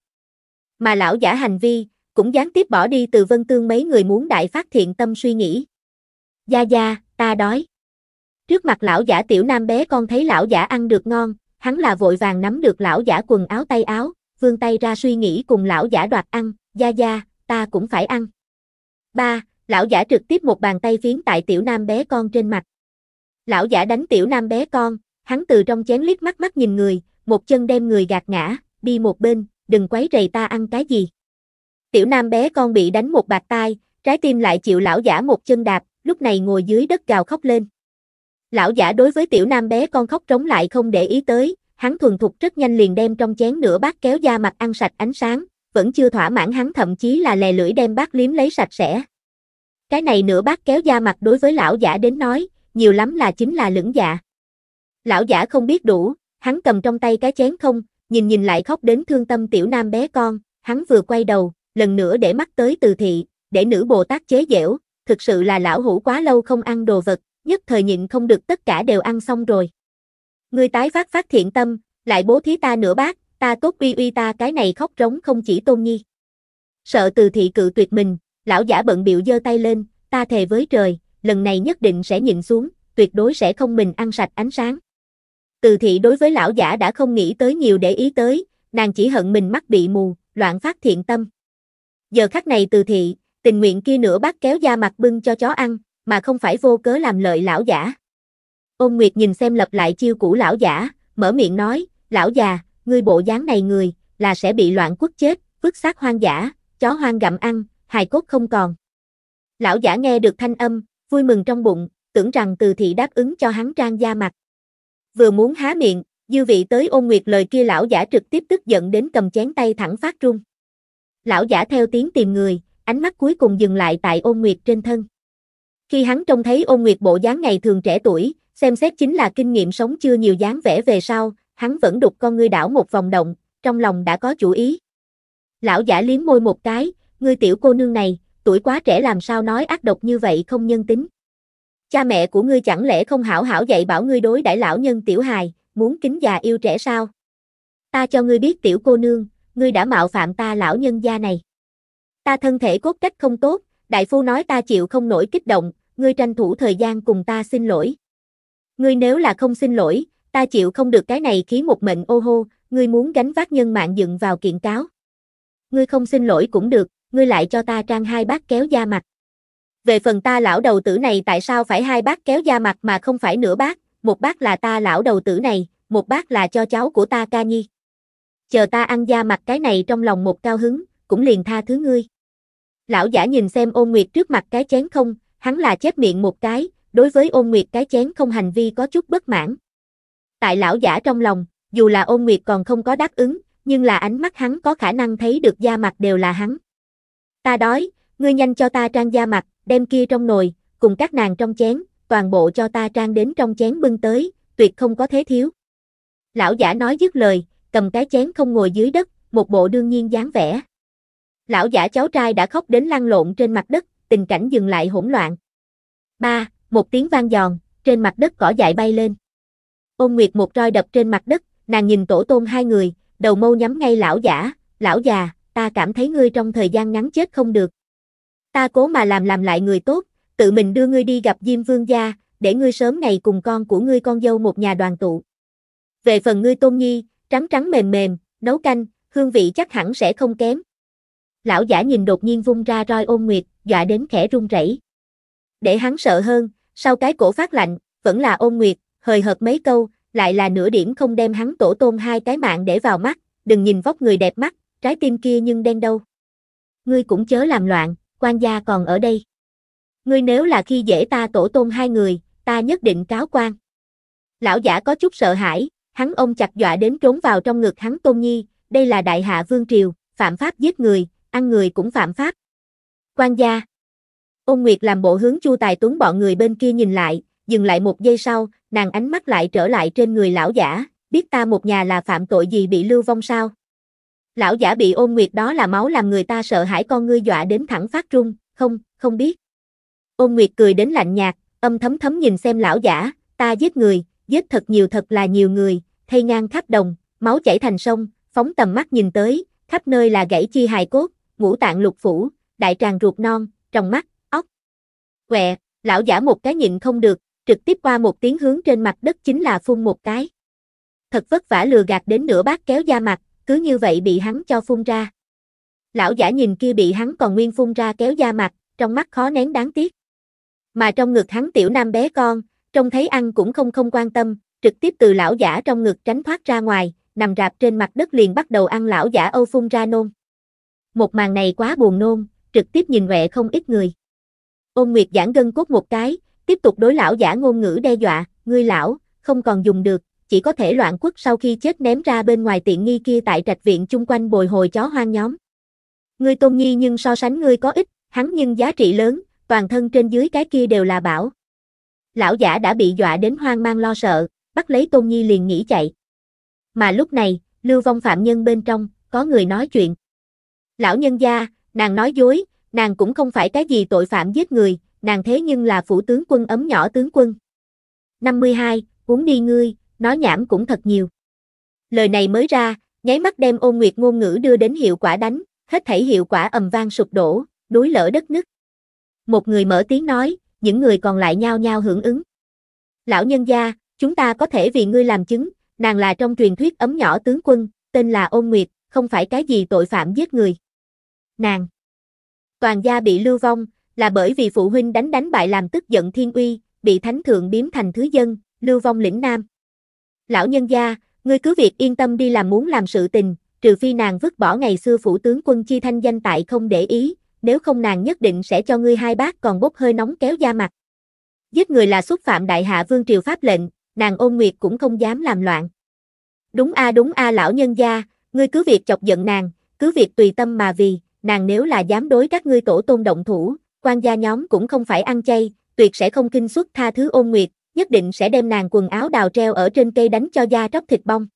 Mà lão giả hành vi, cũng gián tiếp bỏ đi từ vân tương mấy người muốn đại phát thiện tâm suy nghĩ. Gia gia, ta đói. Trước mặt lão giả tiểu nam bé con thấy lão giả ăn được ngon, hắn là vội vàng nắm được lão giả quần áo tay áo, vươn tay ra suy nghĩ cùng lão giả đoạt ăn, gia gia, ta cũng phải ăn. Ba, lão giả trực tiếp một bàn tay phiến tại tiểu nam bé con trên mặt. Lão giả đánh tiểu nam bé con, hắn từ trong chén liếc mắt mắt nhìn người, một chân đem người gạt ngã, đi một bên, đừng quấy rầy ta ăn cái gì. Tiểu nam bé con bị đánh một bạt tai, trái tim lại chịu lão giả một chân đạp, lúc này ngồi dưới đất gào khóc lên. Lão giả đối với tiểu nam bé con khóc trống lại không để ý tới, hắn thuần thục rất nhanh liền đem trong chén nửa bát kéo da mặt ăn sạch ánh sáng, vẫn chưa thỏa mãn hắn thậm chí là lè lưỡi đem bát liếm lấy sạch sẽ. Cái này nửa bác kéo da mặt đối với lão giả đến nói, nhiều lắm là chính là lưỡng dạ. Lão giả không biết đủ, hắn cầm trong tay cái chén không, nhìn nhìn lại khóc đến thương tâm tiểu nam bé con, hắn vừa quay đầu, lần nữa để mắt tới từ thị, để nữ Bồ Tát chế dẻo, thực sự là lão hủ quá lâu không ăn đồ vật, nhất thời nhịn không được tất cả đều ăn xong rồi. người tái phát phát thiện tâm, lại bố thí ta nửa bác ta tốt uy uy ta cái này khóc rống không chỉ tôn nhi. Sợ từ thị cự tuyệt mình, lão giả bận biểu giơ tay lên, ta thề với trời, lần này nhất định sẽ nhịn xuống, tuyệt đối sẽ không mình ăn sạch ánh sáng. Từ thị đối với lão giả đã không nghĩ tới nhiều để ý tới, nàng chỉ hận mình mắt bị mù, loạn phát thiện tâm. Giờ khắc này từ thị, tình nguyện kia nửa bắt kéo da mặt bưng cho chó ăn, mà không phải vô cớ làm lợi lão giả. Ôn Nguyệt nhìn xem lập lại chiêu cũ lão giả, mở miệng nói, lão già, ngươi bộ dáng này người, là sẽ bị loạn quốc chết, vứt xác hoang dã, chó hoang gặm ăn, hài cốt không còn. Lão giả nghe được thanh âm, vui mừng trong bụng, tưởng rằng từ thị đáp ứng cho hắn trang da mặt. Vừa muốn há miệng, dư vị tới ôn nguyệt lời kia lão giả trực tiếp tức giận đến cầm chén tay thẳng phát trung. Lão giả theo tiếng tìm người, ánh mắt cuối cùng dừng lại tại ôn nguyệt trên thân. Khi hắn trông thấy ôn nguyệt bộ dáng ngày thường trẻ tuổi, xem xét chính là kinh nghiệm sống chưa nhiều dáng vẻ về sau, hắn vẫn đục con ngươi đảo một vòng động, trong lòng đã có chủ ý. Lão giả liếm môi một cái, ngươi tiểu cô nương này, tuổi quá trẻ làm sao nói ác độc như vậy không nhân tính. Cha mẹ của ngươi chẳng lẽ không hảo hảo dạy bảo ngươi đối đãi lão nhân tiểu hài, muốn kính già yêu trẻ sao? Ta cho ngươi biết tiểu cô nương, ngươi đã mạo phạm ta lão nhân gia này. Ta thân thể cốt cách không tốt, đại phu nói ta chịu không nổi kích động, ngươi tranh thủ thời gian cùng ta xin lỗi. Ngươi nếu là không xin lỗi, ta chịu không được cái này khí một mệnh ô hô, ngươi muốn gánh vác nhân mạng dựng vào kiện cáo. Ngươi không xin lỗi cũng được, ngươi lại cho ta trang hai bát kéo da mặt. Về phần ta lão đầu tử này tại sao phải hai bát kéo da mặt mà không phải nửa bát, một bát là ta lão đầu tử này, một bát là cho cháu của ta ca nhi. Chờ ta ăn da mặt cái này trong lòng một cao hứng, cũng liền tha thứ ngươi. Lão giả nhìn xem ôn nguyệt trước mặt cái chén không, hắn là chép miệng một cái, đối với ôn nguyệt cái chén không hành vi có chút bất mãn. Tại lão giả trong lòng, dù là ôn nguyệt còn không có đáp ứng, nhưng là ánh mắt hắn có khả năng thấy được da mặt đều là hắn. Ta đói, ngươi nhanh cho ta trang da mặt, đem kia trong nồi, cùng các nàng trong chén, toàn bộ cho ta trang đến trong chén bưng tới, tuyệt không có thế thiếu. Lão giả nói dứt lời, cầm cái chén không ngồi dưới đất, một bộ đương nhiên dáng vẻ. Lão giả cháu trai đã khóc đến lăn lộn trên mặt đất, tình cảnh dừng lại hỗn loạn. Ba, một tiếng vang giòn, trên mặt đất cỏ dại bay lên. Ôn Nguyệt một roi đập trên mặt đất, nàng nhìn tổ tôn hai người, đầu mâu nhắm ngay lão giả, lão già, ta cảm thấy ngươi trong thời gian ngắn chết không được. Ta cố mà làm làm lại người tốt, tự mình đưa ngươi đi gặp Diêm Vương gia, để ngươi sớm ngày cùng con của ngươi con dâu một nhà đoàn tụ. Về phần ngươi tôn nhi, trắng trắng mềm mềm, nấu canh, hương vị chắc hẳn sẽ không kém. Lão giả nhìn đột nhiên vung ra roi ôn nguyệt, dọa đến khẽ run rẩy. Để hắn sợ hơn, sau cái cổ phát lạnh, vẫn là ôn nguyệt, hời hợt mấy câu, lại là nửa điểm không đem hắn tổ tôn hai cái mạng để vào mắt, đừng nhìn vóc người đẹp mắt, trái tim kia nhưng đen đâu. Ngươi cũng chớ làm loạn, quan gia còn ở đây. Ngươi nếu là khi dễ ta tổ tôn hai người, ta nhất định cáo quan. Lão giả có chút sợ hãi, hắn ôm chặt dọa đến trốn vào trong ngực hắn tôn nhi, đây là đại hạ vương triều, phạm pháp giết người, ăn người cũng phạm pháp. Quan gia. Ôn Nguyệt làm bộ hướng Chu Tài Tuấn bọn người bên kia nhìn lại, dừng lại một giây sau, nàng ánh mắt lại trở lại trên người lão giả, biết ta một nhà là phạm tội gì bị lưu vong sao? Lão giả bị ôn nguyệt đó là máu làm người ta sợ hãi con ngươi dọa đến thẳng phát run, không, không biết. Ôn nguyệt cười đến lạnh nhạt, âm thấm thấm nhìn xem lão giả, ta giết người, giết thật nhiều thật là nhiều người, thay ngang khắp đồng, máu chảy thành sông, phóng tầm mắt nhìn tới, khắp nơi là gãy chi hài cốt, ngũ tạng lục phủ, đại tràng ruột non, trong mắt, óc. Quẹ, lão giả một cái nhịn không được, trực tiếp qua một tiếng hướng trên mặt đất chính là phun một cái. Thật vất vả lừa gạt đến nửa bát kéo da mặt, cứ như vậy bị hắn cho phun ra. Lão giả nhìn kia bị hắn còn nguyên phun ra kéo da mặt, trong mắt khó nén đáng tiếc. Mà trong ngực hắn tiểu nam bé con, trông thấy ăn cũng không không quan tâm, trực tiếp từ lão giả trong ngực tránh thoát ra ngoài, nằm rạp trên mặt đất liền bắt đầu ăn lão giả Âu phun ra nôn. Một màn này quá buồn nôn, trực tiếp nhìn quẹ không ít người. Ôn Nguyệt giãn gân cốt một cái, tiếp tục đối lão giả ngôn ngữ đe dọa, ngươi lão, không còn dùng được, chỉ có thể loạn quất sau khi chết ném ra bên ngoài tiện nghi kia tại trạch viện chung quanh bồi hồi chó hoang nhóm. Ngươi tôn nhi nhưng so sánh ngươi có ít hắn nhưng giá trị lớn, toàn thân trên dưới cái kia đều là bảo. Lão giả đã bị dọa đến hoang mang lo sợ, bắt lấy tôn nhi liền nghĩ chạy. Mà lúc này, lưu vong phạm nhân bên trong, có người nói chuyện. Lão nhân gia, nàng nói dối, nàng cũng không phải cái gì tội phạm giết người, nàng thế nhưng là phủ tướng quân ấm nhỏ tướng quân. 52, uống đi ngươi, nói nhảm cũng thật nhiều. Lời này mới ra, nháy mắt đem ôn nguyệt ngôn ngữ đưa đến hiệu quả đánh, hết thảy hiệu quả ầm vang sụp đổ, núi lở đất nứt. Một người mở tiếng nói, những người còn lại nhao nhao hưởng ứng. Lão nhân gia, chúng ta có thể vì ngươi làm chứng, nàng là trong truyền thuyết ấm nhỏ tướng quân, tên là ôn nguyệt, không phải cái gì tội phạm giết người. Nàng. Toàn gia bị lưu vong, là bởi vì phụ huynh đánh đánh bại làm tức giận thiên uy, bị thánh thượng biếm thành thứ dân, lưu vong lĩnh nam. Lão nhân gia, ngươi cứ việc yên tâm đi làm muốn làm sự tình, trừ phi nàng vứt bỏ ngày xưa phủ tướng quân chi thanh danh tại không để ý, nếu không nàng nhất định sẽ cho ngươi hai bác còn bốc hơi nóng kéo da mặt. Giết người là xúc phạm đại hạ vương triều pháp lệnh, nàng ôn nguyệt cũng không dám làm loạn. Đúng a đúng a lão nhân gia, ngươi cứ việc chọc giận nàng, cứ việc tùy tâm mà vì, nàng nếu là dám đối các ngươi tổ tôn động thủ, quan gia nhóm cũng không phải ăn chay, tuyệt sẽ không kinh xuất tha thứ ôn nguyệt, nhất định sẽ đem nàng quần áo đào treo ở trên cây đánh cho da tróc thịt bong.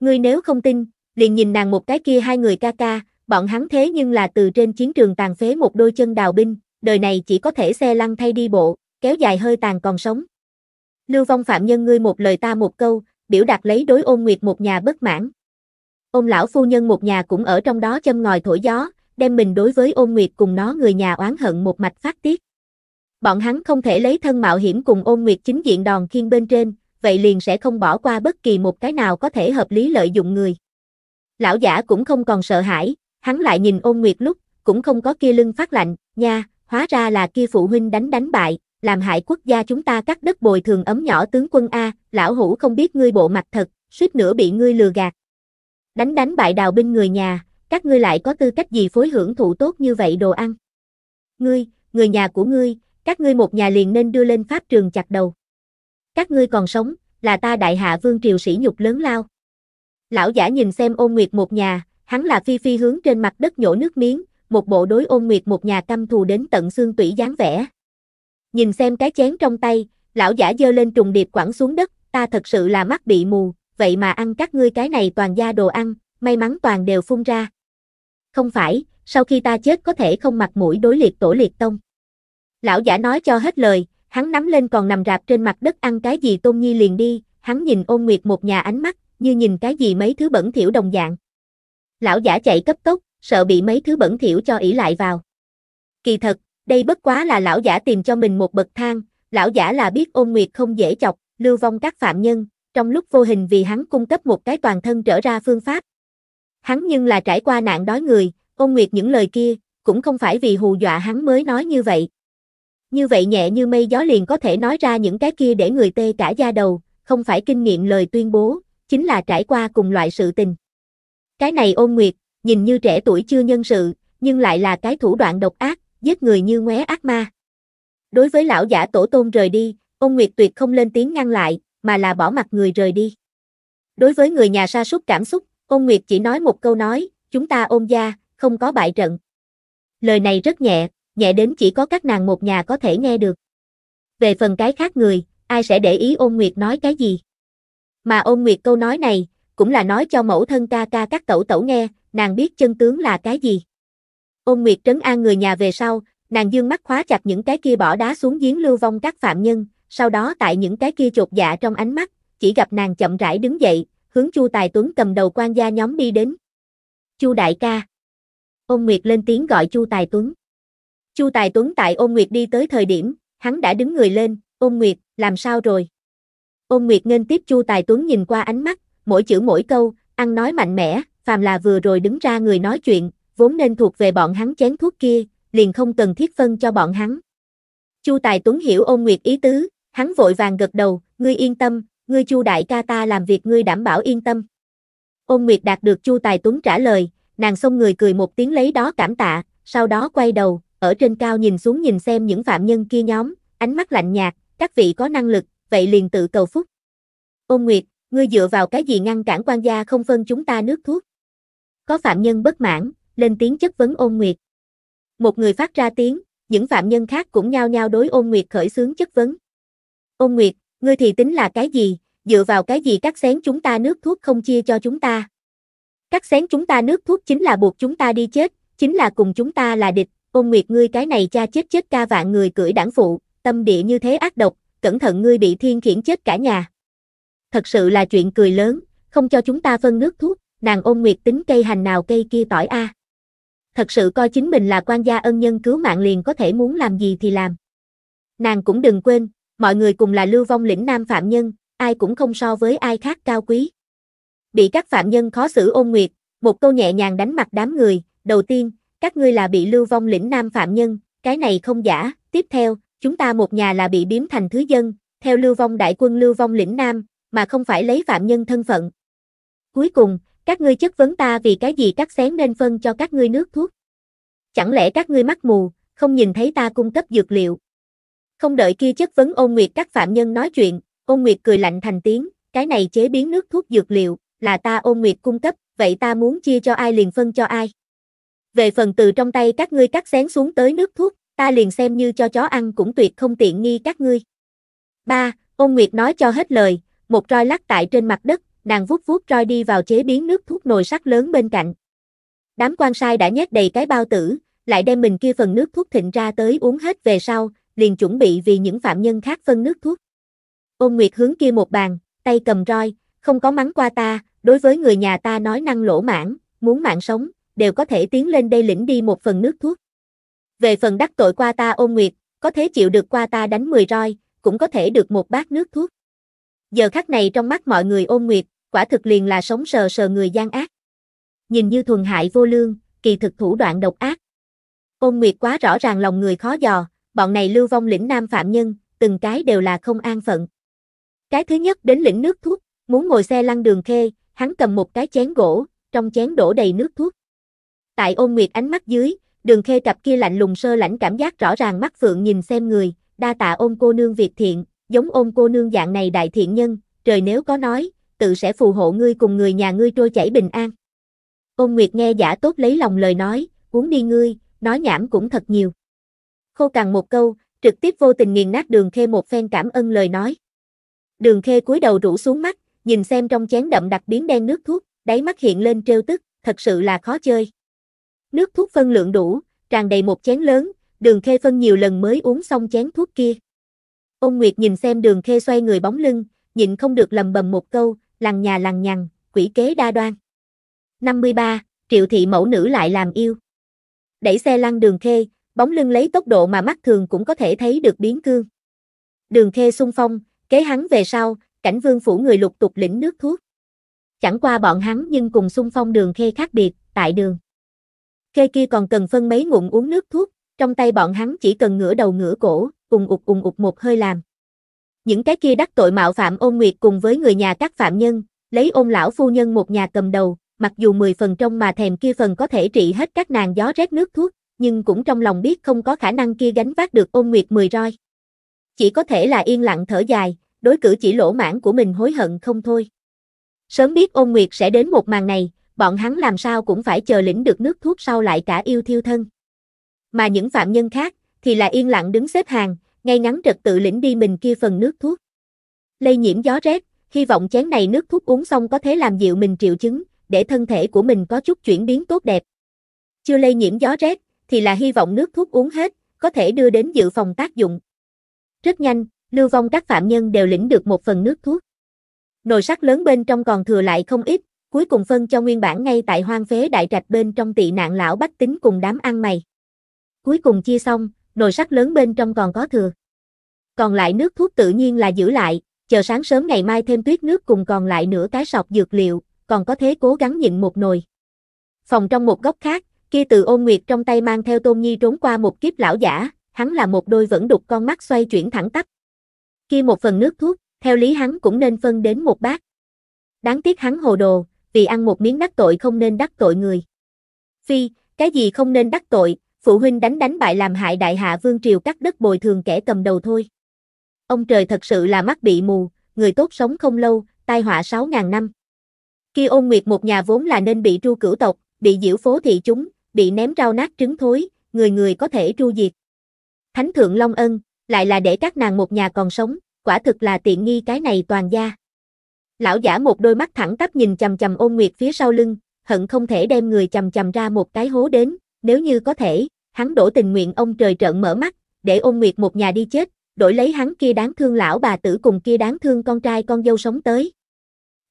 Ngươi nếu không tin, liền nhìn nàng một cái kia hai người ca ca, bọn hắn thế nhưng là từ trên chiến trường tàn phế một đôi chân đào binh, đời này chỉ có thể xe lăn thay đi bộ, kéo dài hơi tàn còn sống. Lưu vong phạm nhân ngươi một lời ta một câu, biểu đạt lấy đối ôn nguyệt một nhà bất mãn. ông lão phu nhân một nhà cũng ở trong đó châm ngòi thổi gió, đem mình đối với ôn nguyệt cùng nó người nhà oán hận một mạch phát tiết. Bọn hắn không thể lấy thân mạo hiểm cùng ôn nguyệt chính diện đòn khiên bên trên, vậy liền sẽ không bỏ qua bất kỳ một cái nào có thể hợp lý lợi dụng người. Lão giả cũng không còn sợ hãi, hắn lại nhìn ôn nguyệt lúc, cũng không có kia lưng phát lạnh, nha, hóa ra là kia phụ huynh đánh đánh bại, làm hại quốc gia chúng ta cắt đất bồi thường ấm nhỏ tướng quân A, lão hủ không biết ngươi bộ mặt thật, suýt nữa bị ngươi lừa gạt. Đánh đánh bại đào binh người nhà, các ngươi lại có tư cách gì phối hưởng thụ tốt như vậy đồ ăn. Ngươi, người nhà của ngươi, các ngươi một nhà liền nên đưa lên pháp trường chặt đầu. Các ngươi còn sống, là ta đại hạ vương triều sĩ nhục lớn lao. Lão giả nhìn xem ôn nguyệt một nhà, hắn là phi phi hướng trên mặt đất nhổ nước miếng, một bộ đối ôn nguyệt một nhà căm thù đến tận xương tủy dáng vẻ. Nhìn xem cái chén trong tay, lão giả giơ lên trùng điệp quẳng xuống đất, ta thật sự là mắt bị mù, vậy mà ăn các ngươi cái này toàn gia đồ ăn, may mắn toàn đều phun ra không phải, sau khi ta chết có thể không mặt mũi đối liệt tổ liệt tông. Lão giả nói cho hết lời, hắn nắm lên còn nằm rạp trên mặt đất ăn cái gì Tôn Nhi liền đi, hắn nhìn ôn nguyệt một nhà ánh mắt, như nhìn cái gì mấy thứ bẩn thỉu đồng dạng. Lão giả chạy cấp tốc, sợ bị mấy thứ bẩn thỉu cho ỉ lại vào. Kỳ thật, đây bất quá là lão giả tìm cho mình một bậc thang, lão giả là biết ôn nguyệt không dễ chọc, lưu vong các phạm nhân, trong lúc vô hình vì hắn cung cấp một cái toàn thân trở ra phương pháp, Hắn nhưng là trải qua nạn đói người, ôn nguyệt những lời kia, cũng không phải vì hù dọa hắn mới nói như vậy. Như vậy nhẹ như mây gió liền có thể nói ra những cái kia để người tê cả da đầu, không phải kinh nghiệm lời tuyên bố, chính là trải qua cùng loại sự tình. Cái này ôn nguyệt, nhìn như trẻ tuổi chưa nhân sự, nhưng lại là cái thủ đoạn độc ác, giết người như ngoé ác ma. Đối với lão giả tổ tôn rời đi, ôn nguyệt tuyệt không lên tiếng ngăn lại, mà là bỏ mặt người rời đi. Đối với người nhà sa sút cảm xúc, Ôn Nguyệt chỉ nói một câu nói, chúng ta ôn gia, không có bại trận. Lời này rất nhẹ, nhẹ đến chỉ có các nàng một nhà có thể nghe được. Về phần cái khác người, ai sẽ để ý ôn Nguyệt nói cái gì? Mà ôn Nguyệt câu nói này, cũng là nói cho mẫu thân ca ca các tẩu tẩu nghe, nàng biết chân tướng là cái gì. Ôn Nguyệt trấn an người nhà về sau, nàng dương mắt khóa chặt những cái kia bỏ đá xuống giếng lưu vong các phạm nhân, sau đó tại những cái kia chột dạ trong ánh mắt, chỉ gặp nàng chậm rãi đứng dậy, hướng Chu Tài Tuấn cầm đầu quan gia nhóm đi đến. Chu đại ca. Ôn Nguyệt lên tiếng gọi Chu Tài Tuấn. Chu Tài Tuấn tại Ôn Nguyệt đi tới thời điểm, hắn đã đứng người lên, Ôn Nguyệt, làm sao rồi? Ôn Nguyệt nên tiếp Chu Tài Tuấn nhìn qua ánh mắt, mỗi chữ mỗi câu, ăn nói mạnh mẽ, phàm là vừa rồi đứng ra người nói chuyện, vốn nên thuộc về bọn hắn chén thuốc kia, liền không cần thiết phân cho bọn hắn. Chu Tài Tuấn hiểu Ôn Nguyệt ý tứ, hắn vội vàng gật đầu, ngươi yên tâm, ngươi Chu đại ca ta làm việc ngươi đảm bảo yên tâm. Ôn Nguyệt đạt được Chu Tài Tuấn trả lời, nàng xông người cười một tiếng lấy đó cảm tạ, sau đó quay đầu, ở trên cao nhìn xuống nhìn xem những phạm nhân kia nhóm, ánh mắt lạnh nhạt, các vị có năng lực, vậy liền tự cầu phúc. Ôn Nguyệt, ngươi dựa vào cái gì ngăn cản quan gia không phân chúng ta nước thuốc? Có phạm nhân bất mãn, lên tiếng chất vấn Ôn Nguyệt. Một người phát ra tiếng, những phạm nhân khác cũng nhao nhao đối Ôn Nguyệt khởi xướng chất vấn. Ôn Nguyệt, ngươi thì tính là cái gì, dựa vào cái gì cắt xén chúng ta nước thuốc không chia cho chúng ta. Cắt xén chúng ta nước thuốc chính là buộc chúng ta đi chết, chính là cùng chúng ta là địch, ôn nguyệt ngươi cái này cha chết chết ca vạn người cưỡi đảng phụ, tâm địa như thế ác độc, cẩn thận ngươi bị thiên khiển chết cả nhà. Thật sự là chuyện cười lớn, không cho chúng ta phân nước thuốc, nàng ôn nguyệt tính cây hành nào cây kia tỏi a. Thật sự coi chính mình là quan gia ân nhân cứu mạng liền có thể muốn làm gì thì làm. Nàng cũng đừng quên, mọi người cùng là lưu vong lĩnh nam phạm nhân, ai cũng không so với ai khác cao quý. Bị các phạm nhân khó xử ôn nguyệt, một câu nhẹ nhàng đánh mặt đám người, đầu tiên, các ngươi là bị lưu vong lĩnh nam phạm nhân, cái này không giả, tiếp theo, chúng ta một nhà là bị biếm thành thứ dân, theo lưu vong đại quân lưu vong lĩnh nam, mà không phải lấy phạm nhân thân phận. Cuối cùng, các ngươi chất vấn ta vì cái gì cắt xén nên phân cho các ngươi nước thuốc. Chẳng lẽ các ngươi mắt mù, không nhìn thấy ta cung cấp dược liệu. Không đợi kia chất vấn ôn nguyệt các phạm nhân nói chuyện, ôn nguyệt cười lạnh thành tiếng, cái này chế biến nước thuốc dược liệu, là ta ôn nguyệt cung cấp, vậy ta muốn chia cho ai liền phân cho ai. Về phần từ trong tay các ngươi cắt xén xuống tới nước thuốc, ta liền xem như cho chó ăn cũng tuyệt không tiện nghi các ngươi. Ba, Ôn Nguyệt nói cho hết lời, một roi lắc tại trên mặt đất, nàng vuốt vuốt roi đi vào chế biến nước thuốc nồi sắt lớn bên cạnh. Đám quan sai đã nhét đầy cái bao tử, lại đem mình kia phần nước thuốc thịnh ra tới uống hết về sau, liền chuẩn bị vì những phạm nhân khác phân nước thuốc. Ôn Nguyệt hướng kia một bàn, tay cầm roi, không có mắng qua ta, đối với người nhà ta nói năng lỗ mãn, muốn mạng sống, đều có thể tiến lên đây lĩnh đi một phần nước thuốc. Về phần đắc tội qua ta ôn nguyệt, có thể chịu được qua ta đánh 10 roi, cũng có thể được một bát nước thuốc. Giờ khắc này trong mắt mọi người ôn nguyệt, quả thực liền là sống sờ sờ người gian ác. Nhìn như thuần hại vô lương, kỳ thực thủ đoạn độc ác. Ôn nguyệt quá rõ ràng lòng người khó dò, bọn này lưu vong lĩnh nam phạm nhân, từng cái đều là không an phận. Cái thứ nhất đến lĩnh nước thuốc, muốn ngồi xe lăn đường khê, hắn cầm một cái chén gỗ, trong chén đổ đầy nước thuốc. Tại ôn nguyệt ánh mắt dưới, đường khê cặp kia lạnh lùng sơ lãnh cảm giác rõ ràng mắt phượng nhìn xem người, đa tạ ôn cô nương việt thiện, giống ôn cô nương dạng này đại thiện nhân, trời nếu có nói, tự sẽ phù hộ ngươi cùng người nhà ngươi trôi chảy bình an. Ôn nguyệt nghe giả tốt lấy lòng lời nói, cuốn đi ngươi, nói nhảm cũng thật nhiều khô cằn một câu, trực tiếp vô tình nghiền nát đường khê một phen cảm ơn lời nói. Đường khê cúi đầu rũ xuống mắt, nhìn xem trong chén đậm đặc biến đen nước thuốc, đáy mắt hiện lên trêu tức, thật sự là khó chơi. Nước thuốc phân lượng đủ, tràn đầy một chén lớn, đường khê phân nhiều lần mới uống xong chén thuốc kia. Ôn Nguyệt nhìn xem đường khê xoay người bóng lưng, nhịn không được lầm bầm một câu, lằng nhà lằng nhằng, quỷ kế đa đoan. 53, triệu thị mẫu nữ lại làm yêu. Đẩy xe lăn đường khê, bóng lưng lấy tốc độ mà mắt thường cũng có thể thấy được biến cương. Đường Khê xung phong, kế hắn về sau, cảnh vương phủ người lục tục lĩnh nước thuốc. Chẳng qua bọn hắn nhưng cùng xung phong đường Khê khác biệt, tại đường. Khê kia còn cần phân mấy ngụm uống nước thuốc, trong tay bọn hắn chỉ cần ngửa đầu ngửa cổ, cùng ụt cùng ụt một hơi làm. Những cái kia đắc tội mạo phạm ôn nguyệt cùng với người nhà các phạm nhân, lấy ôn lão phu nhân một nhà cầm đầu, mặc dù 10 phần trong mà thèm kia phần có thể trị hết các nàng gió rét nước thuốc, nhưng cũng trong lòng biết không có khả năng kia gánh vác được ôn nguyệt mười roi. Chỉ có thể là yên lặng thở dài, đối cử chỉ lỗ mãn của mình hối hận không thôi. Sớm biết ôn nguyệt sẽ đến một màn này, bọn hắn làm sao cũng phải chờ lĩnh được nước thuốc sau lại cả yêu thiêu thân. Mà những phạm nhân khác, thì là yên lặng đứng xếp hàng, ngay ngắn trật tự lĩnh đi mình kia phần nước thuốc. Lây nhiễm gió rét, hy vọng chén này nước thuốc uống xong có thể làm dịu mình triệu chứng, để thân thể của mình có chút chuyển biến tốt đẹp. Chưa lây nhiễm gió rét, thì là hy vọng nước thuốc uống hết, có thể đưa đến dự phòng tác dụng. Rất nhanh, lưu vong các phạm nhân đều lĩnh được một phần nước thuốc. Nồi sắt lớn bên trong còn thừa lại không ít, cuối cùng phân cho nguyên bản ngay tại hoang phế đại trạch bên trong tị nạn lão bách tính cùng đám ăn mày. Cuối cùng chia xong, nồi sắt lớn bên trong còn có thừa. Còn lại nước thuốc tự nhiên là giữ lại, chờ sáng sớm ngày mai thêm tuyết nước cùng còn lại nửa cái sọt dược liệu, còn có thế cố gắng nhịn một nồi. Phòng trong một góc khác, kia từ ôn nguyệt trong tay mang theo tôn nhi trốn qua một kiếp lão giả, hắn là một đôi vẫn đục con mắt xoay chuyển thẳng tắp. Kia một phần nước thuốc, theo lý hắn cũng nên phân đến một bát. Đáng tiếc hắn hồ đồ, vì ăn một miếng đắc tội không nên đắc tội người. Phi, cái gì không nên đắc tội, phụ huynh đánh đánh bại làm hại đại hạ vương triều cắt đất bồi thường kẻ cầm đầu thôi. Ông trời thật sự là mắt bị mù, người tốt sống không lâu, tai họa sáu ngàn năm. kia ôn nguyệt một nhà vốn là nên bị tru cửu tộc, bị diễu phố thị chúng, bị ném rau nát trứng thối, người người có thể tru diệt. Thánh thượng Long Ân, lại là để các nàng một nhà còn sống, quả thực là tiện nghi cái này toàn gia. Lão giả một đôi mắt thẳng tắp nhìn chầm chầm ôn nguyệt phía sau lưng, hận không thể đem người chầm chầm ra một cái hố đến, nếu như có thể, hắn đổ tình nguyện ông trời trợn mở mắt, để ôn nguyệt một nhà đi chết, đổi lấy hắn kia đáng thương lão bà tử cùng kia đáng thương con trai con dâu sống tới.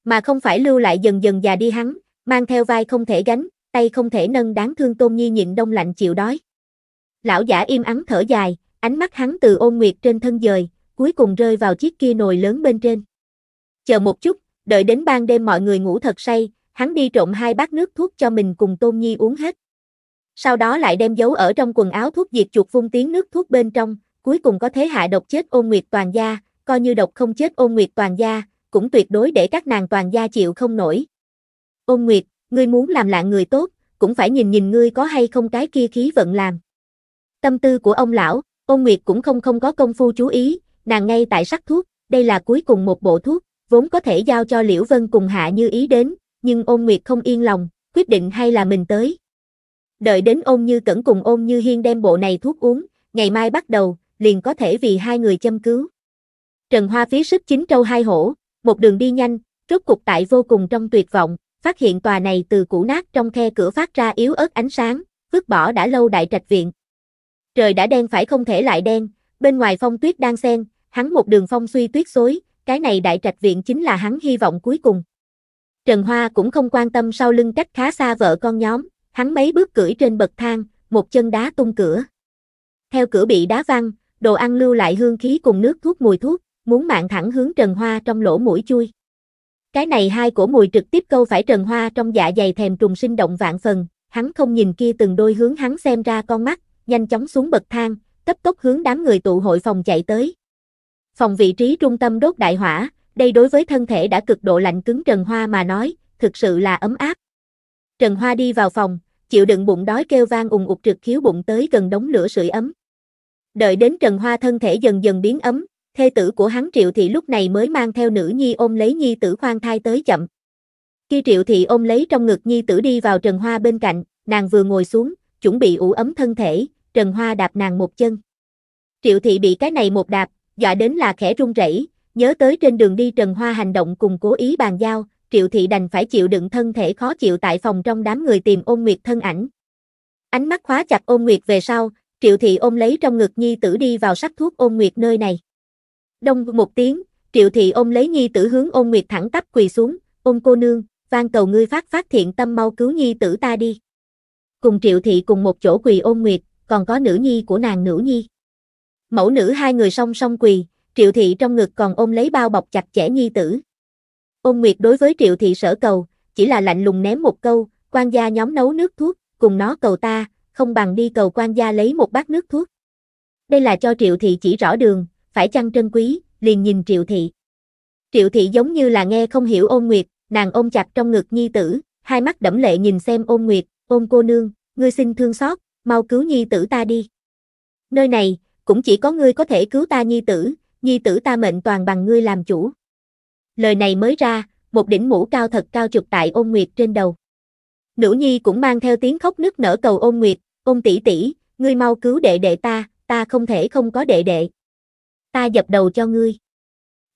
Mà không phải lưu lại dần dần già đi hắn, mang theo vai không thể gánh, tay không thể nâng đáng thương Tôn Nhi nhịn đông lạnh chịu đói. Lão giả im ắng thở dài, ánh mắt hắn từ ôn nguyệt trên thân dời, cuối cùng rơi vào chiếc kia nồi lớn bên trên. Chờ một chút, đợi đến ban đêm mọi người ngủ thật say, hắn đi trộn hai bát nước thuốc cho mình cùng Tôn Nhi uống hết. Sau đó lại đem giấu ở trong quần áo thuốc diệt chuột phun tiếng nước thuốc bên trong, cuối cùng có thế hạ độc chết ôn nguyệt toàn gia, coi như độc không chết ôn nguyệt toàn gia, cũng tuyệt đối để các nàng toàn gia chịu không nổi. Ôn nguyệt, ngươi muốn làm lạng người tốt, cũng phải nhìn nhìn ngươi có hay không cái kia khí vận làm. Tâm tư của ông lão, ông nguyệt cũng không không có công phu chú ý, nàng ngay tại sắc thuốc, đây là cuối cùng một bộ thuốc, vốn có thể giao cho Liễu Vân cùng hạ như ý đến, nhưng ông nguyệt không yên lòng, quyết định hay là mình tới. Đợi đến ôn như cẩn cùng ôn như hiên đem bộ này thuốc uống, ngày mai bắt đầu, liền có thể vì hai người châm cứu. Trần Hoa phía sức chín trâu hai hổ, một đường đi nhanh, rốt cục tại vô cùng trong tuyệt vọng, phát hiện tòa này từ cũ nát trong khe cửa phát ra yếu ớt ánh sáng, vứt bỏ đã lâu đại trạch viện. Trời đã đen phải không thể lại đen, bên ngoài phong tuyết đang xen, hắn một đường phong suy tuyết xối, cái này đại trạch viện chính là hắn hy vọng cuối cùng. Trần Hoa cũng không quan tâm sau lưng cách khá xa vợ con nhóm, hắn mấy bước cưỡi trên bậc thang, một chân đá tung cửa. Theo cửa bị đá văng, đồ ăn lưu lại hương khí cùng nước thuốc mùi thuốc, muốn mạng thẳng hướng Trần Hoa trong lỗ mũi chui. Cái này hai cổ mùi trực tiếp câu phải Trần Hoa trong dạ dày thèm trùng sinh động vạn phần, hắn không nhìn kia từng đôi hướng hắn xem ra con mắt, nhanh chóng xuống bậc thang, cấp tốc hướng đám người tụ hội phòng chạy tới. Phòng vị trí trung tâm đốt đại hỏa, đây đối với thân thể đã cực độ lạnh cứng Trần Hoa mà nói, thực sự là ấm áp. Trần Hoa đi vào phòng, chịu đựng bụng đói kêu vang ùng ục trực khiếu bụng tới gần đống lửa sưởi ấm. Đợi đến Trần Hoa thân thể dần dần biến ấm, thê tử của hắn Triệu Thị lúc này mới mang theo nữ nhi ôm lấy nhi tử khoan thai tới chậm. Khi Triệu Thị ôm lấy trong ngực nhi tử đi vào Trần Hoa bên cạnh, nàng vừa ngồi xuống, chuẩn bị ủ ấm thân thể, Trần Hoa đạp nàng một chân. Triệu Thị bị cái này một đạp, dọa đến là khẽ run rẩy, nhớ tới trên đường đi Trần Hoa hành động cùng cố ý bàn giao, Triệu Thị đành phải chịu đựng thân thể khó chịu tại phòng trong đám người tìm ôn nguyệt thân ảnh. Ánh mắt khóa chặt ôn nguyệt về sau, Triệu Thị ôm lấy trong ngực nhi tử đi vào sắc thuốc ôn nguyệt nơi này. Đông một tiếng, triệu thị ôm lấy nhi tử hướng ôn nguyệt thẳng tắp quỳ xuống, ôm cô nương, van cầu ngươi phát phát thiện tâm mau cứu nhi tử ta đi. Cùng triệu thị cùng một chỗ quỳ ôn nguyệt, còn có nữ nhi của nàng nữ nhi. Mẫu nữ hai người song song quỳ, triệu thị trong ngực còn ôm lấy bao bọc chặt chẽ nhi tử. Ôn nguyệt đối với triệu thị sở cầu, chỉ là lạnh lùng ném một câu, quan gia nhóm nấu nước thuốc, cùng nó cầu ta, không bằng đi cầu quan gia lấy một bát nước thuốc. Đây là cho triệu thị chỉ rõ đường, phải chăng trân quý, liền nhìn triệu thị. Triệu thị giống như là nghe không hiểu ôn nguyệt, nàng ôm chặt trong ngực nhi tử, hai mắt đẫm lệ nhìn xem ôn nguyệt, ôn cô nương, ngươi xin thương xót, mau cứu nhi tử ta đi. Nơi này, cũng chỉ có ngươi có thể cứu ta nhi tử, nhi tử ta mệnh toàn bằng ngươi làm chủ. Lời này mới ra, một đỉnh mũ cao thật cao chụp tại ôn nguyệt trên đầu. Nữ nhi cũng mang theo tiếng khóc nức nở cầu ôn nguyệt, ôn tỷ tỷ, ngươi mau cứu đệ đệ ta, ta không thể không có đệ đệ ta dập đầu cho ngươi.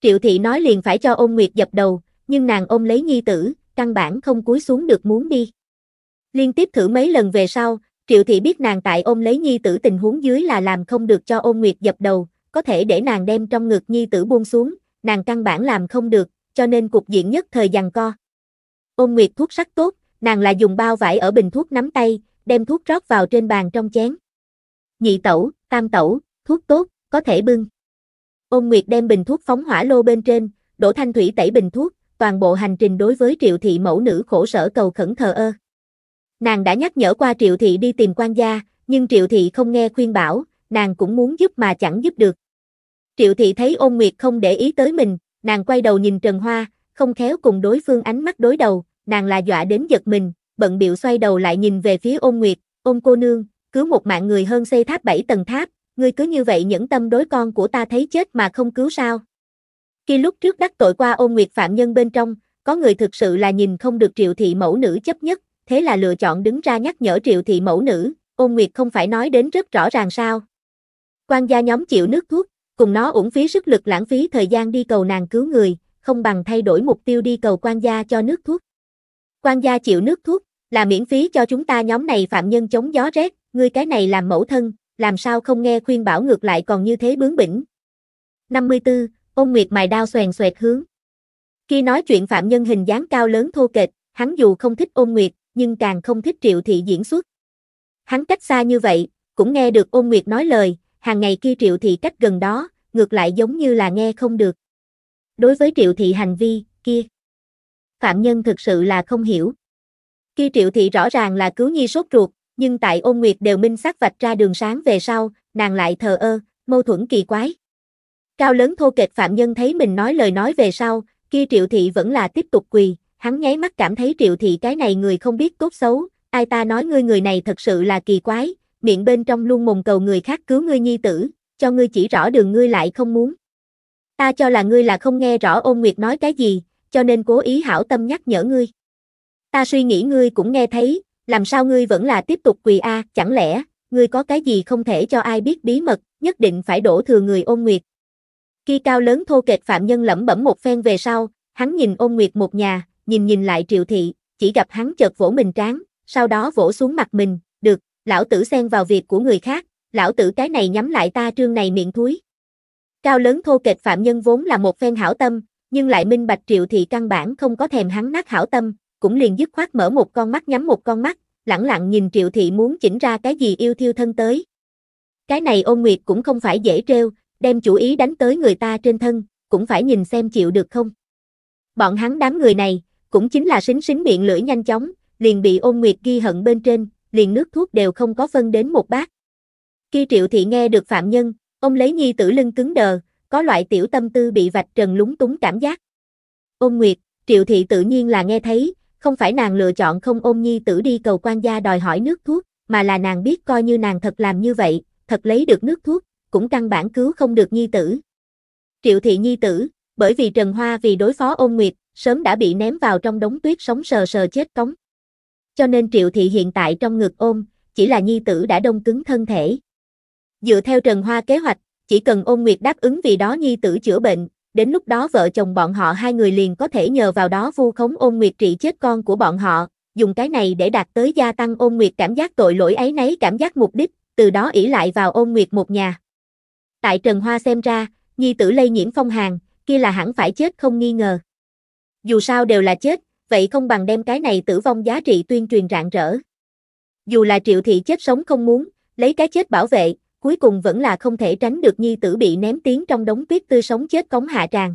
Triệu thị nói liền phải cho ôn nguyệt dập đầu, nhưng nàng ôm lấy nhi tử, căn bản không cúi xuống được muốn đi. Liên tiếp thử mấy lần về sau, triệu thị biết nàng tại ôm lấy nhi tử tình huống dưới là làm không được cho ôn nguyệt dập đầu, có thể để nàng đem trong ngực nhi tử buông xuống, nàng căn bản làm không được, cho nên cục diện nhất thời giằng co. Ôn nguyệt thuốc sắc tốt, nàng là dùng bao vải ở bình thuốc nắm tay, đem thuốc rót vào trên bàn trong chén. Nhị tẩu, tam tẩu, thuốc tốt, có thể bưng. Ôn Nguyệt đem bình thuốc phóng hỏa lô bên trên, đổ thanh thủy tẩy bình thuốc, toàn bộ hành trình đối với triệu thị mẫu nữ khổ sở cầu khẩn thờ ơ. Nàng đã nhắc nhở qua triệu thị đi tìm quan gia, nhưng triệu thị không nghe khuyên bảo, nàng cũng muốn giúp mà chẳng giúp được. Triệu thị thấy ôn nguyệt không để ý tới mình, nàng quay đầu nhìn Trần Hoa, không khéo cùng đối phương ánh mắt đối đầu, nàng là dọa đến giật mình, bận biệu xoay đầu lại nhìn về phía ôn nguyệt, ôn cô nương, cứu một mạng người hơn xây tháp bảy tầng tháp, ngươi cứ như vậy những tâm đối con của ta thấy chết mà không cứu sao. Khi lúc trước đắc tội qua ôn nguyệt phạm nhân bên trong, có người thực sự là nhìn không được triệu thị mẫu nữ chấp nhất, thế là lựa chọn đứng ra nhắc nhở triệu thị mẫu nữ, ôn nguyệt không phải nói đến rất rõ ràng sao. Quan gia nhóm chịu nước thuốc, cùng nó uổng phí sức lực lãng phí thời gian đi cầu nàng cứu người, không bằng thay đổi mục tiêu đi cầu quan gia cho nước thuốc. Quan gia chịu nước thuốc, là miễn phí cho chúng ta nhóm này phạm nhân chống gió rét, ngươi cái này làm mẫu thân, làm sao không nghe khuyên bảo ngược lại còn như thế bướng bỉnh. 54. Ông Nguyệt mài đao xoèn xoẹt hướng. Khi nói chuyện phạm nhân hình dáng cao lớn thô kệch, hắn dù không thích ôn nguyệt, nhưng càng không thích triệu thị diễn xuất. Hắn cách xa như vậy, cũng nghe được ôn nguyệt nói lời, hàng ngày kia triệu thị cách gần đó, ngược lại giống như là nghe không được. Đối với triệu thị hành vi, kia, phạm nhân thực sự là không hiểu. Khi triệu thị rõ ràng là cứu nhi sốt ruột, nhưng tại ôn nguyệt đều minh xác vạch ra đường sáng về sau, nàng lại thờ ơ, mâu thuẫn kỳ quái. Cao lớn thô kệch phạm nhân thấy mình nói lời nói về sau, kia triệu thị vẫn là tiếp tục quỳ, hắn nháy mắt cảm thấy triệu thị cái này người không biết tốt xấu, ai ta nói ngươi người này thật sự là kỳ quái, miệng bên trong luôn mồm cầu người khác cứu ngươi nhi tử, cho ngươi chỉ rõ đường ngươi lại không muốn. Ta cho là ngươi là không nghe rõ ôn nguyệt nói cái gì, cho nên cố ý hảo tâm nhắc nhở ngươi. Ta suy nghĩ ngươi cũng nghe thấy, làm sao ngươi vẫn là tiếp tục quỳ a, chẳng lẽ, ngươi có cái gì không thể cho ai biết bí mật, nhất định phải đổ thừa người ôn nguyệt. Khi cao lớn thô kệch phạm nhân lẩm bẩm một phen về sau, hắn nhìn ôn nguyệt một nhà, nhìn nhìn lại triệu thị, chỉ gặp hắn chợt vỗ mình trán, sau đó vỗ xuống mặt mình, được, lão tử xen vào việc của người khác, lão tử cái này nhắm lại ta trương này miệng thúi. Cao lớn thô kệch phạm nhân vốn là một phen hảo tâm, nhưng lại minh bạch triệu thị căn bản không có thèm hắn nát hảo tâm, cũng liền dứt khoát mở một con mắt nhắm một con mắt, lẳng lặng nhìn triệu thị muốn chỉnh ra cái gì yêu thiêu thân tới. Cái này ôn nguyệt cũng không phải dễ treo đem chủ ý đánh tới người ta trên thân, cũng phải nhìn xem chịu được không. Bọn hắn đám người này, cũng chính là xính xính miệng lưỡi nhanh chóng, liền bị ôn nguyệt ghi hận bên trên, liền nước thuốc đều không có phân đến một bát. Khi triệu thị nghe được phạm nhân, ông lấy nhi tử lưng cứng đờ, có loại tiểu tâm tư bị vạch trần lúng túng cảm giác. Ôn nguyệt, triệu thị tự nhiên là nghe thấy, không phải nàng lựa chọn không ôm nhi tử đi cầu quan gia đòi hỏi nước thuốc, mà là nàng biết coi như nàng thật làm như vậy, thật lấy được nước thuốc, cũng căn bản cứu không được nhi tử. Triệu thị nhi tử, bởi vì Trần Hoa vì đối phó ôn nguyệt, sớm đã bị ném vào trong đống tuyết sống sờ sờ chết cống. Cho nên triệu thị hiện tại trong ngực ôm, chỉ là nhi tử đã đông cứng thân thể. Dựa theo Trần Hoa kế hoạch, chỉ cần ôn nguyệt đáp ứng vì đó nhi tử chữa bệnh, đến lúc đó vợ chồng bọn họ hai người liền có thể nhờ vào đó vu khống ôn nguyệt trị chết con của bọn họ, dùng cái này để đạt tới gia tăng ôn nguyệt cảm giác tội lỗi ấy nấy cảm giác mục đích, từ đó ỷ lại vào ôn nguyệt một nhà. Tại Trần Hoa xem ra, nhi tử lây nhiễm phong hàn, kia là hẳn phải chết không nghi ngờ. Dù sao đều là chết, vậy không bằng đem cái này tử vong giá trị tuyên truyền rạng rỡ. Dù là triệu thị chết sống không muốn, lấy cái chết bảo vệ, cuối cùng vẫn là không thể tránh được nhi tử bị ném tiếng trong đống tuyết tươi sống chết cống hạ tràng.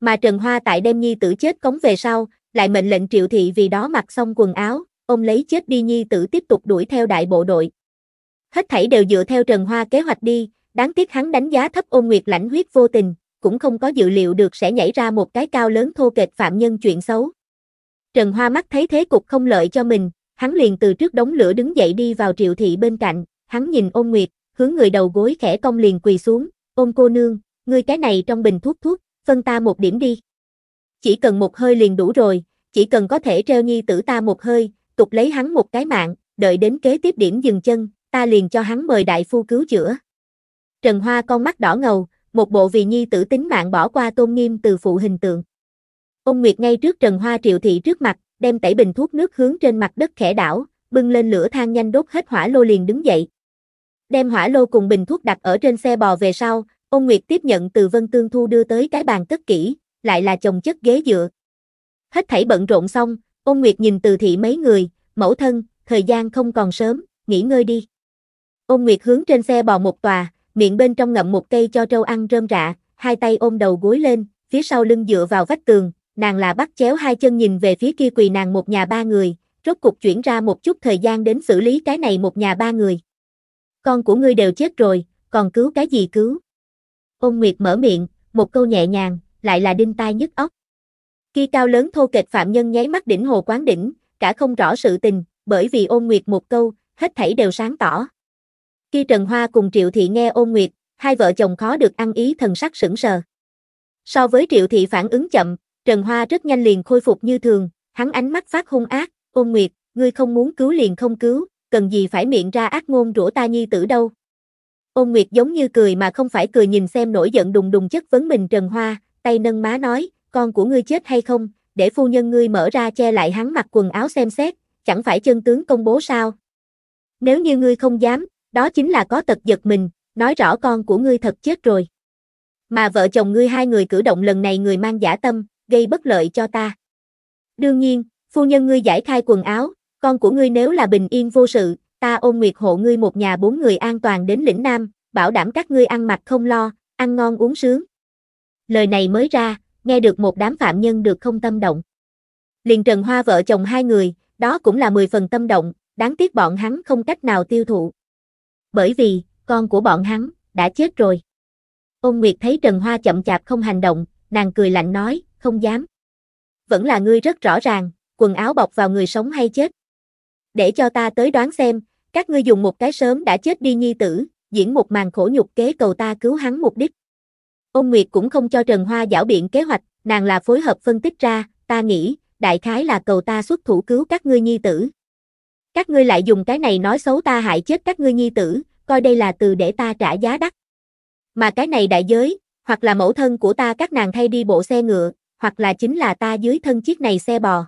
Mà Trần Hoa tại đem nhi tử chết cống về sau, lại mệnh lệnh triệu thị vì đó mặc xong quần áo, ôm lấy chết đi nhi tử tiếp tục đuổi theo đại bộ đội. Hết thảy đều dựa theo Trần Hoa kế hoạch đi, đáng tiếc hắn đánh giá thấp ôn nguyệt lãnh huyết vô tình, cũng không có dự liệu được sẽ nhảy ra một cái cao lớn thô kệch phạm nhân chuyện xấu. Trần Hoa mắt thấy thế cục không lợi cho mình, hắn liền từ trước đống lửa đứng dậy đi vào triệu thị bên cạnh, hắn nhìn ôn nguyệt, hướng người đầu gối khẽ cong liền quỳ xuống, ôm cô nương, ngươi cái này trong bình thuốc thuốc, phân ta một điểm đi. Chỉ cần một hơi liền đủ rồi, chỉ cần có thể treo nhi tử ta một hơi, tục lấy hắn một cái mạng, đợi đến kế tiếp điểm dừng chân, ta liền cho hắn mời đại phu cứu chữa. Trần Hoa con mắt đỏ ngầu, một bộ vì nhi tử tính mạng bỏ qua tôn nghiêm từ phụ hình tượng. Ông Nguyệt ngay trước Trần Hoa triệu thị trước mặt, đem tẩy bình thuốc nước hướng trên mặt đất khẽ đảo, bưng lên lửa than nhanh đốt hết hỏa lô liền đứng dậy, đem hỏa lô cùng bình thuốc đặt ở trên xe bò về sau, ôn nguyệt tiếp nhận từ Vân Tương Thu đưa tới cái bàn tất kỹ, lại là chồng chất ghế dựa. Hết thảy bận rộn xong, ôn nguyệt nhìn từ thị mấy người, mẫu thân, thời gian không còn sớm, nghỉ ngơi đi. Ôn nguyệt hướng trên xe bò một tòa, miệng bên trong ngậm một cây cho trâu ăn rơm rạ, hai tay ôm đầu gối lên, phía sau lưng dựa vào vách tường, nàng là bắt chéo hai chân nhìn về phía kia quỳ nàng một nhà ba người, rốt cục chuyển ra một chút thời gian đến xử lý cái này một nhà ba người. Con của ngươi đều chết rồi, còn cứu cái gì cứu? Ôn Nguyệt mở miệng, một câu nhẹ nhàng, lại là đinh tai nhức óc. Khi cao lớn thô kịch phạm nhân nháy mắt đỉnh hồ quán đỉnh, cả không rõ sự tình, bởi vì ôn Nguyệt một câu, hết thảy đều sáng tỏ. Khi Trần Hoa cùng Triệu Thị nghe ôn Nguyệt, hai vợ chồng khó được ăn ý thần sắc sững sờ. So với Triệu Thị phản ứng chậm, Trần Hoa rất nhanh liền khôi phục như thường, hắn ánh mắt phát hung ác, ôn Nguyệt, ngươi không muốn cứu liền không cứu, cần gì phải miệng ra ác ngôn rủa ta nhi tử đâu. Ôn Nguyệt giống như cười mà không phải cười nhìn xem nổi giận đùng đùng chất vấn mình Trần Hoa, tay nâng má nói, con của ngươi chết hay không, để phu nhân ngươi mở ra che lại hắn mặc quần áo xem xét, chẳng phải chân tướng công bố sao. Nếu như ngươi không dám, đó chính là có tật giật mình, nói rõ con của ngươi thật chết rồi. Mà vợ chồng ngươi hai người cử động lần này người mang giả tâm, gây bất lợi cho ta. Đương nhiên, phu nhân ngươi giải khai quần áo, con của ngươi nếu là bình yên vô sự, ta ôn nguyệt hộ ngươi một nhà bốn người an toàn đến lĩnh Nam, bảo đảm các ngươi ăn mặc không lo, ăn ngon uống sướng. Lời này mới ra, nghe được một đám phạm nhân được không tâm động. Liền Trần Hoa vợ chồng hai người, đó cũng là mười phần tâm động, đáng tiếc bọn hắn không cách nào tiêu thụ. Bởi vì, con của bọn hắn, đã chết rồi. Ôn Nguyệt thấy Trần Hoa chậm chạp không hành động, nàng cười lạnh nói, không dám. Vẫn là ngươi rất rõ ràng, quần áo bọc vào người sống hay chết để cho ta tới đoán xem, các ngươi dùng một cái sớm đã chết đi nhi tử, diễn một màn khổ nhục kế cầu ta cứu hắn mục đích. Ôn Nguyệt cũng không cho Trần Hoa giảo biện kế hoạch, nàng là phối hợp phân tích ra, ta nghĩ, đại khái là cầu ta xuất thủ cứu các ngươi nhi tử. Các ngươi lại dùng cái này nói xấu ta hại chết các ngươi nhi tử, coi đây là từ để ta trả giá đắt. Mà cái này đại giới, hoặc là mẫu thân của ta các nàng thay đi bộ xe ngựa, hoặc là chính là ta dưới thân chiếc này xe bò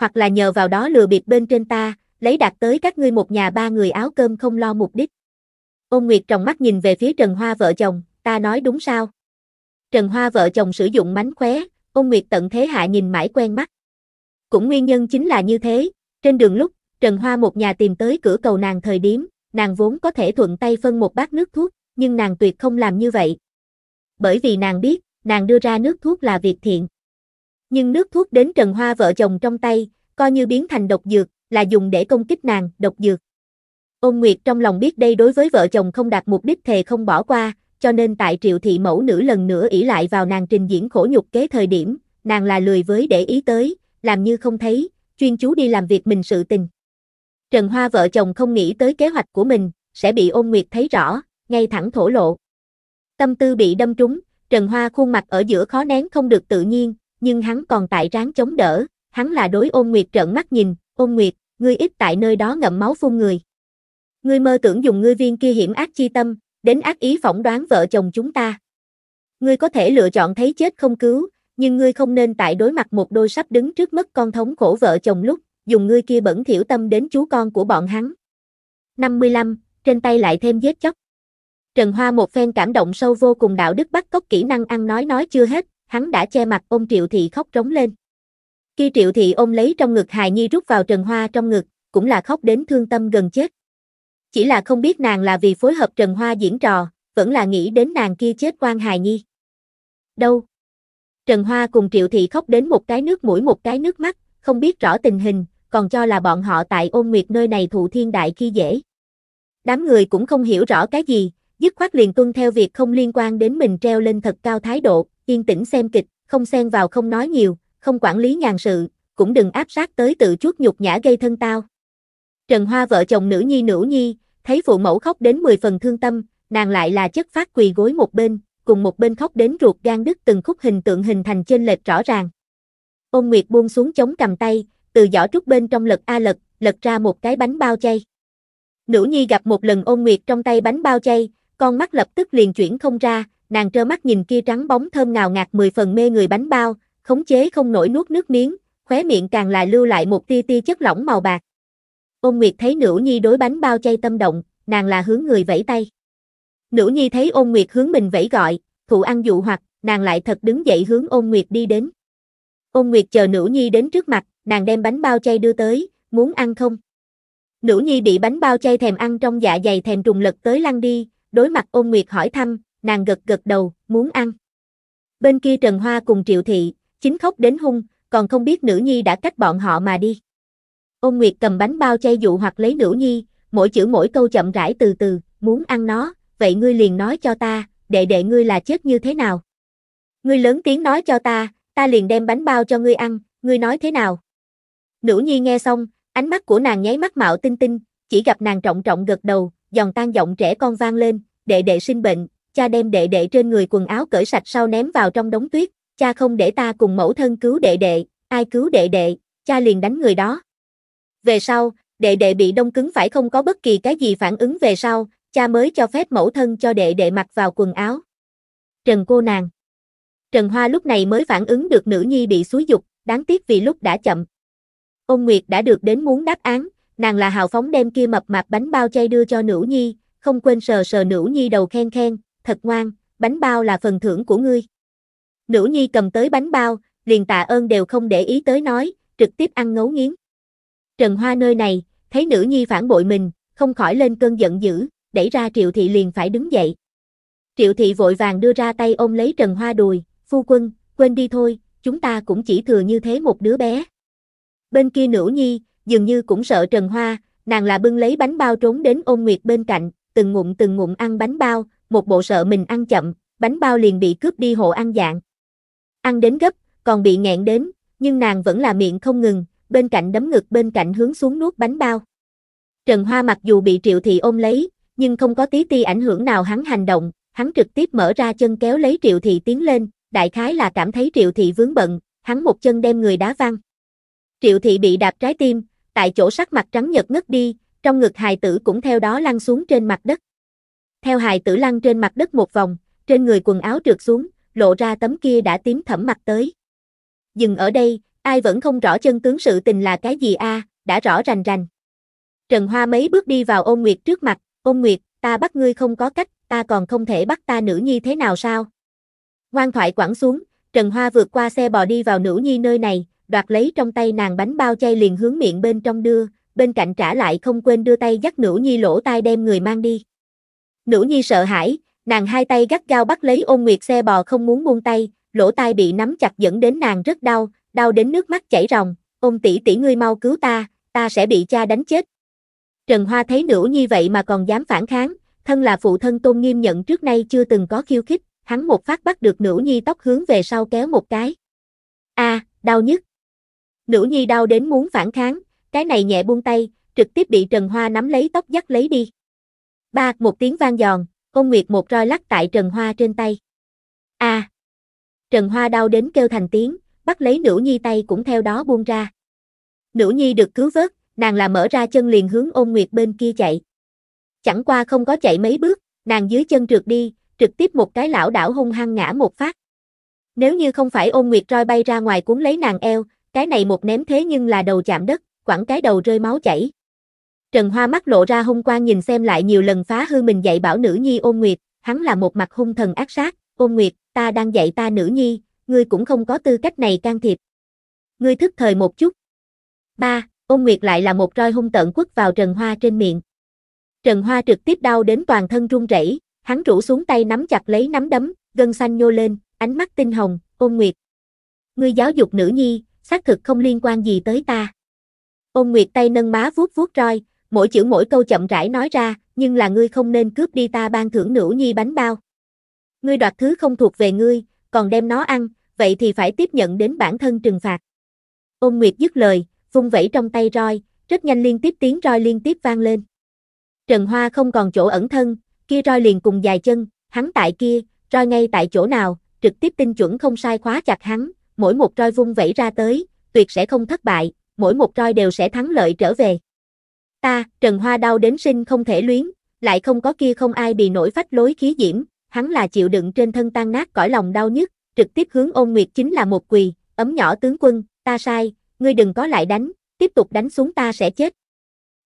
hoặc là nhờ vào đó lừa bịp bên trên ta, lấy đạt tới các ngươi một nhà ba người áo cơm không lo mục đích. Ôn Nguyệt trong mắt nhìn về phía Trần Hoa vợ chồng, ta nói đúng sao? Trần Hoa vợ chồng sử dụng mánh khóe, Ôn Nguyệt tận thế hạ nhìn mãi quen mắt. Cũng nguyên nhân chính là như thế, trên đường lúc, Trần Hoa một nhà tìm tới cửa cầu nàng thời điểm, nàng vốn có thể thuận tay phân một bát nước thuốc, nhưng nàng tuyệt không làm như vậy. Bởi vì nàng biết, nàng đưa ra nước thuốc là việc thiện. Nhưng nước thuốc đến Trần Hoa vợ chồng trong tay, coi như biến thành độc dược, là dùng để công kích nàng, độc dược. Ôn Nguyệt trong lòng biết đây đối với vợ chồng không đạt mục đích thề không bỏ qua, cho nên tại triệu thị mẫu nữ lần nữa ỷ lại vào nàng trình diễn khổ nhục kế thời điểm, nàng là lười với để ý tới, làm như không thấy, chuyên chú đi làm việc mình sự tình. Trần Hoa vợ chồng không nghĩ tới kế hoạch của mình, sẽ bị ôn nguyệt thấy rõ, ngay thẳng thổ lộ. Tâm tư bị đâm trúng, Trần Hoa khuôn mặt ở giữa khó nén không được tự nhiên, nhưng hắn còn tại ráng chống đỡ, hắn là đối ôn nguyệt trợn mắt nhìn, ôn nguyệt, ngươi ít tại nơi đó ngậm máu phun người. Ngươi mơ tưởng dùng ngươi viên kia hiểm ác chi tâm, đến ác ý phỏng đoán vợ chồng chúng ta. Ngươi có thể lựa chọn thấy chết không cứu, nhưng ngươi không nên tại đối mặt một đôi sắp đứng trước mất con thống khổ vợ chồng lúc, dùng ngươi kia bẩn thiểu tâm đến chú con của bọn hắn. 55, trên tay lại thêm vết chóc. Trần Hoa một phen cảm động sâu vô cùng đạo đức bắt cóc kỹ năng ăn nói nói chưa hết, hắn đã che mặt ôm Triệu Thị khóc trống lên. Khi Triệu Thị ôm lấy trong ngực hài nhi rút vào Trần Hoa trong ngực, cũng là khóc đến thương tâm gần chết. Chỉ là không biết nàng là vì phối hợp Trần Hoa diễn trò, vẫn là nghĩ đến nàng kia chết quan hài nhi. Đâu? Trần Hoa cùng Triệu Thị khóc đến một cái nước mũi một cái nước mắt, không biết rõ tình hình, còn cho là bọn họ tại ôn nguyệt nơi này thụ thiên đại khi dễ. Đám người cũng không hiểu rõ cái gì, dứt khoát liền tuân theo việc không liên quan đến mình treo lên thật cao thái độ, yên tĩnh xem kịch, không xen vào không nói nhiều, không quản lý nhàn sự, cũng đừng áp sát tới tự chuốt nhục nhã gây thân tao. Trần Hoa vợ chồng nữ nhi nữ nhi, thấy phụ mẫu khóc đến 10 phần thương tâm, nàng lại là chất phát quỳ gối một bên, cùng một bên khóc đến ruột gan đứt từng khúc hình tượng hình thành trên lệch rõ ràng. Ôn Nguyệt buông xuống chống cầm tay, từ giỏ trúc bên trong lật a lật, lật ra một cái bánh bao chay. Nữ nhi gặp một lần ôn Nguyệt trong tay bánh bao chay, con mắt lập tức liền chuyển không ra, nàng trơ mắt nhìn kia trắng bóng thơm ngào ngạt mười phần mê người bánh bao, khống chế không nổi nuốt nước miếng, khóe miệng càng là lưu lại một tia tia chất lỏng màu bạc. Ôn Nguyệt thấy Nữ Nhi đối bánh bao chay tâm động, nàng là hướng người vẫy tay. Nữ Nhi thấy Ôn Nguyệt hướng mình vẫy gọi, thụ ăn dụ hoặc, nàng lại thật đứng dậy hướng Ôn Nguyệt đi đến. Ôn Nguyệt chờ Nữ Nhi đến trước mặt, nàng đem bánh bao chay đưa tới, muốn ăn không? Nữ Nhi bị bánh bao chay thèm ăn trong dạ dày thèm trùng lực tới lăn đi, đối mặt Ôn Nguyệt hỏi thăm, nàng gật gật đầu, muốn ăn. Bên kia Trần Hoa cùng Triệu Thị, chính khóc đến hung, còn không biết nữ nhi đã cách bọn họ mà đi. Ôn Nguyệt cầm bánh bao chay dụ hoặc lấy nữ nhi, mỗi chữ mỗi câu chậm rãi từ từ, muốn ăn nó, vậy ngươi liền nói cho ta, đệ đệ ngươi là chết như thế nào. Ngươi lớn tiếng nói cho ta, ta liền đem bánh bao cho ngươi ăn, ngươi nói thế nào. Nữ nhi nghe xong, ánh mắt của nàng nháy mắt mạo tinh tinh, chỉ gặp nàng trọng trọng gật đầu, giòn tan giọng trẻ con vang lên, đệ đệ sinh bệnh, cha đem đệ đệ trên người quần áo cởi sạch sau ném vào trong đống tuyết, cha không để ta cùng mẫu thân cứu đệ đệ, ai cứu đệ đệ, cha liền đánh người đó. Về sau, đệ đệ bị đông cứng phải không có bất kỳ cái gì phản ứng về sau, cha mới cho phép mẫu thân cho đệ đệ mặc vào quần áo. Trần cô nàng. Trần Hoa lúc này mới phản ứng được nữ nhi bị xúi dục, đáng tiếc vì lúc đã chậm. Ôn Nguyệt đã được đến muốn đáp án, nàng là hào phóng đem kia mập mạp bánh bao chay đưa cho nữ nhi, không quên sờ sờ nữ nhi đầu khen khen, thật ngoan, bánh bao là phần thưởng của ngươi. Nữ nhi cầm tới bánh bao, liền tạ ơn đều không để ý tới nói, trực tiếp ăn ngấu nghiến. Trần Hoa nơi này, thấy nữ nhi phản bội mình, không khỏi lên cơn giận dữ, đẩy ra Triệu Thị liền phải đứng dậy. Triệu Thị vội vàng đưa ra tay ôm lấy Trần Hoa đùi, phu quân, quên đi thôi, chúng ta cũng chỉ thừa như thế một đứa bé. Bên kia nữ nhi, dường như cũng sợ Trần Hoa, nàng là bưng lấy bánh bao trốn đến ôn nguyệt bên cạnh, từng ngụm từng ngụm ăn bánh bao, một bộ sợ mình ăn chậm, bánh bao liền bị cướp đi hộ ăn dạng. Ăn đến gấp, còn bị nghẹn đến, nhưng nàng vẫn là miệng không ngừng, bên cạnh đấm ngực bên cạnh hướng xuống nuốt bánh bao. Trần Hoa mặc dù bị Triệu Thị ôm lấy, nhưng không có tí ti ảnh hưởng nào hắn hành động, hắn trực tiếp mở ra chân kéo lấy Triệu Thị tiến lên, đại khái là cảm thấy Triệu Thị vướng bận, hắn một chân đem người đá văng. Triệu Thị bị đạp trái tim, tại chỗ sắc mặt trắng nhợt ngất đi, trong ngực hài tử cũng theo đó lăn xuống trên mặt đất. Theo hài tử lăn trên mặt đất một vòng, trên người quần áo trượt xuống, lộ ra tấm kia đã tím thẩm mặt tới. Dừng ở đây, ai vẫn không rõ chân tướng sự tình là cái gì a, đã rõ rành rành. Trần Hoa mấy bước đi vào ôn nguyệt trước mặt, ôn nguyệt, ta bắt ngươi không có cách, ta còn không thể bắt ta nữ nhi thế nào sao? Hoang thoại quẳng xuống, Trần Hoa vượt qua xe bò đi vào nữ nhi nơi này, đoạt lấy trong tay nàng bánh bao chay liền hướng miệng bên trong đưa, bên cạnh trả lại không quên đưa tay dắt nữ nhi lỗ tai đem người mang đi. Nữ nhi sợ hãi, nàng hai tay gắt gao bắt lấy ôn nguyệt xe bò không muốn buông tay, lỗ tai bị nắm chặt dẫn đến nàng rất đau, đau đến nước mắt chảy ròng, ôn tỷ tỷ ngươi mau cứu ta, ta sẽ bị cha đánh chết. Trần Hoa thấy nữ nhi vậy mà còn dám phản kháng, thân là phụ thân tôn nghiêm nhận trước nay chưa từng có khiêu khích, hắn một phát bắt được nữ nhi tóc hướng về sau kéo một cái. a à, đau nhất. Nữ nhi đau đến muốn phản kháng, cái này nhẹ buông tay, trực tiếp bị Trần Hoa nắm lấy tóc dắt lấy đi. Ba, một tiếng vang giòn, ôn nguyệt một roi lắc tại Trần Hoa trên tay. A. À. Trần Hoa đau đến kêu thành tiếng, bắt lấy nữ nhi tay cũng theo đó buông ra. Nữ nhi được cứu vớt, nàng là mở ra chân liền hướng ôn nguyệt bên kia chạy. Chẳng qua không có chạy mấy bước, nàng dưới chân trượt đi, trực tiếp một cái lão đảo hung hăng ngã một phát. Nếu như không phải ôn nguyệt roi bay ra ngoài cuốn lấy nàng eo, cái này một ném thế nhưng là đầu chạm đất, quẳng cái đầu rơi máu chảy. Trần Hoa mắt lộ ra hung quang nhìn xem lại nhiều lần phá hư mình dạy bảo nữ nhi ôn nguyệt, hắn là một mặt hung thần ác sát, ôn nguyệt, ta đang dạy ta nữ nhi, ngươi cũng không có tư cách này can thiệp. Ngươi thức thời một chút. Ba, ôn nguyệt lại là một roi hung tận quất vào Trần Hoa trên miệng. Trần Hoa trực tiếp đau đến toàn thân run rẩy, hắn rũ xuống tay nắm chặt lấy nắm đấm, gân xanh nhô lên, ánh mắt tinh hồng, ôn nguyệt. Ngươi giáo dục nữ nhi, xác thực không liên quan gì tới ta. Ôn nguyệt tay nâng má vuốt vuốt roi, mỗi chữ mỗi câu chậm rãi nói ra, nhưng là ngươi không nên cướp đi ta ban thưởng nữ nhi bánh bao. Ngươi đoạt thứ không thuộc về ngươi, còn đem nó ăn, vậy thì phải tiếp nhận đến bản thân trừng phạt. Ôn Nguyệt dứt lời, vung vẩy trong tay roi, rất nhanh liên tiếp tiếng roi liên tiếp vang lên. Trần Hoa không còn chỗ ẩn thân, kia roi liền cùng dài chân, hắn tại kia, roi ngay tại chỗ nào, trực tiếp tinh chuẩn không sai khóa chặt hắn, mỗi một roi vung vẩy ra tới, tuyệt sẽ không thất bại, mỗi một roi đều sẽ thắng lợi trở về. Ta, Trần Hoa đau đến sinh không thể luyến, lại không có kia không ai bị nổi phách lối khí diễm, hắn là chịu đựng trên thân tan nát cõi lòng đau nhức, trực tiếp hướng ôn nguyệt chính là một quỳ, ấm nhỏ tướng quân, ta sai, ngươi đừng có lại đánh, tiếp tục đánh xuống ta sẽ chết.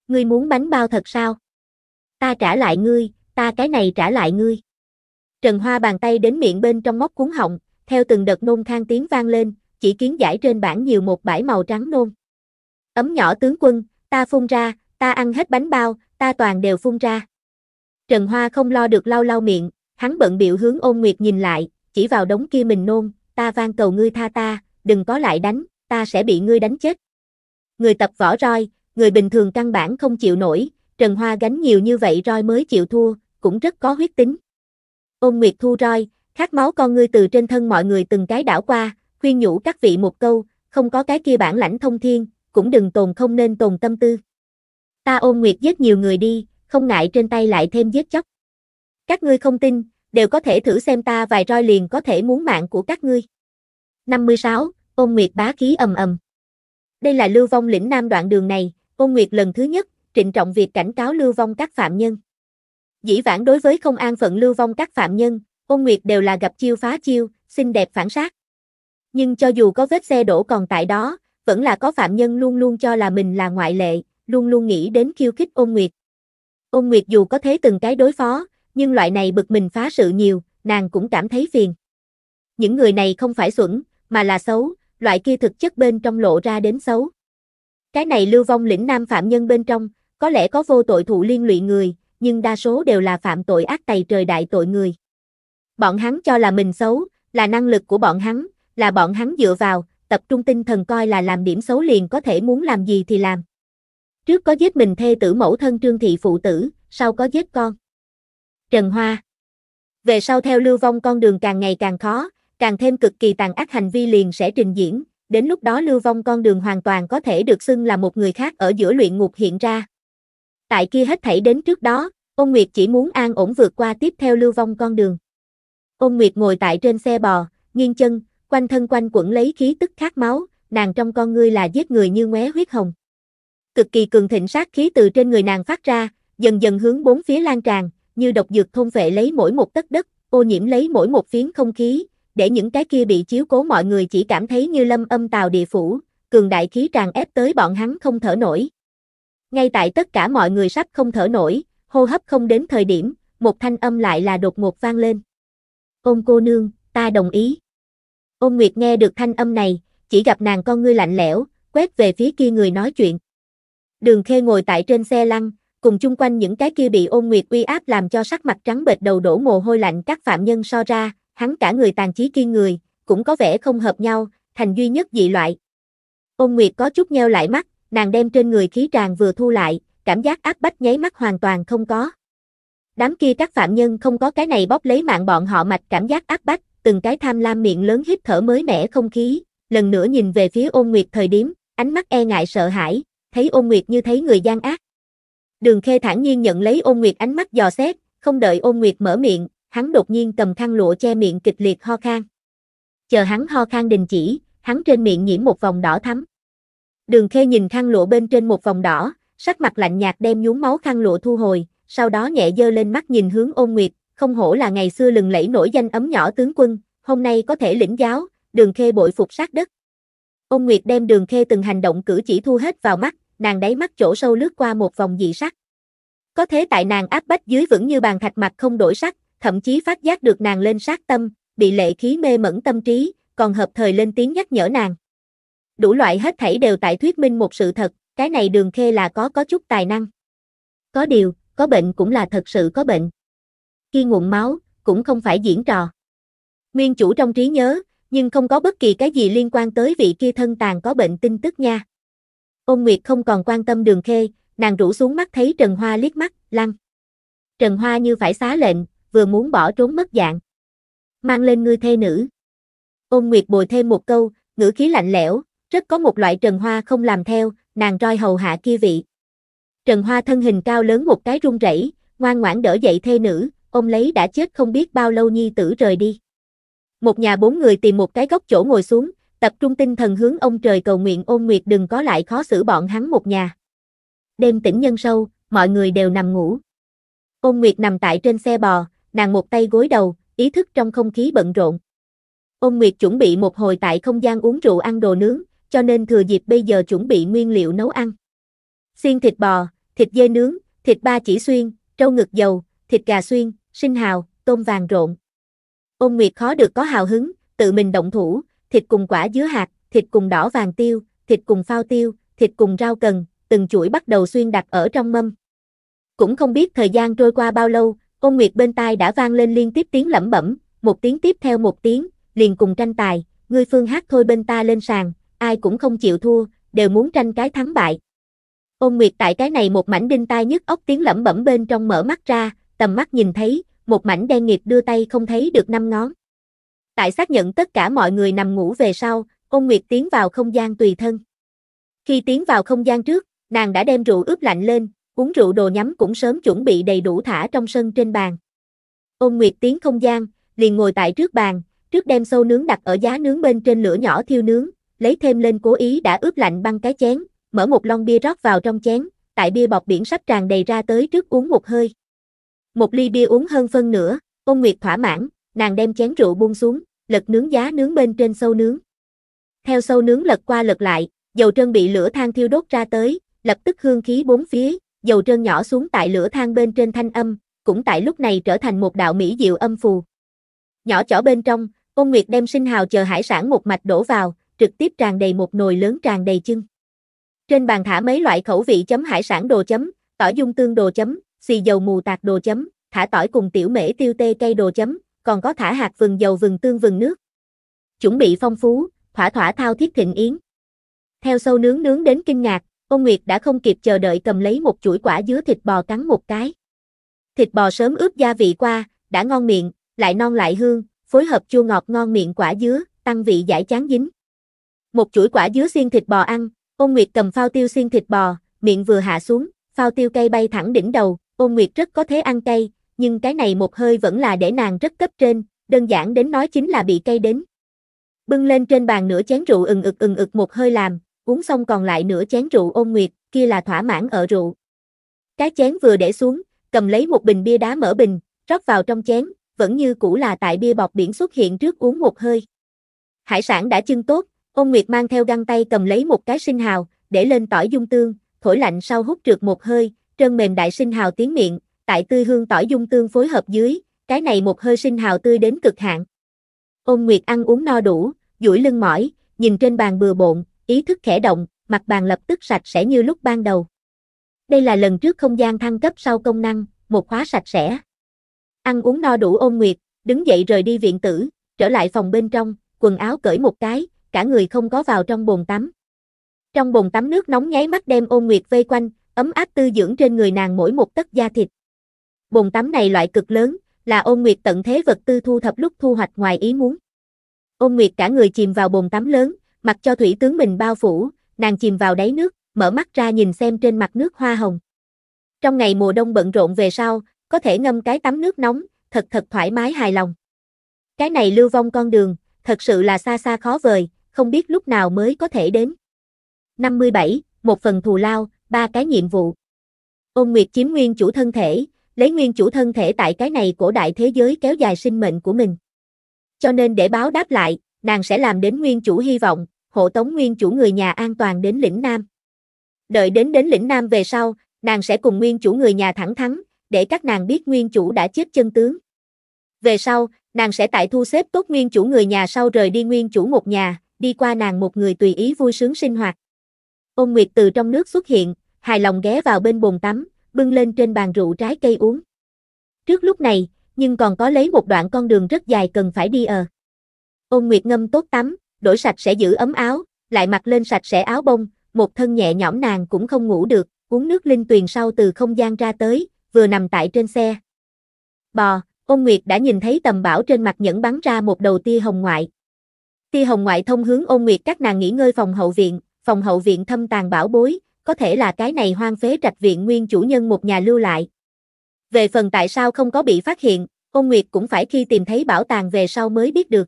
Ngươi muốn bánh bao thật sao? Ta trả lại ngươi, ta cái này trả lại ngươi. Trần Hoa bàn tay đến miệng bên trong móc cuốn họng, theo từng đợt nôn khang tiếng vang lên, chỉ kiến giải trên bảng nhiều một bãi màu trắng nôn. Ấm nhỏ tướng quân, ta phun ra, ta ăn hết bánh bao, ta toàn đều phun ra. Trần Hoa không lo được lau lau miệng, hắn bận biểu hướng ôn nguyệt nhìn lại, chỉ vào đống kia mình nôn, ta van cầu ngươi tha ta, đừng có lại đánh, ta sẽ bị ngươi đánh chết. Người tập võ roi, người bình thường căn bản không chịu nổi, Trần Hoa gánh nhiều như vậy roi mới chịu thua, cũng rất có huyết tính. Ôn nguyệt thu roi, khát máu con ngươi từ trên thân mọi người từng cái đảo qua, khuyên nhủ các vị một câu, không có cái kia bản lãnh thông thiên, cũng đừng tồn không nên tồn tâm tư. Ta ôn nguyệt giết nhiều người đi, không ngại trên tay lại thêm giết chóc. Các ngươi không tin, đều có thể thử xem ta vài roi liền có thể muốn mạng của các ngươi. 56. Ôn nguyệt bá khí ầm ầm. Đây là lưu vong lĩnh nam đoạn đường này, ôn nguyệt lần thứ nhất, trịnh trọng việc cảnh cáo lưu vong các phạm nhân. Dĩ vãng đối với không an phận lưu vong các phạm nhân, ôn nguyệt đều là gặp chiêu phá chiêu, xinh đẹp phản sát. Nhưng cho dù có vết xe đổ còn tại đó, vẫn là có phạm nhân luôn luôn cho là mình là ngoại lệ, luôn luôn nghĩ đến khiêu khích ôn nguyệt. Ôn nguyệt dù có thế từng cái đối phó, nhưng loại này bực mình phá sự nhiều, nàng cũng cảm thấy phiền. Những người này không phải xuẩn, mà là xấu, loại kia thực chất bên trong lộ ra đến xấu. Cái này lưu vong lĩnh nam phạm nhân bên trong, có lẽ có vô tội thụ liên lụy người, nhưng đa số đều là phạm tội ác tày trời đại tội người. Bọn hắn cho là mình xấu, là năng lực của bọn hắn, là bọn hắn dựa vào, tập trung tinh thần coi là làm điểm xấu liền có thể muốn làm gì thì làm. Trước có giết mình thê tử mẫu thân trương thị phụ tử, sau có giết con. Trần Hoa Về sau theo lưu vong con đường càng ngày càng khó, càng thêm cực kỳ tàn ác hành vi liền sẽ trình diễn, đến lúc đó lưu vong con đường hoàn toàn có thể được xưng là một người khác ở giữa luyện ngục hiện ra. Tại kia hết thảy đến trước đó, ôn Nguyệt chỉ muốn an ổn vượt qua tiếp theo lưu vong con đường. Ôn Nguyệt ngồi tại trên xe bò, nghiêng chân, quanh thân quanh quẩn lấy khí tức khát máu, nàng trong con ngươi là giết người như ngóe huyết hồng cực kỳ cường thịnh sát khí từ trên người nàng phát ra, dần dần hướng bốn phía lan tràn, như độc dược thôn vệ lấy mỗi một tấc đất, ô nhiễm lấy mỗi một phiến không khí, để những cái kia bị chiếu cố mọi người chỉ cảm thấy như lâm âm tào địa phủ, cường đại khí tràn ép tới bọn hắn không thở nổi. Ngay tại tất cả mọi người sắp không thở nổi, hô hấp không đến thời điểm, một thanh âm lại là đột ngột vang lên. Ôm cô nương, ta đồng ý. Ôn Nguyệt nghe được thanh âm này, chỉ gặp nàng con ngươi lạnh lẽo, quét về phía kia người nói chuyện, Đường Khê ngồi tại trên xe lăn, cùng chung quanh những cái kia bị ôn nguyệt uy áp làm cho sắc mặt trắng bệch đầu đổ mồ hôi lạnh các phạm nhân so ra, hắn cả người tàn trí kiên người, cũng có vẻ không hợp nhau, thành duy nhất dị loại. Ôn nguyệt có chút nheo lại mắt, nàng đem trên người khí tràn vừa thu lại, cảm giác áp bách nháy mắt hoàn toàn không có. Đám kia các phạm nhân không có cái này bóp lấy mạng bọn họ mạch cảm giác áp bách, từng cái tham lam miệng lớn hít thở mới mẻ không khí, lần nữa nhìn về phía ôn nguyệt thời điểm, ánh mắt e ngại sợ hãi, thấy ôn nguyệt như thấy người gian ác. Đường khê thản nhiên nhận lấy ôn nguyệt ánh mắt dò xét, không đợi ôn nguyệt mở miệng, hắn đột nhiên cầm khăn lụa che miệng kịch liệt ho khan. Chờ hắn ho khan đình chỉ, hắn trên miệng nhiễm một vòng đỏ thắm. Đường khê nhìn khăn lụa bên trên một vòng đỏ, sắc mặt lạnh nhạt đem nhúng máu khăn lụa thu hồi, sau đó nhẹ dơ lên mắt nhìn hướng ôn nguyệt, không hổ là ngày xưa lừng lẫy nổi danh ấm nhỏ tướng quân, hôm nay có thể lĩnh giáo, đường khê bội phục sát đất. Ôn Nguyệt đem đường khê từng hành động cử chỉ thu hết vào mắt, nàng đáy mắt chỗ sâu lướt qua một vòng dị sắc. Có thế tại nàng áp bách dưới vững như bàn thạch mặt không đổi sắc, thậm chí phát giác được nàng lên sát tâm, bị lệ khí mê mẫn tâm trí, còn hợp thời lên tiếng nhắc nhở nàng. Đủ loại hết thảy đều tại thuyết minh một sự thật, cái này đường khê là có có chút tài năng. Có điều, có bệnh cũng là thật sự có bệnh. Khi nguồn máu, cũng không phải diễn trò. Nguyên chủ trong trí nhớ, nhưng không có bất kỳ cái gì liên quan tới vị kia thân tàn có bệnh tin tức nha. Ôn Nguyệt không còn quan tâm đường khê, nàng rủ xuống mắt thấy Trần Hoa liếc mắt, lăng. Trần Hoa như phải xá lệnh, vừa muốn bỏ trốn mất dạng. Mang lên ngươi thê nữ. Ôn Nguyệt bồi thêm một câu, ngữ khí lạnh lẽo, rất có một loại Trần Hoa không làm theo, nàng roi hầu hạ kia vị. Trần Hoa thân hình cao lớn một cái run rẩy, ngoan ngoãn đỡ dậy thê nữ, ôm lấy đã chết không biết bao lâu nhi tử rời đi. Một nhà bốn người tìm một cái góc chỗ ngồi xuống, tập trung tinh thần hướng ông trời cầu nguyện ôn nguyệt đừng có lại khó xử bọn hắn một nhà. Đêm tĩnh nhân sâu, mọi người đều nằm ngủ. Ôn nguyệt nằm tại trên xe bò, nàng một tay gối đầu, ý thức trong không khí bận rộn. Ôn nguyệt chuẩn bị một hồi tại không gian uống rượu ăn đồ nướng, cho nên thừa dịp bây giờ chuẩn bị nguyên liệu nấu ăn. Xiên thịt bò, thịt dê nướng, thịt ba chỉ xuyên, trâu ngực dầu, thịt gà xuyên, sinh hào, tôm vàng rộn. Ôn Nguyệt khó được có hào hứng, tự mình động thủ, thịt cùng quả dứa hạt, thịt cùng đỏ vàng tiêu, thịt cùng phao tiêu, thịt cùng rau cần, từng chuỗi bắt đầu xuyên đặt ở trong mâm. Cũng không biết thời gian trôi qua bao lâu, ôn nguyệt bên tai đã vang lên liên tiếp tiếng lẩm bẩm, một tiếng tiếp theo một tiếng, liền cùng tranh tài, người phương hát thôi bên ta lên sàn, ai cũng không chịu thua, đều muốn tranh cái thắng bại. Ôn nguyệt tại cái này một mảnh đinh tai nhức óc tiếng lẩm bẩm bên trong mở mắt ra, tầm mắt nhìn thấy, một mảnh đen nghiệp đưa tay không thấy được năm ngón. Tại xác nhận tất cả mọi người nằm ngủ về sau, ôn nguyệt tiến vào không gian tùy thân. Khi tiến vào không gian trước, nàng đã đem rượu ướp lạnh lên, uống rượu đồ nhắm cũng sớm chuẩn bị đầy đủ thả trong sân trên bàn. Ôn nguyệt tiến không gian, liền ngồi tại trước bàn, trước đem sâu nướng đặt ở giá nướng bên trên lửa nhỏ thiêu nướng, lấy thêm lên cố ý đã ướp lạnh băng cái chén, mở một lon bia rót vào trong chén, tại bia bọc biển sắp tràn đầy ra tới trước uống một hơi. Một ly bia uống hơn phân nửa, ôn nguyệt thỏa mãn, nàng đem chén rượu buông xuống, lật nướng giá nướng bên trên sâu nướng. Theo sâu nướng lật qua lật lại, dầu trơn bị lửa than thiêu đốt ra tới, lập tức hương khí bốn phía, dầu trơn nhỏ xuống tại lửa than bên trên thanh âm, cũng tại lúc này trở thành một đạo mỹ diệu âm phù. Nhỏ chỏ bên trong, Ôn Nguyệt đem sinh hào chờ hải sản một mạch đổ vào, trực tiếp tràn đầy một nồi lớn tràn đầy chân. Trên bàn thả mấy loại khẩu vị chấm hải sản đồ chấm, tỏi dung tương đồ chấm, xì dầu mù tạt đồ chấm, thả tỏi cùng tiểu mễ tiêu tê cây đồ chấm, còn có thả hạt vừng dầu vừng tương vừng nước. Chuẩn bị phong phú, thỏa thỏa thao thiết thịnh yến. Theo sâu nướng nướng đến kinh ngạc, Ôn Nguyệt đã không kịp chờ đợi cầm lấy một chuỗi quả dứa thịt bò cắn một cái. Thịt bò sớm ướp gia vị qua, đã ngon miệng, lại non lại hương, phối hợp chua ngọt ngon miệng quả dứa, tăng vị giải chán dính. Một chuỗi quả dứa xiên thịt bò ăn, Ôn Nguyệt cầm phao tiêu xiên thịt bò, miệng vừa hạ xuống, phao tiêu cây bay thẳng đỉnh đầu, Ôn Nguyệt rất có thế ăn cây nhưng cái này một hơi vẫn là để nàng rất cấp trên, đơn giản đến nói chính là bị cay đến. Bưng lên trên bàn nửa chén rượu ừng ực ừng ực một hơi làm, uống xong còn lại nửa chén rượu ôn nguyệt, kia là thỏa mãn ở rượu. Cái chén vừa để xuống, cầm lấy một bình bia đá mở bình, rót vào trong chén, vẫn như cũ là tại bia bọc biển xuất hiện trước uống một hơi. Hải sản đã chưng tốt, ôn nguyệt mang theo găng tay cầm lấy một cái sinh hào, để lên tỏi dung tương, thổi lạnh sau hút trượt một hơi, trơn mềm đại sinh hào tiếng miệng, tại tươi hương tỏi dung tương phối hợp dưới, cái này một hơi sinh hào tươi đến cực hạn. Ôn Nguyệt ăn uống no đủ, duỗi lưng mỏi, nhìn trên bàn bừa bộn, ý thức khẽ động, mặt bàn lập tức sạch sẽ như lúc ban đầu. Đây là lần trước không gian thăng cấp sau công năng, một khóa sạch sẽ. Ăn uống no đủ ôn nguyệt, đứng dậy rời đi viện tử, trở lại phòng bên trong, quần áo cởi một cái, cả người không có vào trong bồn tắm. Trong bồn tắm nước nóng nháy mắt đem ôn nguyệt vây quanh, ấm áp tư dưỡng trên người nàng mỗi một tấc da thịt bồn tắm này loại cực lớn, là ôn nguyệt tận thế vật tư thu thập lúc thu hoạch ngoài ý muốn. Ôn nguyệt cả người chìm vào bồn tắm lớn, mặc cho thủy tướng mình bao phủ, nàng chìm vào đáy nước, mở mắt ra nhìn xem trên mặt nước hoa hồng. Trong ngày mùa đông bận rộn về sau, có thể ngâm cái tắm nước nóng, thật thật thoải mái hài lòng. Cái này lưu vong con đường, thật sự là xa xa khó vời, không biết lúc nào mới có thể đến. 57, một phần thù lao, ba cái nhiệm vụ. Ôn Nguyệt chiếm nguyên chủ thân thể, lấy nguyên chủ thân thể tại cái này cổ đại thế giới kéo dài sinh mệnh của mình. Cho nên để báo đáp lại, nàng sẽ làm đến nguyên chủ hy vọng, hộ tống nguyên chủ người nhà an toàn đến lĩnh Nam. Đợi đến đến lĩnh Nam về sau, nàng sẽ cùng nguyên chủ người nhà thẳng thắn, để các nàng biết nguyên chủ đã chết chân tướng. Về sau, nàng sẽ tại thu xếp tốt nguyên chủ người nhà sau rời đi nguyên chủ một nhà, đi qua nàng một người tùy ý vui sướng sinh hoạt. Ôn Nguyệt từ trong nước xuất hiện, hài lòng ghé vào bên bồn tắm, bưng lên trên bàn rượu trái cây uống. Trước lúc này, nhưng còn có lấy một đoạn con đường rất dài cần phải đi ờ. Ôn Nguyệt ngâm tốt tắm, đổi sạch sẽ giữ ấm áo, lại mặc lên sạch sẽ áo bông, một thân nhẹ nhõm nàng cũng không ngủ được, uống nước linh tuyền sau từ không gian ra tới, vừa nằm tại trên xe. Bò, ôn Nguyệt đã nhìn thấy tầm bảo trên mặt nhẫn bắn ra một đầu tia hồng ngoại. Tia hồng ngoại thông hướng ôn Nguyệt các nàng nghỉ ngơi phòng hậu viện, phòng hậu viện thâm tàn bảo bối, có thể là cái này hoang phế trạch viện nguyên chủ nhân một nhà lưu lại. Về phần tại sao không có bị phát hiện, ôn nguyệt cũng phải khi tìm thấy bảo tàng về sau mới biết được.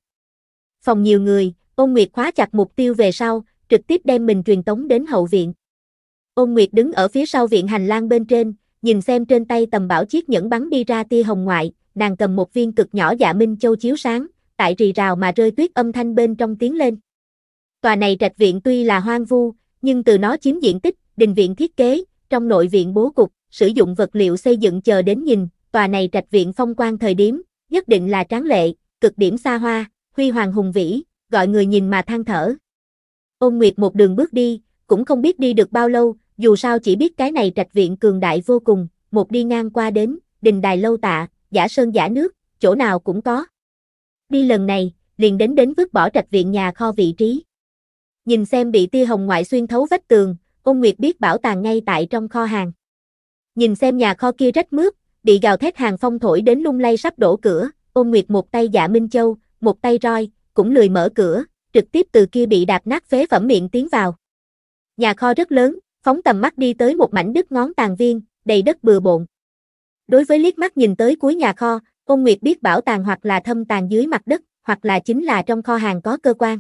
Phòng nhiều người, ôn nguyệt khóa chặt mục tiêu về sau, trực tiếp đem mình truyền tống đến hậu viện. Ôn nguyệt đứng ở phía sau viện hành lang bên trên, nhìn xem trên tay tầm bảo chiếc nhẫn bắn đi ra tia hồng ngoại, nàng cầm một viên cực nhỏ dạ minh châu chiếu sáng, tại rì rào mà rơi tuyết âm thanh bên trong tiếng lên. Tòa này trạch viện tuy là hoang vu, nhưng từ nó chiếm diện tích đình viện thiết kế, trong nội viện bố cục, sử dụng vật liệu xây dựng chờ đến nhìn, tòa này trạch viện phong quan thời điểm, nhất định là tráng lệ, cực điểm xa hoa, huy hoàng hùng vĩ, gọi người nhìn mà than thở. Ôn Nguyệt một đường bước đi, cũng không biết đi được bao lâu, dù sao chỉ biết cái này trạch viện cường đại vô cùng, một đi ngang qua đến, đình đài lâu tạ, giả sơn giả nước, chỗ nào cũng có. Đi lần này, liền đến đến vứt bỏ trạch viện nhà kho vị trí. Nhìn xem bị tia hồng ngoại xuyên thấu vách tường, Ôn Nguyệt biết bảo tàng ngay tại trong kho hàng. Nhìn xem nhà kho kia rách mướp, bị gào thét hàng phong thổi đến lung lay sắp đổ cửa, Ôn Nguyệt một tay dạ Minh Châu, một tay roi, cũng lười mở cửa, trực tiếp từ kia bị đạp nát phế phẩm miệng tiến vào. Nhà kho rất lớn, phóng tầm mắt đi tới một mảnh đứt ngón tàn viên, đầy đất bừa bộn. Đối với liếc mắt nhìn tới cuối nhà kho, Ôn Nguyệt biết bảo tàng hoặc là thâm tàng dưới mặt đất, hoặc là chính là trong kho hàng có cơ quan.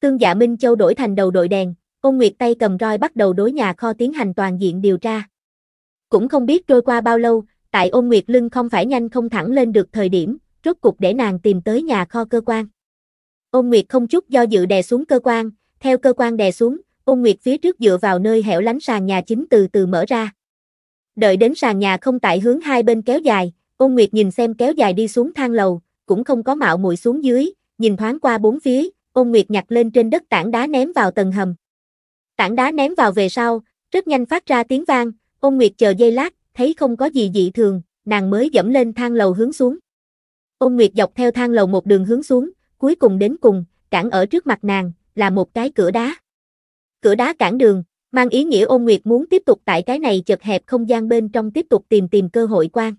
Tương Dạ Minh Châu đổi thành đầu đội đèn, Ôn Nguyệt tay cầm roi bắt đầu đối nhà kho tiến hành toàn diện điều tra. Cũng không biết trôi qua bao lâu, tại Ôn Nguyệt lưng không phải nhanh không thẳng lên được thời điểm, rốt cục để nàng tìm tới nhà kho cơ quan. Ôn Nguyệt không chút do dự đè xuống cơ quan, theo cơ quan đè xuống, Ôn Nguyệt phía trước dựa vào nơi hẻo lánh sàn nhà chính từ từ mở ra. Đợi đến sàn nhà không tại hướng hai bên kéo dài, Ôn Nguyệt nhìn xem kéo dài đi xuống thang lầu, cũng không có mạo muội xuống dưới, nhìn thoáng qua bốn phía, Ôn Nguyệt nhặt lên trên đất tảng đá ném vào tầng hầm. Tảng đá ném vào về sau, rất nhanh phát ra tiếng vang, ôn nguyệt chờ giây lát, thấy không có gì dị thường, nàng mới dẫm lên thang lầu hướng xuống. Ôn nguyệt dọc theo thang lầu một đường hướng xuống, cuối cùng đến cùng, cản ở trước mặt nàng, là một cái cửa đá. Cửa đá cản đường, mang ý nghĩa ôn nguyệt muốn tiếp tục tại cái này chật hẹp không gian bên trong tiếp tục tìm tìm cơ hội quan.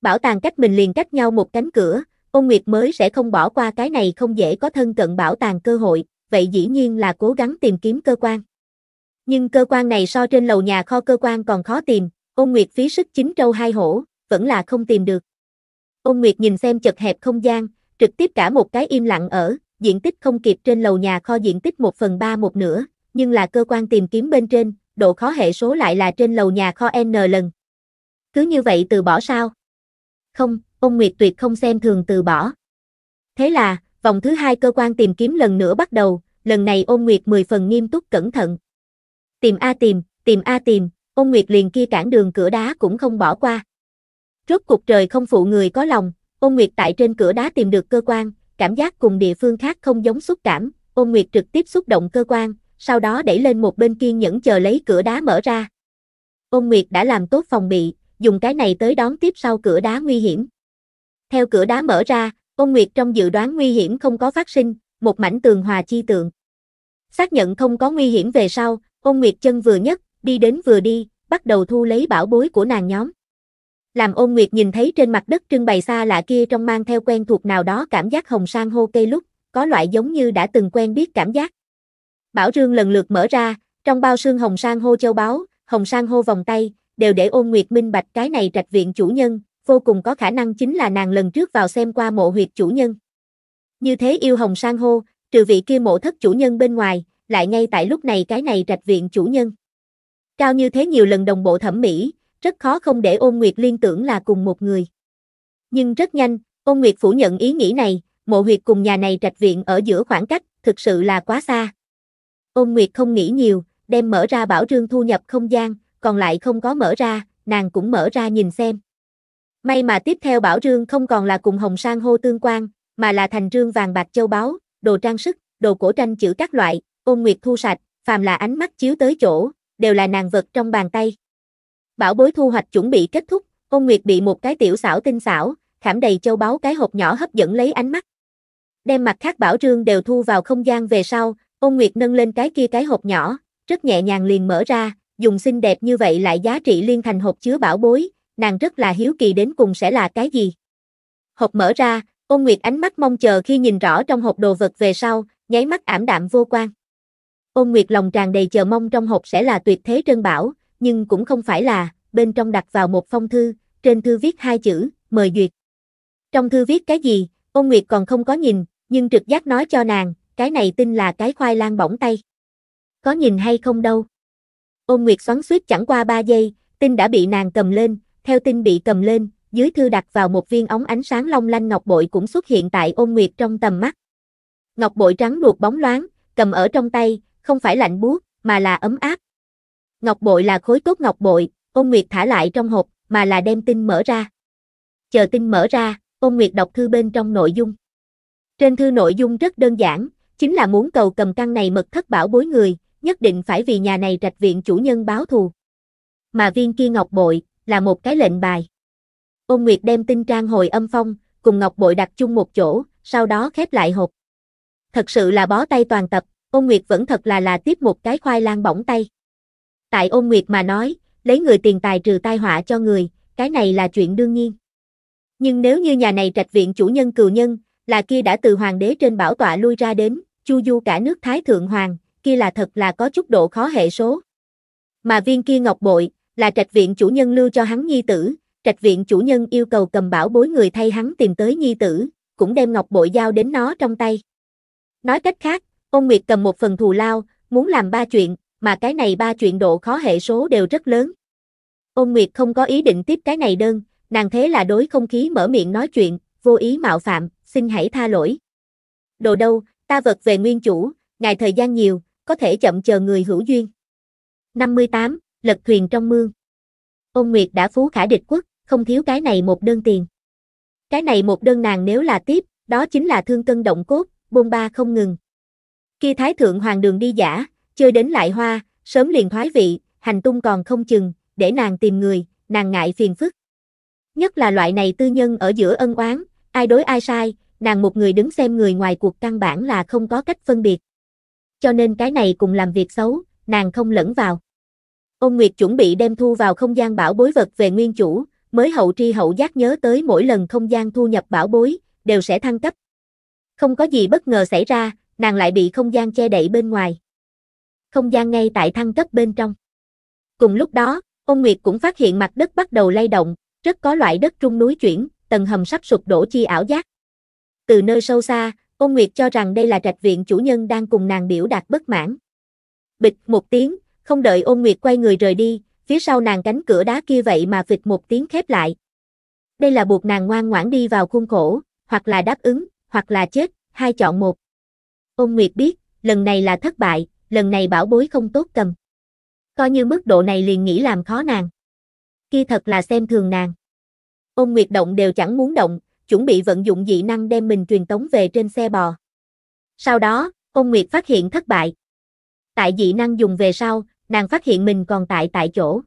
Bảo tàng cách mình liền cách nhau một cánh cửa, ôn nguyệt mới sẽ không bỏ qua cái này không dễ có thân cận bảo tàng cơ hội, vậy dĩ nhiên là cố gắng tìm kiếm cơ quan. Nhưng cơ quan này so trên lầu nhà kho cơ quan còn khó tìm, ôn nguyệt phí sức chín trâu hai hổ, vẫn là không tìm được. Ôn nguyệt nhìn xem chật hẹp không gian, trực tiếp cả một cái im lặng ở, diện tích không kịp trên lầu nhà kho diện tích 1 phần 3 một nửa, nhưng là cơ quan tìm kiếm bên trên, độ khó hệ số lại là trên lầu nhà kho N lần. Cứ như vậy từ bỏ sao? Không, ôn Nguyệt tuyệt không xem thường từ bỏ. Thế là, vòng thứ hai cơ quan tìm kiếm lần nữa bắt đầu, lần này ôn nguyệt mười phần nghiêm túc cẩn thận. Tìm A tìm, tìm A tìm, ôn nguyệt liền kia cản đường cửa đá cũng không bỏ qua. Rốt cuộc trời không phụ người có lòng, ôn nguyệt tại trên cửa đá tìm được cơ quan, cảm giác cùng địa phương khác không giống xúc cảm, ôn nguyệt trực tiếp xúc động cơ quan, sau đó đẩy lên một bên kiên nhẫn chờ lấy cửa đá mở ra. Ôn nguyệt đã làm tốt phòng bị, dùng cái này tới đón tiếp sau cửa đá nguy hiểm. Theo cửa đá mở ra, ôn nguyệt trong dự đoán nguy hiểm không có phát sinh, một mảnh tường hòa chi tượng. Xác nhận không có nguy hiểm về sau, ôn nguyệt chân vừa nhất, đi đến vừa đi, bắt đầu thu lấy bảo bối của nàng nhóm. Làm ôn nguyệt nhìn thấy trên mặt đất trưng bày xa lạ kia trong mang theo quen thuộc nào đó cảm giác hồng sang hô cây lúc, có loại giống như đã từng quen biết cảm giác. Bảo rương lần lượt mở ra, trong bao xương hồng sang hô châu báu, hồng sang hô vòng tay, đều để ôn nguyệt minh bạch cái này trạch viện chủ nhân, vô cùng có khả năng chính là nàng lần trước vào xem qua mộ huyệt chủ nhân. Như thế yêu hồng sang hô, trừ vị kia mộ thất chủ nhân bên ngoài, lại ngay tại lúc này cái này trạch viện chủ nhân. Cao như thế nhiều lần đồng bộ thẩm mỹ, rất khó không để ôn nguyệt liên tưởng là cùng một người. Nhưng rất nhanh, ôn nguyệt phủ nhận ý nghĩ này, mộ huyệt cùng nhà này trạch viện ở giữa khoảng cách, thực sự là quá xa. Ôn nguyệt không nghĩ nhiều, đem mở ra bảo trương thu nhập không gian, còn lại không có mở ra, nàng cũng mở ra nhìn xem. May mà tiếp theo bảo trương không còn là cùng hồng sang hô tương quan, mà là thành rương vàng bạc châu báu, đồ trang sức, đồ cổ tranh chữ các loại, ôn nguyệt thu sạch, phàm là ánh mắt chiếu tới chỗ, đều là nàng vật trong bàn tay. Bảo bối thu hoạch chuẩn bị kết thúc, ôn nguyệt bị một cái tiểu xảo tinh xảo, khảm đầy châu báu cái hộp nhỏ hấp dẫn lấy ánh mắt. Đem mặt khác bảo rương đều thu vào không gian về sau, ôn nguyệt nâng lên cái kia cái hộp nhỏ, rất nhẹ nhàng liền mở ra, dùng xinh đẹp như vậy lại giá trị liên thành hộp chứa bảo bối, nàng rất là hiếu kỳ đến cùng sẽ là cái gì. Hộp mở ra, Ôn Nguyệt ánh mắt mong chờ khi nhìn rõ trong hộp đồ vật về sau, nháy mắt ảm đạm vô quan. Ôn Nguyệt lòng tràn đầy chờ mong trong hộp sẽ là tuyệt thế trân bảo, nhưng cũng không phải là, bên trong đặt vào một phong thư, trên thư viết hai chữ, mời duyệt. Trong thư viết cái gì, Ôn Nguyệt còn không có nhìn, nhưng trực giác nói cho nàng, cái này tin là cái khoai lang bỏng tay. Có nhìn hay không đâu. Ôn Nguyệt xoắn suýt chẳng qua ba giây, tin đã bị nàng cầm lên, theo tin bị cầm lên, dưới thư đặt vào một viên ống ánh sáng long lanh ngọc bội cũng xuất hiện tại ôn nguyệt trong tầm mắt. Ngọc bội trắng luộc bóng loáng, cầm ở trong tay, không phải lạnh buốt, mà là ấm áp. Ngọc bội là khối cốt ngọc bội, ôn nguyệt thả lại trong hộp, mà là đem tin mở ra. Chờ tin mở ra, ôn nguyệt đọc thư bên trong nội dung. Trên thư nội dung rất đơn giản, chính là muốn cầu cầm căn này mật thất bảo bối người, nhất định phải vì nhà này trạch viện chủ nhân báo thù. Mà viên kia ngọc bội, là một cái lệnh bài. Ôn Nguyệt đem tinh trang hồi âm phong, cùng ngọc bội đặt chung một chỗ, sau đó khép lại hộp. Thật sự là bó tay toàn tập, ôn Nguyệt vẫn thật là là tiếp một cái khoai lang bỏng tay. Tại ôn Nguyệt mà nói, lấy người tiền tài trừ tai họa cho người, cái này là chuyện đương nhiên. Nhưng nếu như nhà này trạch viện chủ nhân cừu nhân, là kia đã từ hoàng đế trên bảo tọa lui ra đến, chu du cả nước Thái Thượng Hoàng, kia là thật là có chút độ khó hệ số. Mà viên kia ngọc bội, là trạch viện chủ nhân lưu cho hắn nhi tử, Trạch viện chủ nhân yêu cầu cầm bảo bối người thay hắn tìm tới nhi tử, cũng đem ngọc bội giao đến nó trong tay. Nói cách khác, ôn nguyệt cầm một phần thù lao, muốn làm ba chuyện, mà cái này ba chuyện độ khó hệ số đều rất lớn. Ôn nguyệt không có ý định tiếp cái này đơn, nàng thế là đối không khí mở miệng nói chuyện, vô ý mạo phạm, xin hãy tha lỗi. Đồ đâu, ta vật về nguyên chủ, ngài thời gian nhiều, có thể chậm chờ người hữu duyên. 58. Lật thuyền trong mương Ôn Nguyệt đã phú khả địch quốc, không thiếu cái này một đơn tiền. Cái này một đơn nàng nếu là tiếp, đó chính là thương cân động cốt, bôn ba không ngừng. Khi thái thượng hoàng đường đi giả, chơi đến lại hoa, sớm liền thoái vị, hành tung còn không chừng, để nàng tìm người, nàng ngại phiền phức. Nhất là loại này tư nhân ở giữa ân oán, ai đối ai sai, nàng một người đứng xem người ngoài cuộc căn bản là không có cách phân biệt. Cho nên cái này cùng làm việc xấu, nàng không lẫn vào. Ôn Nguyệt chuẩn bị đem thu vào không gian bảo bối vật về nguyên chủ, mới hậu tri hậu giác nhớ tới mỗi lần không gian thu nhập bảo bối, đều sẽ thăng cấp. Không có gì bất ngờ xảy ra, nàng lại bị không gian che đậy bên ngoài. Không gian ngay tại thăng cấp bên trong. Cùng lúc đó, ôn Nguyệt cũng phát hiện mặt đất bắt đầu lay động, rất có loại đất trung núi chuyển, tầng hầm sắp sụp đổ chi ảo giác. Từ nơi sâu xa, ôn Nguyệt cho rằng đây là trạch viện chủ nhân đang cùng nàng biểu đạt bất mãn. Bịch một tiếng, không đợi ôn Nguyệt quay người rời đi, phía sau nàng cánh cửa đá kia vậy mà phịch một tiếng khép lại. Đây là buộc nàng ngoan ngoãn đi vào khuôn khổ, hoặc là đáp ứng, hoặc là chết, hai chọn một. Ôn Nguyệt biết, lần này là thất bại, lần này bảo bối không tốt cầm. Coi như mức độ này liền nghĩ làm khó nàng. Kia thật là xem thường nàng. Ôn Nguyệt động đều chẳng muốn động, chuẩn bị vận dụng dị năng đem mình truyền tống về trên xe bò. Sau đó, Ôn Nguyệt phát hiện thất bại. Tại dị năng dùng về sau, nàng phát hiện mình còn tại tại chỗ.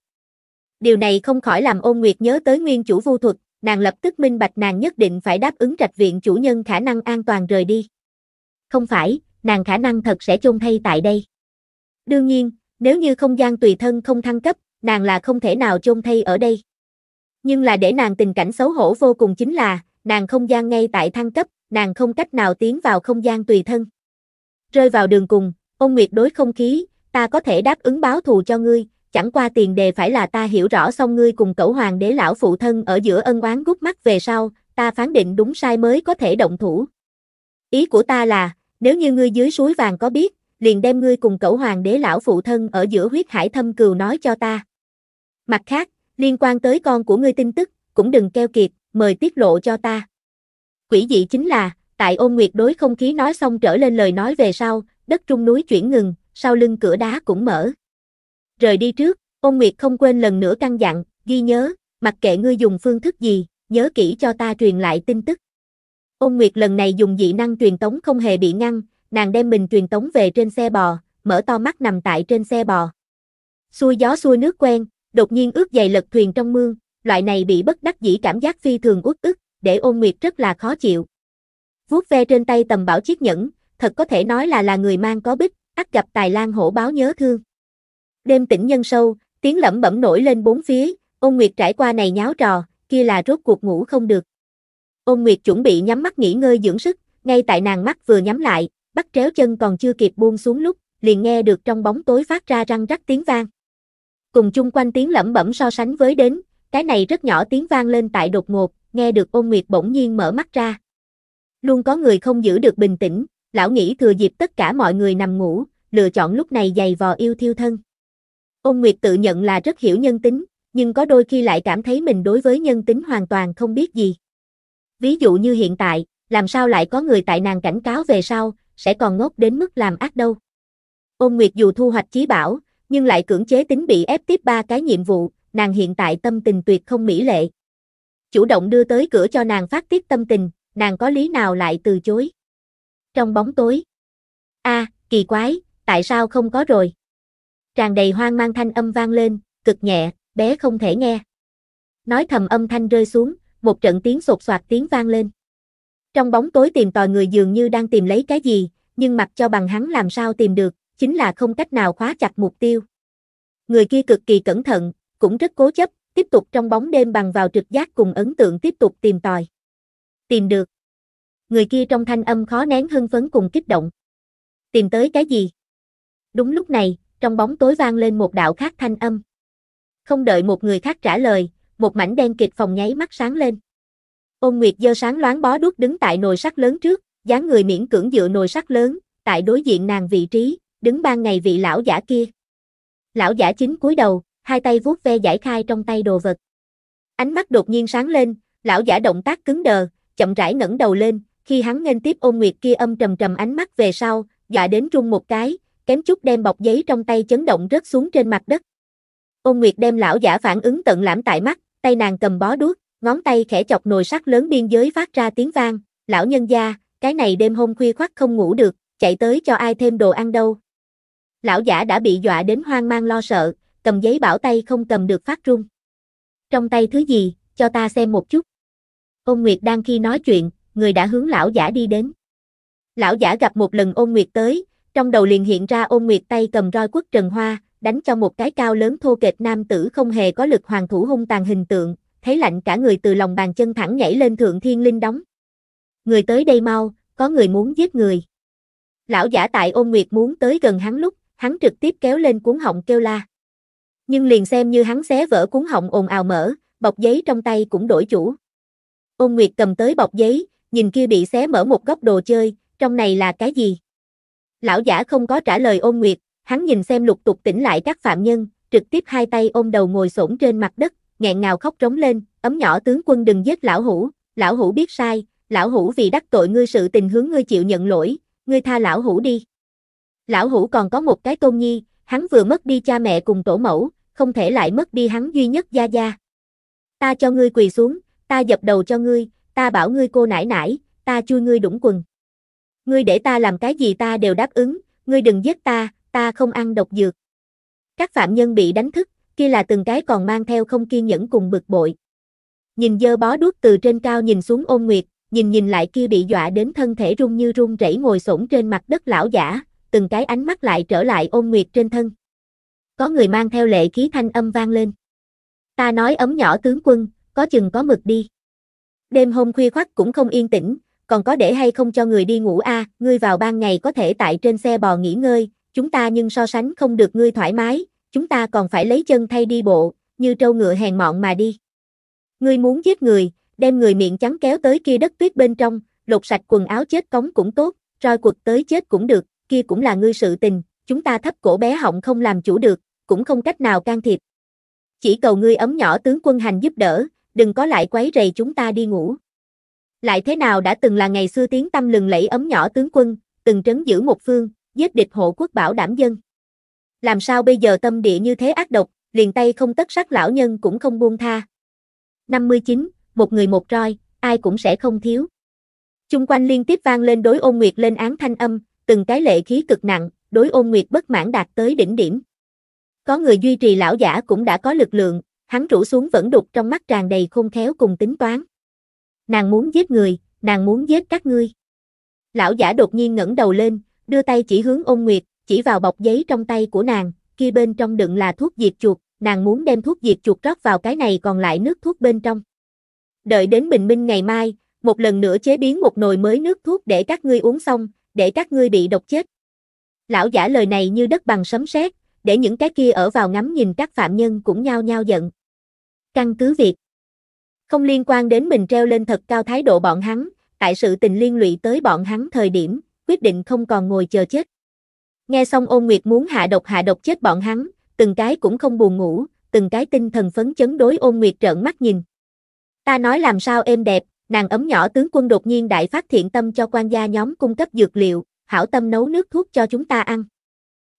Điều này không khỏi làm ôn nguyệt nhớ tới nguyên chủ vu thuật, nàng lập tức minh bạch nàng nhất định phải đáp ứng trạch viện chủ nhân khả năng an toàn rời đi. Không phải, nàng khả năng thật sẽ chôn thay tại đây. Đương nhiên, nếu như không gian tùy thân không thăng cấp, nàng là không thể nào chôn thay ở đây. Nhưng là để nàng tình cảnh xấu hổ vô cùng chính là, nàng không gian ngay tại thăng cấp, nàng không cách nào tiến vào không gian tùy thân. Rơi vào đường cùng, ôn nguyệt đối không khí, ta có thể đáp ứng báo thù cho ngươi, chẳng qua tiền đề phải là ta hiểu rõ xong ngươi cùng cẩu hoàng đế lão phụ thân ở giữa ân oán gút mắt về sau, ta phán định đúng sai mới có thể động thủ. Ý của ta là, nếu như ngươi dưới suối vàng có biết, liền đem ngươi cùng cẩu hoàng đế lão phụ thân ở giữa huyết hải thâm cừu nói cho ta. Mặt khác, liên quan tới con của ngươi tin tức, cũng đừng keo kiệt, mời tiết lộ cho ta. Quỷ dị chính là, tại ôn nguyệt đối không khí nói xong trở lên lời nói về sau, đất trung núi chuyển ngừng, sau lưng cửa đá cũng mở. Rời đi trước, ôn nguyệt không quên lần nữa căn dặn, ghi nhớ, mặc kệ ngươi dùng phương thức gì, nhớ kỹ cho ta truyền lại tin tức. Ôn nguyệt lần này dùng dị năng truyền tống không hề bị ngăn, nàng đem mình truyền tống về trên xe bò, mở to mắt nằm tại trên xe bò. Xuôi gió xuôi nước quen, đột nhiên ướt dày lật thuyền trong mương, loại này bị bất đắc dĩ cảm giác phi thường uất ức, để ôn nguyệt rất là khó chịu. Vuốt ve trên tay tầm bảo chiếc nhẫn, thật có thể nói là là người mang có bích, ắt gặp tài lang hổ báo nhớ thương. Đêm tĩnh nhân sâu, tiếng lẩm bẩm nổi lên bốn phía, ôn nguyệt trải qua này nháo trò, kia là rốt cuộc ngủ không được. Ôn nguyệt chuẩn bị nhắm mắt nghỉ ngơi dưỡng sức, ngay tại nàng mắt vừa nhắm lại, bắt tréo chân còn chưa kịp buông xuống lúc, liền nghe được trong bóng tối phát ra răng rắc tiếng vang. Cùng chung quanh tiếng lẩm bẩm so sánh với đến, cái này rất nhỏ tiếng vang lên tại đột ngột, nghe được ôn nguyệt bỗng nhiên mở mắt ra. Luôn có người không giữ được bình tĩnh, lão nghĩ thừa dịp tất cả mọi người nằm ngủ, lựa chọn lúc này giày vò yêu thiêu thân. Ôn Nguyệt tự nhận là rất hiểu nhân tính, nhưng có đôi khi lại cảm thấy mình đối với nhân tính hoàn toàn không biết gì. Ví dụ như hiện tại, làm sao lại có người tại nàng cảnh cáo về sau, sẽ còn ngốc đến mức làm ác đâu. Ôn Nguyệt dù thu hoạch chí bảo, nhưng lại cưỡng chế tính bị ép tiếp ba cái nhiệm vụ, nàng hiện tại tâm tình tuyệt không mỹ lệ. Chủ động đưa tới cửa cho nàng phát tiết tâm tình, nàng có lý nào lại từ chối trong bóng tối. A, à, kỳ quái, tại sao không có rồi? Tràn đầy hoang mang thanh âm vang lên, cực nhẹ, bé không thể nghe. Nói thầm âm thanh rơi xuống, một trận tiếng sột soạt tiếng vang lên. Trong bóng tối tìm tòi người dường như đang tìm lấy cái gì, nhưng mặc cho bằng hắn làm sao tìm được, chính là không cách nào khóa chặt mục tiêu. Người kia cực kỳ cẩn thận, cũng rất cố chấp, tiếp tục trong bóng đêm bằng vào trực giác cùng ấn tượng tiếp tục tìm tòi. Tìm được người kia trong thanh âm khó nén hưng phấn cùng kích động. Tìm tới cái gì? Đúng lúc này, trong bóng tối vang lên một đạo khác thanh âm. Không đợi một người khác trả lời, một mảnh đen kịch phòng nháy mắt sáng lên. Ôn Nguyệt dơ sáng loáng bó đuốc đứng tại nồi sắt lớn trước, dáng người miễn cưỡng dựa nồi sắt lớn, tại đối diện nàng vị trí, đứng ban ngày vị lão giả kia. Lão giả chính cúi đầu, hai tay vuốt ve giải khai trong tay đồ vật. Ánh mắt đột nhiên sáng lên, lão giả động tác cứng đờ, chậm rãi ngẩng đầu lên, khi hắn nghênh tiếp ôn nguyệt kia âm trầm trầm ánh mắt về sau, dọa đến rung một cái, kém chút đem bọc giấy trong tay chấn động rớt xuống trên mặt đất. Ôn nguyệt đem lão giả phản ứng tận lãm tại mắt, tay nàng cầm bó đuốc, ngón tay khẽ chọc nồi sắt lớn biên giới phát ra tiếng vang, lão nhân gia, cái này đêm hôm khuya khoắt không ngủ được, chạy tới cho ai thêm đồ ăn đâu. Lão giả đã bị dọa đến hoang mang lo sợ, cầm giấy bảo tay không cầm được phát run. Trong tay thứ gì, cho ta xem một chút. Ôn Nguyệt đang khi nói chuyện, người đã hướng lão giả đi đến. Lão giả gặp một lần ôn nguyệt tới, trong đầu liền hiện ra ôn nguyệt tay cầm roi quất trần hoa, đánh cho một cái cao lớn thô kệch nam tử không hề có lực hoàng thủ hung tàn hình tượng, thấy lạnh cả người từ lòng bàn chân thẳng nhảy lên thượng thiên linh đóng. Người tới đây mau, có người muốn giết người. Lão giả tại ôn nguyệt muốn tới gần hắn lúc, hắn trực tiếp kéo lên cuốn họng kêu la. Nhưng liền xem như hắn xé vỡ cuốn họng ồn ào mở, bọc giấy trong tay cũng đổi chủ. Ôn nguyệt cầm tới bọc giấy, nhìn kia bị xé mở một góc đồ chơi, trong này là cái gì? Lão giả không có trả lời ôn nguyệt, hắn nhìn xem lục tục tỉnh lại các phạm nhân, trực tiếp hai tay ôm đầu ngồi xổm trên mặt đất, nghẹn ngào khóc trống lên, ấm nhỏ tướng quân đừng giết lão hủ, lão hủ biết sai, lão hủ vì đắc tội ngươi sự tình hướng ngươi chịu nhận lỗi, ngươi tha lão hủ đi. Lão hủ còn có một cái tôn nhi, hắn vừa mất đi cha mẹ cùng tổ mẫu, không thể lại mất đi hắn duy nhất gia gia. Ta cho ngươi quỳ xuống, ta dập đầu cho ngươi, ta bảo ngươi cô nải nải, ta chui ngươi đũng quần. Ngươi để ta làm cái gì ta đều đáp ứng, ngươi đừng giết ta, ta không ăn độc dược. Các phạm nhân bị đánh thức, kia là từng cái còn mang theo không kiên nhẫn cùng bực bội. Nhìn dơ bó đuốc từ trên cao nhìn xuống ôn nguyệt, nhìn nhìn lại kia bị dọa đến thân thể run như run rẩy ngồi xổm trên mặt đất lão giả, từng cái ánh mắt lại trở lại ôn nguyệt trên thân. Có người mang theo lệ khí thanh âm vang lên. Ta nói ấm nhỏ tướng quân, có chừng có mực đi đêm hôm khuya khoắt cũng không yên tĩnh, còn có để hay không cho người đi ngủ a, ngươi vào ban ngày có thể tại trên xe bò nghỉ ngơi, chúng ta nhưng so sánh không được ngươi thoải mái, chúng ta còn phải lấy chân thay đi bộ, như trâu ngựa hèn mọn mà đi. Ngươi muốn giết người, đem người miệng trắng kéo tới kia đất tuyết bên trong, lột sạch quần áo chết cống cũng tốt, roi quật tới chết cũng được, kia cũng là ngươi sự tình, chúng ta thấp cổ bé họng không làm chủ được, cũng không cách nào can thiệp. Chỉ cầu ngươi ấm nhỏ tướng quân hành giúp đỡ, đừng có lại quấy rầy chúng ta đi ngủ. Lại thế nào đã từng là ngày xưa tiếng tâm lừng lẫy ấm nhỏ tướng quân, từng trấn giữ một phương, giết địch hộ quốc bảo đảm dân. Làm sao bây giờ tâm địa như thế ác độc, liền tay không tất sắc lão nhân cũng không buông tha. 59, một người một roi, ai cũng sẽ không thiếu. Chung quanh liên tiếp vang lên đối ôn nguyệt lên án thanh âm, từng cái lệ khí cực nặng, đối ôn nguyệt bất mãn đạt tới đỉnh điểm. Có người duy trì lão giả cũng đã có lực lượng, hắn rủ xuống vẫn đục trong mắt tràn đầy khôn khéo cùng tính toán. Nàng muốn giết người, nàng muốn giết các ngươi. Lão giả đột nhiên ngẩng đầu lên, đưa tay chỉ hướng ôn nguyệt, chỉ vào bọc giấy trong tay của nàng, kia bên trong đựng là thuốc diệt chuột, nàng muốn đem thuốc diệt chuột rót vào cái này còn lại nước thuốc bên trong. Đợi đến bình minh ngày mai, một lần nữa chế biến một nồi mới nước thuốc để các ngươi uống xong, để các ngươi bị độc chết. Lão giả lời này như đất bằng sấm sét, để những cái kia ở vào ngắm nhìn các phạm nhân cũng nhao nhao giận. Căn cứ việc không liên quan đến mình treo lên thật cao thái độ bọn hắn, tại sự tình liên lụy tới bọn hắn thời điểm, quyết định không còn ngồi chờ chết. Nghe xong ôn nguyệt muốn hạ độc hạ độc chết bọn hắn, từng cái cũng không buồn ngủ, từng cái tinh thần phấn chấn đối ôn nguyệt trợn mắt nhìn. Ta nói làm sao êm đẹp, nàng ấm nhỏ tướng quân đột nhiên đại phát thiện tâm cho quan gia nhóm cung cấp dược liệu, hảo tâm nấu nước thuốc cho chúng ta ăn.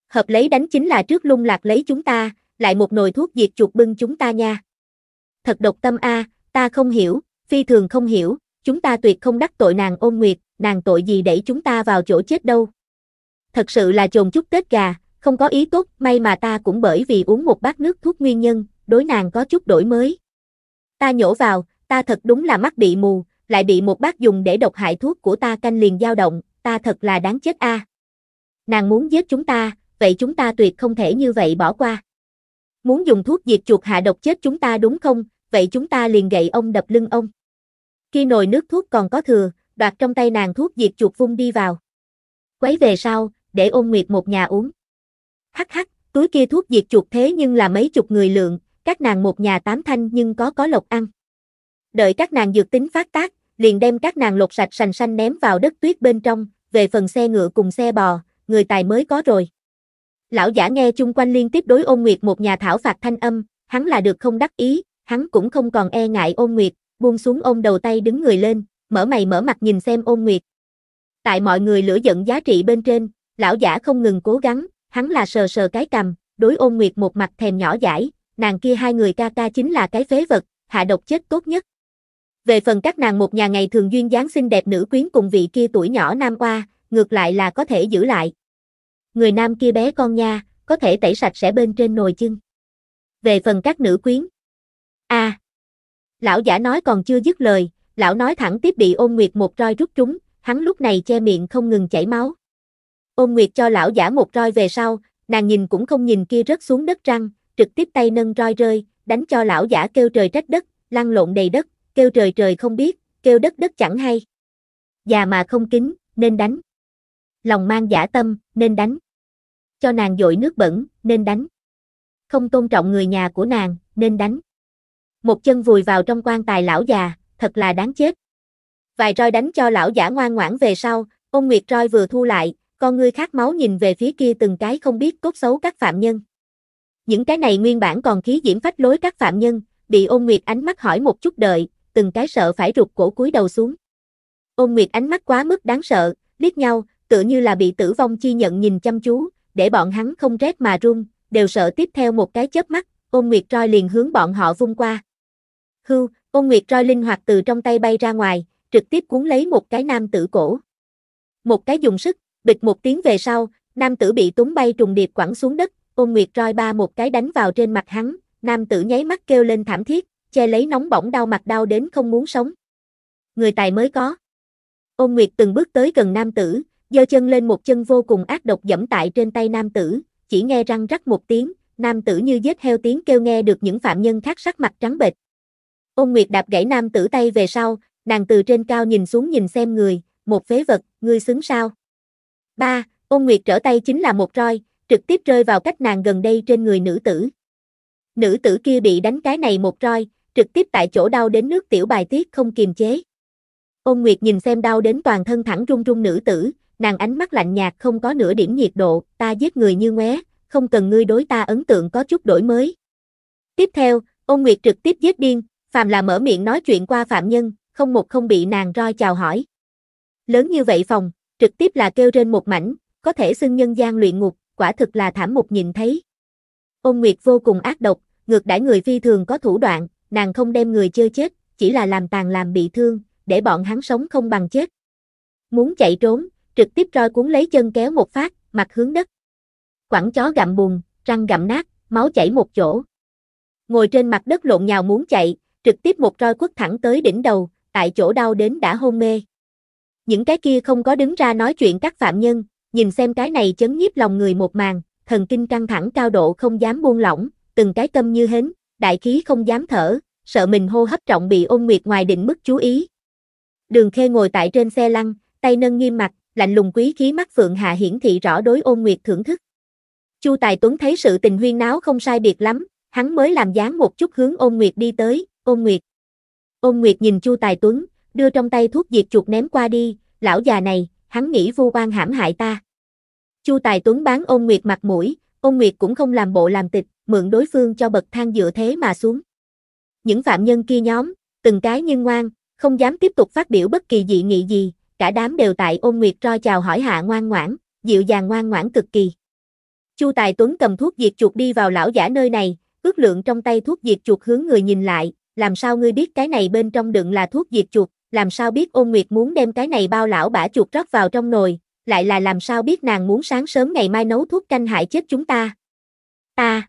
Hợp lấy đánh chính là trước lung lạc lấy chúng ta, lại một nồi thuốc diệt chuột bưng chúng ta nha thật độc tâm a, ta không hiểu, phi thường không hiểu, chúng ta tuyệt không đắc tội nàng ôn nguyệt, nàng tội gì đẩy chúng ta vào chỗ chết đâu. Thật sự là chồn chút tết gà, không có ý tốt, may mà ta cũng bởi vì uống một bát nước thuốc nguyên nhân, đối nàng có chút đổi mới. Ta nhổ vào, ta thật đúng là mắt bị mù, lại bị một bác dùng để độc hại thuốc của ta canh liền dao động, ta thật là đáng chết a. Nàng muốn giết chúng ta, vậy chúng ta tuyệt không thể như vậy bỏ qua. Muốn dùng thuốc diệt chuột hạ độc chết chúng ta đúng không? vậy chúng ta liền gậy ông đập lưng ông. Khi nồi nước thuốc còn có thừa, đoạt trong tay nàng thuốc diệt chuột vung đi vào. Quấy về sau, để ôn nguyệt một nhà uống. Hắc hắc, túi kia thuốc diệt chuột thế nhưng là mấy chục người lượng, các nàng một nhà tám thanh nhưng có có lộc ăn. Đợi các nàng dược tính phát tác, liền đem các nàng lột sạch sành xanh ném vào đất tuyết bên trong, về phần xe ngựa cùng xe bò, người tài mới có rồi. Lão giả nghe chung quanh liên tiếp đối ôn nguyệt một nhà thảo phạt thanh âm, hắn là được không đắc ý, hắn cũng không còn e ngại ôn nguyệt, buông xuống ôm đầu tay đứng người lên, mở mày mở mặt nhìn xem ôn nguyệt. Tại mọi người lửa giận giá trị bên trên, lão giả không ngừng cố gắng, hắn là sờ sờ cái cầm, đối ôn nguyệt một mặt thèm nhỏ giải, nàng kia hai người ca ca chính là cái phế vật, hạ độc chết tốt nhất. Về phần các nàng một nhà ngày thường duyên dáng xinh đẹp nữ quyến cùng vị kia tuổi nhỏ nam qua ngược lại là có thể giữ lại. Người nam kia bé con nha, có thể tẩy sạch sẽ bên trên nồi chưng. Về phần các nữ quyến, a à. Lão giả nói còn chưa dứt lời, lão nói thẳng tiếp bị ôn nguyệt một roi rút trúng, hắn lúc này che miệng không ngừng chảy máu. Ôn nguyệt cho lão giả một roi về sau, nàng nhìn cũng không nhìn kia rớt xuống đất răng, trực tiếp tay nâng roi rơi, đánh cho lão giả kêu trời trách đất, lăn lộn đầy đất, kêu trời trời không biết, kêu đất đất chẳng hay. Già mà không kính, nên đánh. Lòng mang giả tâm, nên đánh. Cho nàng dội nước bẩn, nên đánh. Không tôn trọng người nhà của nàng, nên đánh một chân vùi vào trong quan tài lão già, thật là đáng chết. Vài roi đánh cho lão giả ngoan ngoãn về sau, ôn nguyệt roi vừa thu lại, con ngươi khát máu nhìn về phía kia từng cái không biết cốt xấu các phạm nhân. Những cái này nguyên bản còn khí diễm phách lối các phạm nhân, bị ôn nguyệt ánh mắt hỏi một chút đợi, từng cái sợ phải rụt cổ cúi đầu xuống. Ôn nguyệt ánh mắt quá mức đáng sợ, liếc nhau, tựa như là bị tử vong chi nhận nhìn chăm chú, để bọn hắn không rét mà run, đều sợ tiếp theo một cái chớp mắt, ôn nguyệt roi liền hướng bọn họ vung qua hưu, ôn nguyệt roi linh hoạt từ trong tay bay ra ngoài, trực tiếp cuốn lấy một cái nam tử cổ. Một cái dùng sức, bịch một tiếng về sau, nam tử bị túng bay trùng điệp quẳng xuống đất, ôn nguyệt roi ba một cái đánh vào trên mặt hắn, nam tử nháy mắt kêu lên thảm thiết, che lấy nóng bỏng đau mặt đau đến không muốn sống. Người tài mới có. Ôn nguyệt từng bước tới gần nam tử, giơ chân lên một chân vô cùng ác độc dẫm tại trên tay nam tử, chỉ nghe răng rắc một tiếng, nam tử như vết heo tiếng kêu nghe được những phạm nhân khác sắc mặt trắng bệch, Ôn Nguyệt đạp gãy nam tử tay về sau, nàng từ trên cao nhìn xuống nhìn xem người, một phế vật, ngươi xứng sao? Ba, Ôn Nguyệt trở tay chính là một roi, trực tiếp rơi vào cách nàng gần đây trên người nữ tử. Nữ tử kia bị đánh cái này một roi, trực tiếp tại chỗ đau đến nước tiểu bài tiết không kiềm chế. Ôn Nguyệt nhìn xem đau đến toàn thân thẳng run run nữ tử, nàng ánh mắt lạnh nhạt không có nửa điểm nhiệt độ, ta giết người như ngoé, không cần ngươi đối ta ấn tượng có chút đổi mới. Tiếp theo, Ôn Nguyệt trực tiếp giết điên, phàm là mở miệng nói chuyện qua phạm nhân, không một không bị nàng roi chào hỏi. Lớn như vậy phòng, trực tiếp là kêu trên một mảnh, có thể xưng nhân gian luyện ngục, quả thực là thảm một nhìn thấy. Ôn Nguyệt vô cùng ác độc, ngược đãi người phi thường có thủ đoạn, nàng không đem người chơi chết, chỉ là làm tàn làm bị thương, để bọn hắn sống không bằng chết. Muốn chạy trốn, trực tiếp roi cuốn lấy chân kéo một phát, mặt hướng đất. Quẳng chó gặm bùn, răng gặm nát, máu chảy một chỗ. Ngồi trên mặt đất lộn nhào muốn chạy, trực tiếp một roi quất thẳng tới đỉnh đầu, tại chỗ đau đến đã hôn mê. Những cái kia không có đứng ra nói chuyện các phạm nhân, nhìn xem cái này chấn nhiếp lòng người một màn, thần kinh căng thẳng cao độ không dám buông lỏng, từng cái tâm như hến, đại khí không dám thở, sợ mình hô hấp trọng bị ôn nguyệt ngoài định mức chú ý. Đường Khê ngồi tại trên xe lăn, tay nâng nghiêm mặt, lạnh lùng quý khí mắt phượng hạ hiển thị rõ đối ôn nguyệt thưởng thức. Chu Tài Tuấn thấy sự tình huyên náo không sai biệt lắm, hắn mới làm dáng một chút hướng ôn nguyệt đi tới, Ôn Nguyệt. Ôn Nguyệt nhìn Chu Tài Tuấn, đưa trong tay thuốc diệt chuột ném qua đi, lão già này, hắn nghĩ vu oan hãm hại ta. Chu Tài Tuấn bán Ôn Nguyệt mặt mũi, Ôn Nguyệt cũng không làm bộ làm tịch, mượn đối phương cho bậc thang dựa thế mà xuống. Những phạm nhân kia nhóm, từng cái nhưng ngoan, không dám tiếp tục phát biểu bất kỳ dị nghị gì, cả đám đều tại Ôn Nguyệt roi chào hỏi hạ ngoan ngoãn, dịu dàng ngoan ngoãn cực kỳ. Chu Tài Tuấn cầm thuốc diệt chuột đi vào lão giả nơi này, ước lượng trong tay thuốc diệt chuột hướng người nhìn lại, làm sao ngươi biết cái này bên trong đựng là thuốc diệt chuột, làm sao biết ôn nguyệt muốn đem cái này bao lão bả chuột rót vào trong nồi, lại là làm sao biết nàng muốn sáng sớm ngày mai nấu thuốc canh hại chết chúng ta. Ta.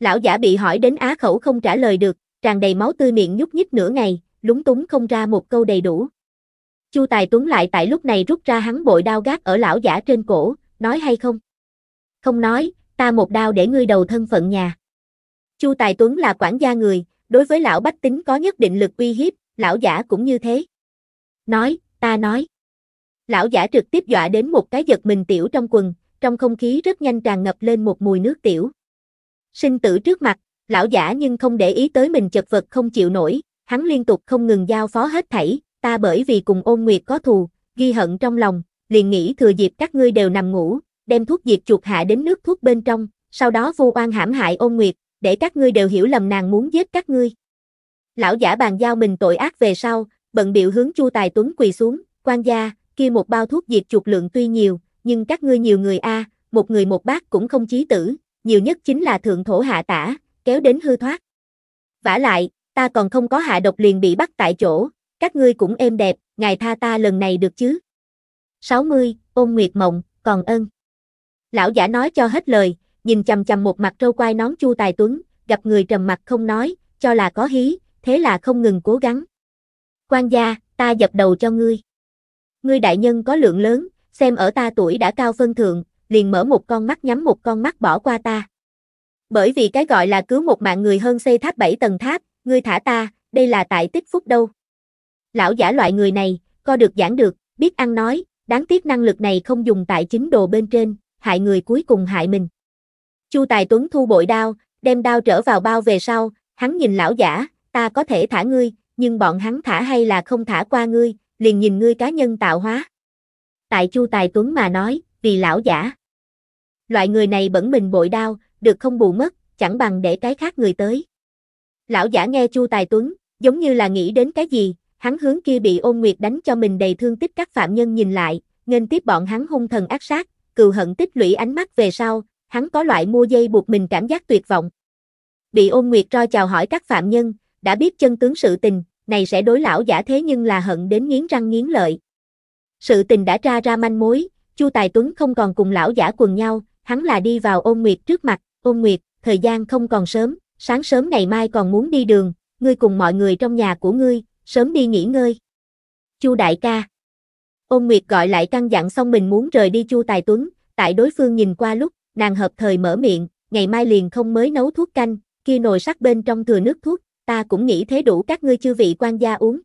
Lão giả bị hỏi đến á khẩu không trả lời được, tràn đầy máu tươi miệng nhúc nhích nửa ngày, lúng túng không ra một câu đầy đủ. Chu Tài Tuấn lại tại lúc này rút ra hắn bội đao gác ở lão giả trên cổ, nói hay không? Không nói, ta một đao để ngươi đầu thân phận nhà. Chu Tài Tuấn là quản gia người, đối với lão bách tính có nhất định lực uy hiếp, lão giả cũng như thế. Nói, ta nói. Lão giả trực tiếp dọa đến một cái giật mình tiểu trong quần, trong không khí rất nhanh tràn ngập lên một mùi nước tiểu. Sinh tử trước mặt, lão giả nhưng không để ý tới mình chật vật không chịu nổi, hắn liên tục không ngừng giao phó hết thảy, ta bởi vì cùng ôn nguyệt có thù, ghi hận trong lòng, liền nghĩ thừa dịp các ngươi đều nằm ngủ, đem thuốc diệt chuột hạ đến nước thuốc bên trong, sau đó vô oan hãm hại ôn nguyệt, để các ngươi đều hiểu lầm nàng muốn giết các ngươi. Lão giả bàn giao mình tội ác về sau, bận biểu hướng Chu Tài Tuấn quỳ xuống, quan gia, kia một bao thuốc diệt chuột lượng tuy nhiều, nhưng các ngươi nhiều người a, một người một bát cũng không chí tử, nhiều nhất chính là thượng thổ hạ tả, kéo đến hư thoát. Vả lại, ta còn không có hạ độc liền bị bắt tại chỗ, các ngươi cũng êm đẹp, ngài tha ta lần này được chứ. 60, ôn nguyệt mộng, còn ân. Lão giả nói cho hết lời, nhìn chằm chằm một mặt trâu quai nón Chu Tài Tuấn, gặp người trầm mặt không nói, cho là có hí, thế là không ngừng cố gắng. Quan gia, ta dập đầu cho ngươi. Ngươi đại nhân có lượng lớn, xem ở ta tuổi đã cao phân thượng, liền mở một con mắt nhắm một con mắt bỏ qua ta. Bởi vì cái gọi là cứu một mạng người hơn xây tháp bảy tầng tháp, ngươi thả ta, đây là tại tích phúc đâu. Lão giả loại người này, co được giảng được, biết ăn nói, đáng tiếc năng lực này không dùng tại chính đồ bên trên, hại người cuối cùng hại mình. Chu Tài Tuấn thu bội đao, đem đao trở vào bao về sau, hắn nhìn lão giả, ta có thể thả ngươi, nhưng bọn hắn thả hay là không thả qua ngươi, liền nhìn ngươi cá nhân tạo hóa. Tại Chu Tài Tuấn mà nói, vì lão giả. Loại người này bẩn mình bội đao, được không bù mất, chẳng bằng để cái khác người tới. Lão giả nghe Chu Tài Tuấn, giống như là nghĩ đến cái gì, hắn hướng kia bị ôn nguyệt đánh cho mình đầy thương tích các phạm nhân nhìn lại, nên tiếp bọn hắn hung thần ác sát, cừu hận tích lũy ánh mắt về sau, hắn có loại mua dây buộc mình cảm giác tuyệt vọng. Bị ôn nguyệt roi chào hỏi các phạm nhân, đã biết chân tướng sự tình, này sẽ đối lão giả thế nhưng là hận đến nghiến răng nghiến lợi. Sự tình đã tra ra manh mối, Chu Tài Tuấn không còn cùng lão giả quần nhau, hắn là đi vào ôn nguyệt trước mặt, ôn nguyệt, thời gian không còn sớm, sáng sớm ngày mai còn muốn đi đường, ngươi cùng mọi người trong nhà của ngươi, sớm đi nghỉ ngơi. Chu đại ca. Ôn Nguyệt gọi lại căn dặn xong mình muốn rời đi Chu Tài Tuấn, tại đối phương nhìn qua lúc, nàng hợp thời mở miệng, ngày mai liền không mới nấu thuốc canh, kia nồi sắt bên trong thừa nước thuốc, ta cũng nghĩ thế đủ các ngươi chư vị quan gia uống.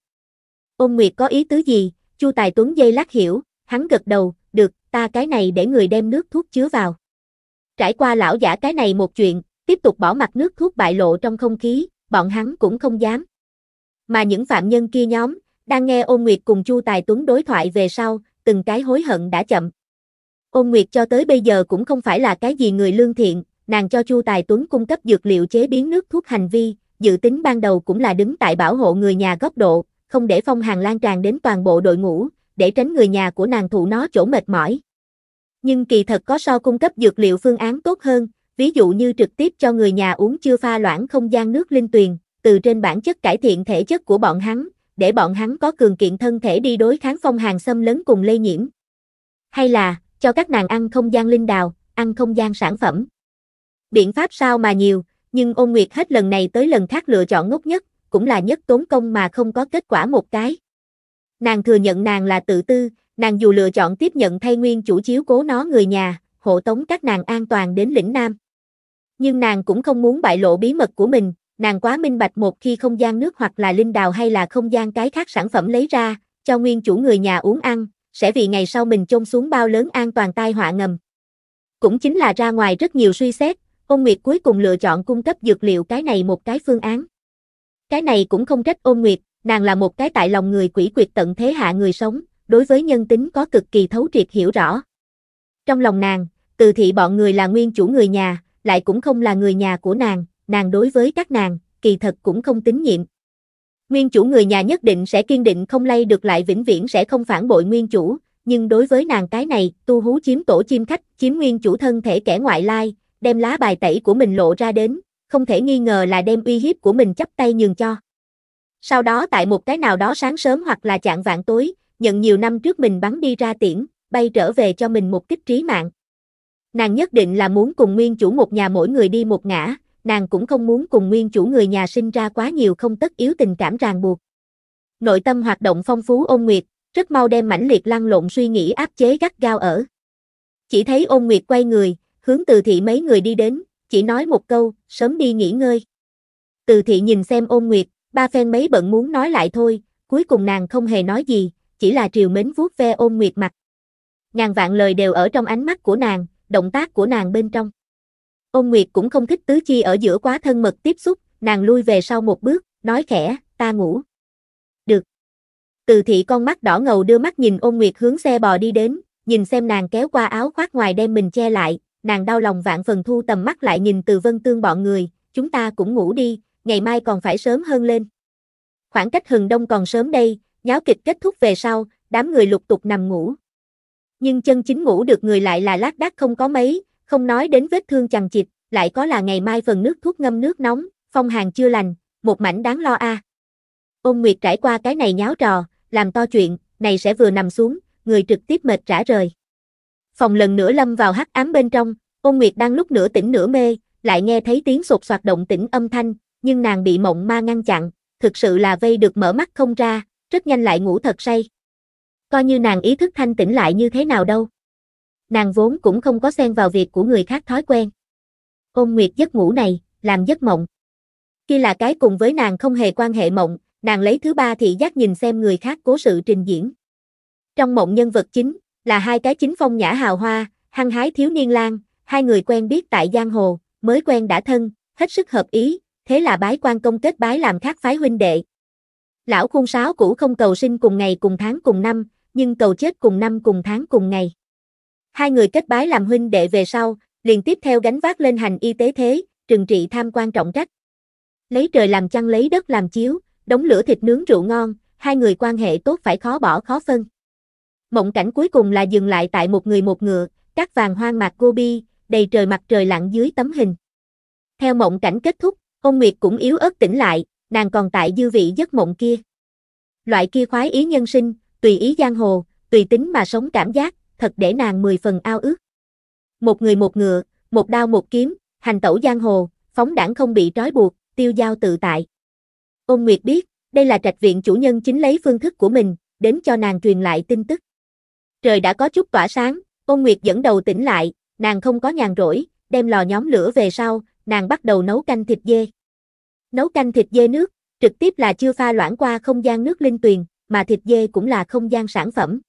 Ôn Nguyệt có ý tứ gì? Chu Tài Tuấn dây lát hiểu, hắn gật đầu, được, ta cái này để người đem nước thuốc chứa vào. Trải qua lão giả cái này một chuyện, tiếp tục bỏ mặt nước thuốc bại lộ trong không khí, bọn hắn cũng không dám. Mà những phạm nhân kia nhóm, đang nghe Ôn Nguyệt cùng Chu Tài Tuấn đối thoại về sau, từng cái hối hận đã chậm, Ôn Nguyệt cho tới bây giờ cũng không phải là cái gì người lương thiện, nàng cho Chu Tài Tuấn cung cấp dược liệu chế biến nước thuốc hành vi, dự tính ban đầu cũng là đứng tại bảo hộ người nhà góc độ, không để phong hàng lan tràn đến toàn bộ đội ngũ, để tránh người nhà của nàng thụ nó chỗ mệt mỏi. Nhưng kỳ thật có so cung cấp dược liệu phương án tốt hơn, ví dụ như trực tiếp cho người nhà uống chưa pha loãng không gian nước linh tuyền, từ trên bản chất cải thiện thể chất của bọn hắn, để bọn hắn có cường kiện thân thể đi đối kháng phong hàng xâm lấn cùng lây nhiễm. Hay là cho các nàng ăn không gian linh đào, ăn không gian sản phẩm. Biện pháp sao mà nhiều, nhưng ôn nguyệt hết lần này tới lần khác lựa chọn ngốc nhất, cũng là nhất tốn công mà không có kết quả một cái. Nàng thừa nhận nàng là tự tư, nàng dù lựa chọn tiếp nhận thay nguyên chủ chiếu cố nó người nhà, hộ tống các nàng an toàn đến lĩnh Nam. Nhưng nàng cũng không muốn bại lộ bí mật của mình, nàng quá minh bạch một khi không gian nước hoặc là linh đào hay là không gian cái khác sản phẩm lấy ra, cho nguyên chủ người nhà uống ăn, sẽ vì ngày sau mình chôn xuống bao lớn an toàn tai họa ngầm. Cũng chính là ra ngoài rất nhiều suy xét, ôn nguyệt cuối cùng lựa chọn cung cấp dược liệu cái này một cái phương án. Cái này cũng không trách ôn nguyệt, nàng là một cái tại lòng người quỷ quyệt tận thế hạ người sống, đối với nhân tính có cực kỳ thấu triệt hiểu rõ. Trong lòng nàng, từ thị bọn người là nguyên chủ người nhà, lại cũng không là người nhà của nàng, nàng đối với các nàng, kỳ thật cũng không tín nhiệm. Nguyên chủ người nhà nhất định sẽ kiên định không lay được lại vĩnh viễn sẽ không phản bội nguyên chủ, nhưng đối với nàng cái này, tu hú chiếm tổ chim khách, chiếm nguyên chủ thân thể kẻ ngoại lai, đem lá bài tẩy của mình lộ ra đến, không thể nghi ngờ là đem uy hiếp của mình chấp tay nhường cho. Sau đó tại một cái nào đó sáng sớm hoặc là chạng vạn tối, nhận nhiều năm trước mình bắn đi ra tiễn, bay trở về cho mình một kích trí mạng. Nàng nhất định là muốn cùng nguyên chủ một nhà mỗi người đi một ngã, nàng cũng không muốn cùng nguyên chủ người nhà sinh ra quá nhiều không tất yếu tình cảm ràng buộc. Nội tâm hoạt động phong phú ôn nguyệt, rất mau đem mãnh liệt lăn lộn suy nghĩ áp chế gắt gao ở. Chỉ thấy ôn nguyệt quay người, hướng từ thị mấy người đi đến, chỉ nói một câu, sớm đi nghỉ ngơi. Từ thị nhìn xem ôn nguyệt, ba phen mấy bận muốn nói lại thôi, cuối cùng nàng không hề nói gì, chỉ là triều mến vuốt ve ôn nguyệt mặt. Ngàn vạn lời đều ở trong ánh mắt của nàng, động tác của nàng bên trong. Ôn Nguyệt cũng không thích tứ chi ở giữa quá thân mật tiếp xúc, nàng lui về sau một bước, nói khẽ, ta ngủ. Được. Từ thị con mắt đỏ ngầu đưa mắt nhìn ôn Nguyệt hướng xe bò đi đến, nhìn xem nàng kéo qua áo khoác ngoài đem mình che lại, nàng đau lòng vạn phần thu tầm mắt lại nhìn từ vân tương bọn người, chúng ta cũng ngủ đi, ngày mai còn phải sớm hơn lên. Khoảng cách hừng đông còn sớm đây, nháo kịch kết thúc về sau, đám người lục tục nằm ngủ. Nhưng chân chính ngủ được người lại là lác đác không có mấy, không nói đến vết thương chằng chịt, lại có là ngày mai phần nước thuốc ngâm nước nóng, phong hàn chưa lành, một mảnh đáng lo a. Ôn Nguyệt trải qua cái này nháo trò, làm to chuyện, này sẽ vừa nằm xuống, người trực tiếp mệt rã rời. Phòng lần nữa lâm vào hắc ám bên trong, Ôn Nguyệt đang lúc nửa tỉnh nửa mê, lại nghe thấy tiếng sột soạt động tĩnh âm thanh, nhưng nàng bị mộng ma ngăn chặn, thực sự là vây được mở mắt không ra, rất nhanh lại ngủ thật say. Coi như nàng ý thức thanh tỉnh lại như thế nào đâu nàng vốn cũng không có xen vào việc của người khác thói quen. Ôn Nguyệt giấc ngủ này, làm giấc mộng. khi là cái cùng với nàng không hề quan hệ mộng, nàng lấy thứ ba thị giác nhìn xem người khác cố sự trình diễn. Trong mộng nhân vật chính, là hai cái chính phong nhã hào hoa, hăng hái thiếu niên lang, hai người quen biết tại giang hồ, mới quen đã thân, hết sức hợp ý, thế là bái quan công kết bái làm khác phái huynh đệ. Lão khung sáo cũ không cầu sinh cùng ngày cùng tháng cùng năm, nhưng cầu chết cùng năm cùng tháng cùng ngày. Hai người kết bái làm huynh đệ về sau, liền tiếp theo gánh vác lên hành y tế thế, trừng trị tham quan trọng trách. Lấy trời làm chăn lấy đất làm chiếu, đống lửa thịt nướng rượu ngon, hai người quan hệ tốt phải khó bỏ khó phân. Mộng cảnh cuối cùng là dừng lại tại một người một ngựa, các vàng hoang mạc Gobi, đầy trời mặt trời lặn dưới tấm hình. Theo mộng cảnh kết thúc, ông Nguyệt cũng yếu ớt tỉnh lại, nàng còn tại dư vị giấc mộng kia. Loại kia khoái ý nhân sinh, tùy ý giang hồ, tùy tính mà sống cảm giác, thật để nàng mười phần ao ước. Một người một ngựa, một đao một kiếm, hành tẩu giang hồ, phóng đảng không bị trói buộc, tiêu giao tự tại. Ôn Nguyệt biết, đây là trạch viện chủ nhân chính lấy phương thức của mình, đến cho nàng truyền lại tin tức. Trời đã có chút tỏa sáng, Ôn Nguyệt dẫn đầu tỉnh lại, nàng không có nhàn rỗi, đem lò nhóm lửa về sau, nàng bắt đầu nấu canh thịt dê. Nấu canh thịt dê nước, trực tiếp là chưa pha loãng qua không gian nước linh tuyền, mà thịt dê cũng là không gian sản phẩm.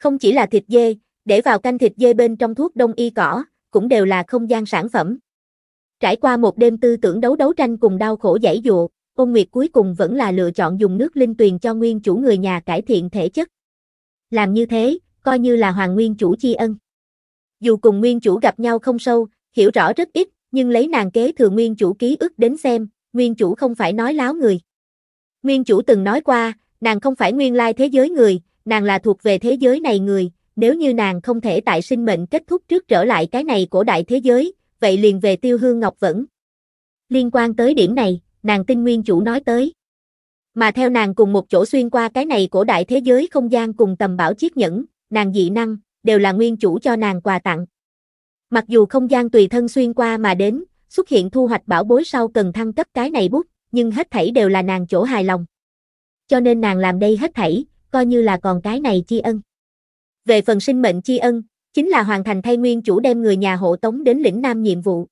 Không chỉ là thịt dê, để vào canh thịt dê bên trong thuốc đông y cỏ, cũng đều là không gian sản phẩm. Trải qua một đêm tư tưởng đấu đấu tranh cùng đau khổ giải dụa, ôn nguyệt cuối cùng vẫn là lựa chọn dùng nước linh tuyền cho nguyên chủ người nhà cải thiện thể chất. Làm như thế, coi như là hoàng nguyên chủ chi ân. Dù cùng nguyên chủ gặp nhau không sâu, hiểu rõ rất ít, nhưng lấy nàng kế thừa nguyên chủ ký ức đến xem, nguyên chủ không phải nói láo người. Nguyên chủ từng nói qua, nàng không phải nguyên lai thế giới người, nàng là thuộc về thế giới này người, nếu như nàng không thể tại sinh mệnh kết thúc trước trở lại cái này của đại thế giới, vậy liền về tiêu hương ngọc vẫn. Liên quan tới điểm này, nàng tinh nguyên chủ nói tới. Mà theo nàng cùng một chỗ xuyên qua cái này của đại thế giới không gian cùng tầm bảo chiếc nhẫn, nàng dị năng, đều là nguyên chủ cho nàng quà tặng. Mặc dù không gian tùy thân xuyên qua mà đến, xuất hiện thu hoạch bảo bối sau cần thăng cấp cái này bút, nhưng hết thảy đều là nàng chỗ hài lòng. Cho nên nàng làm đây hết thảy, coi như là còn cái này chi ân. Về phần sinh mệnh chi ân, chính là hoàn thành thay nguyên chủ đem người nhà hộ tống đến lĩnh nam nhiệm vụ.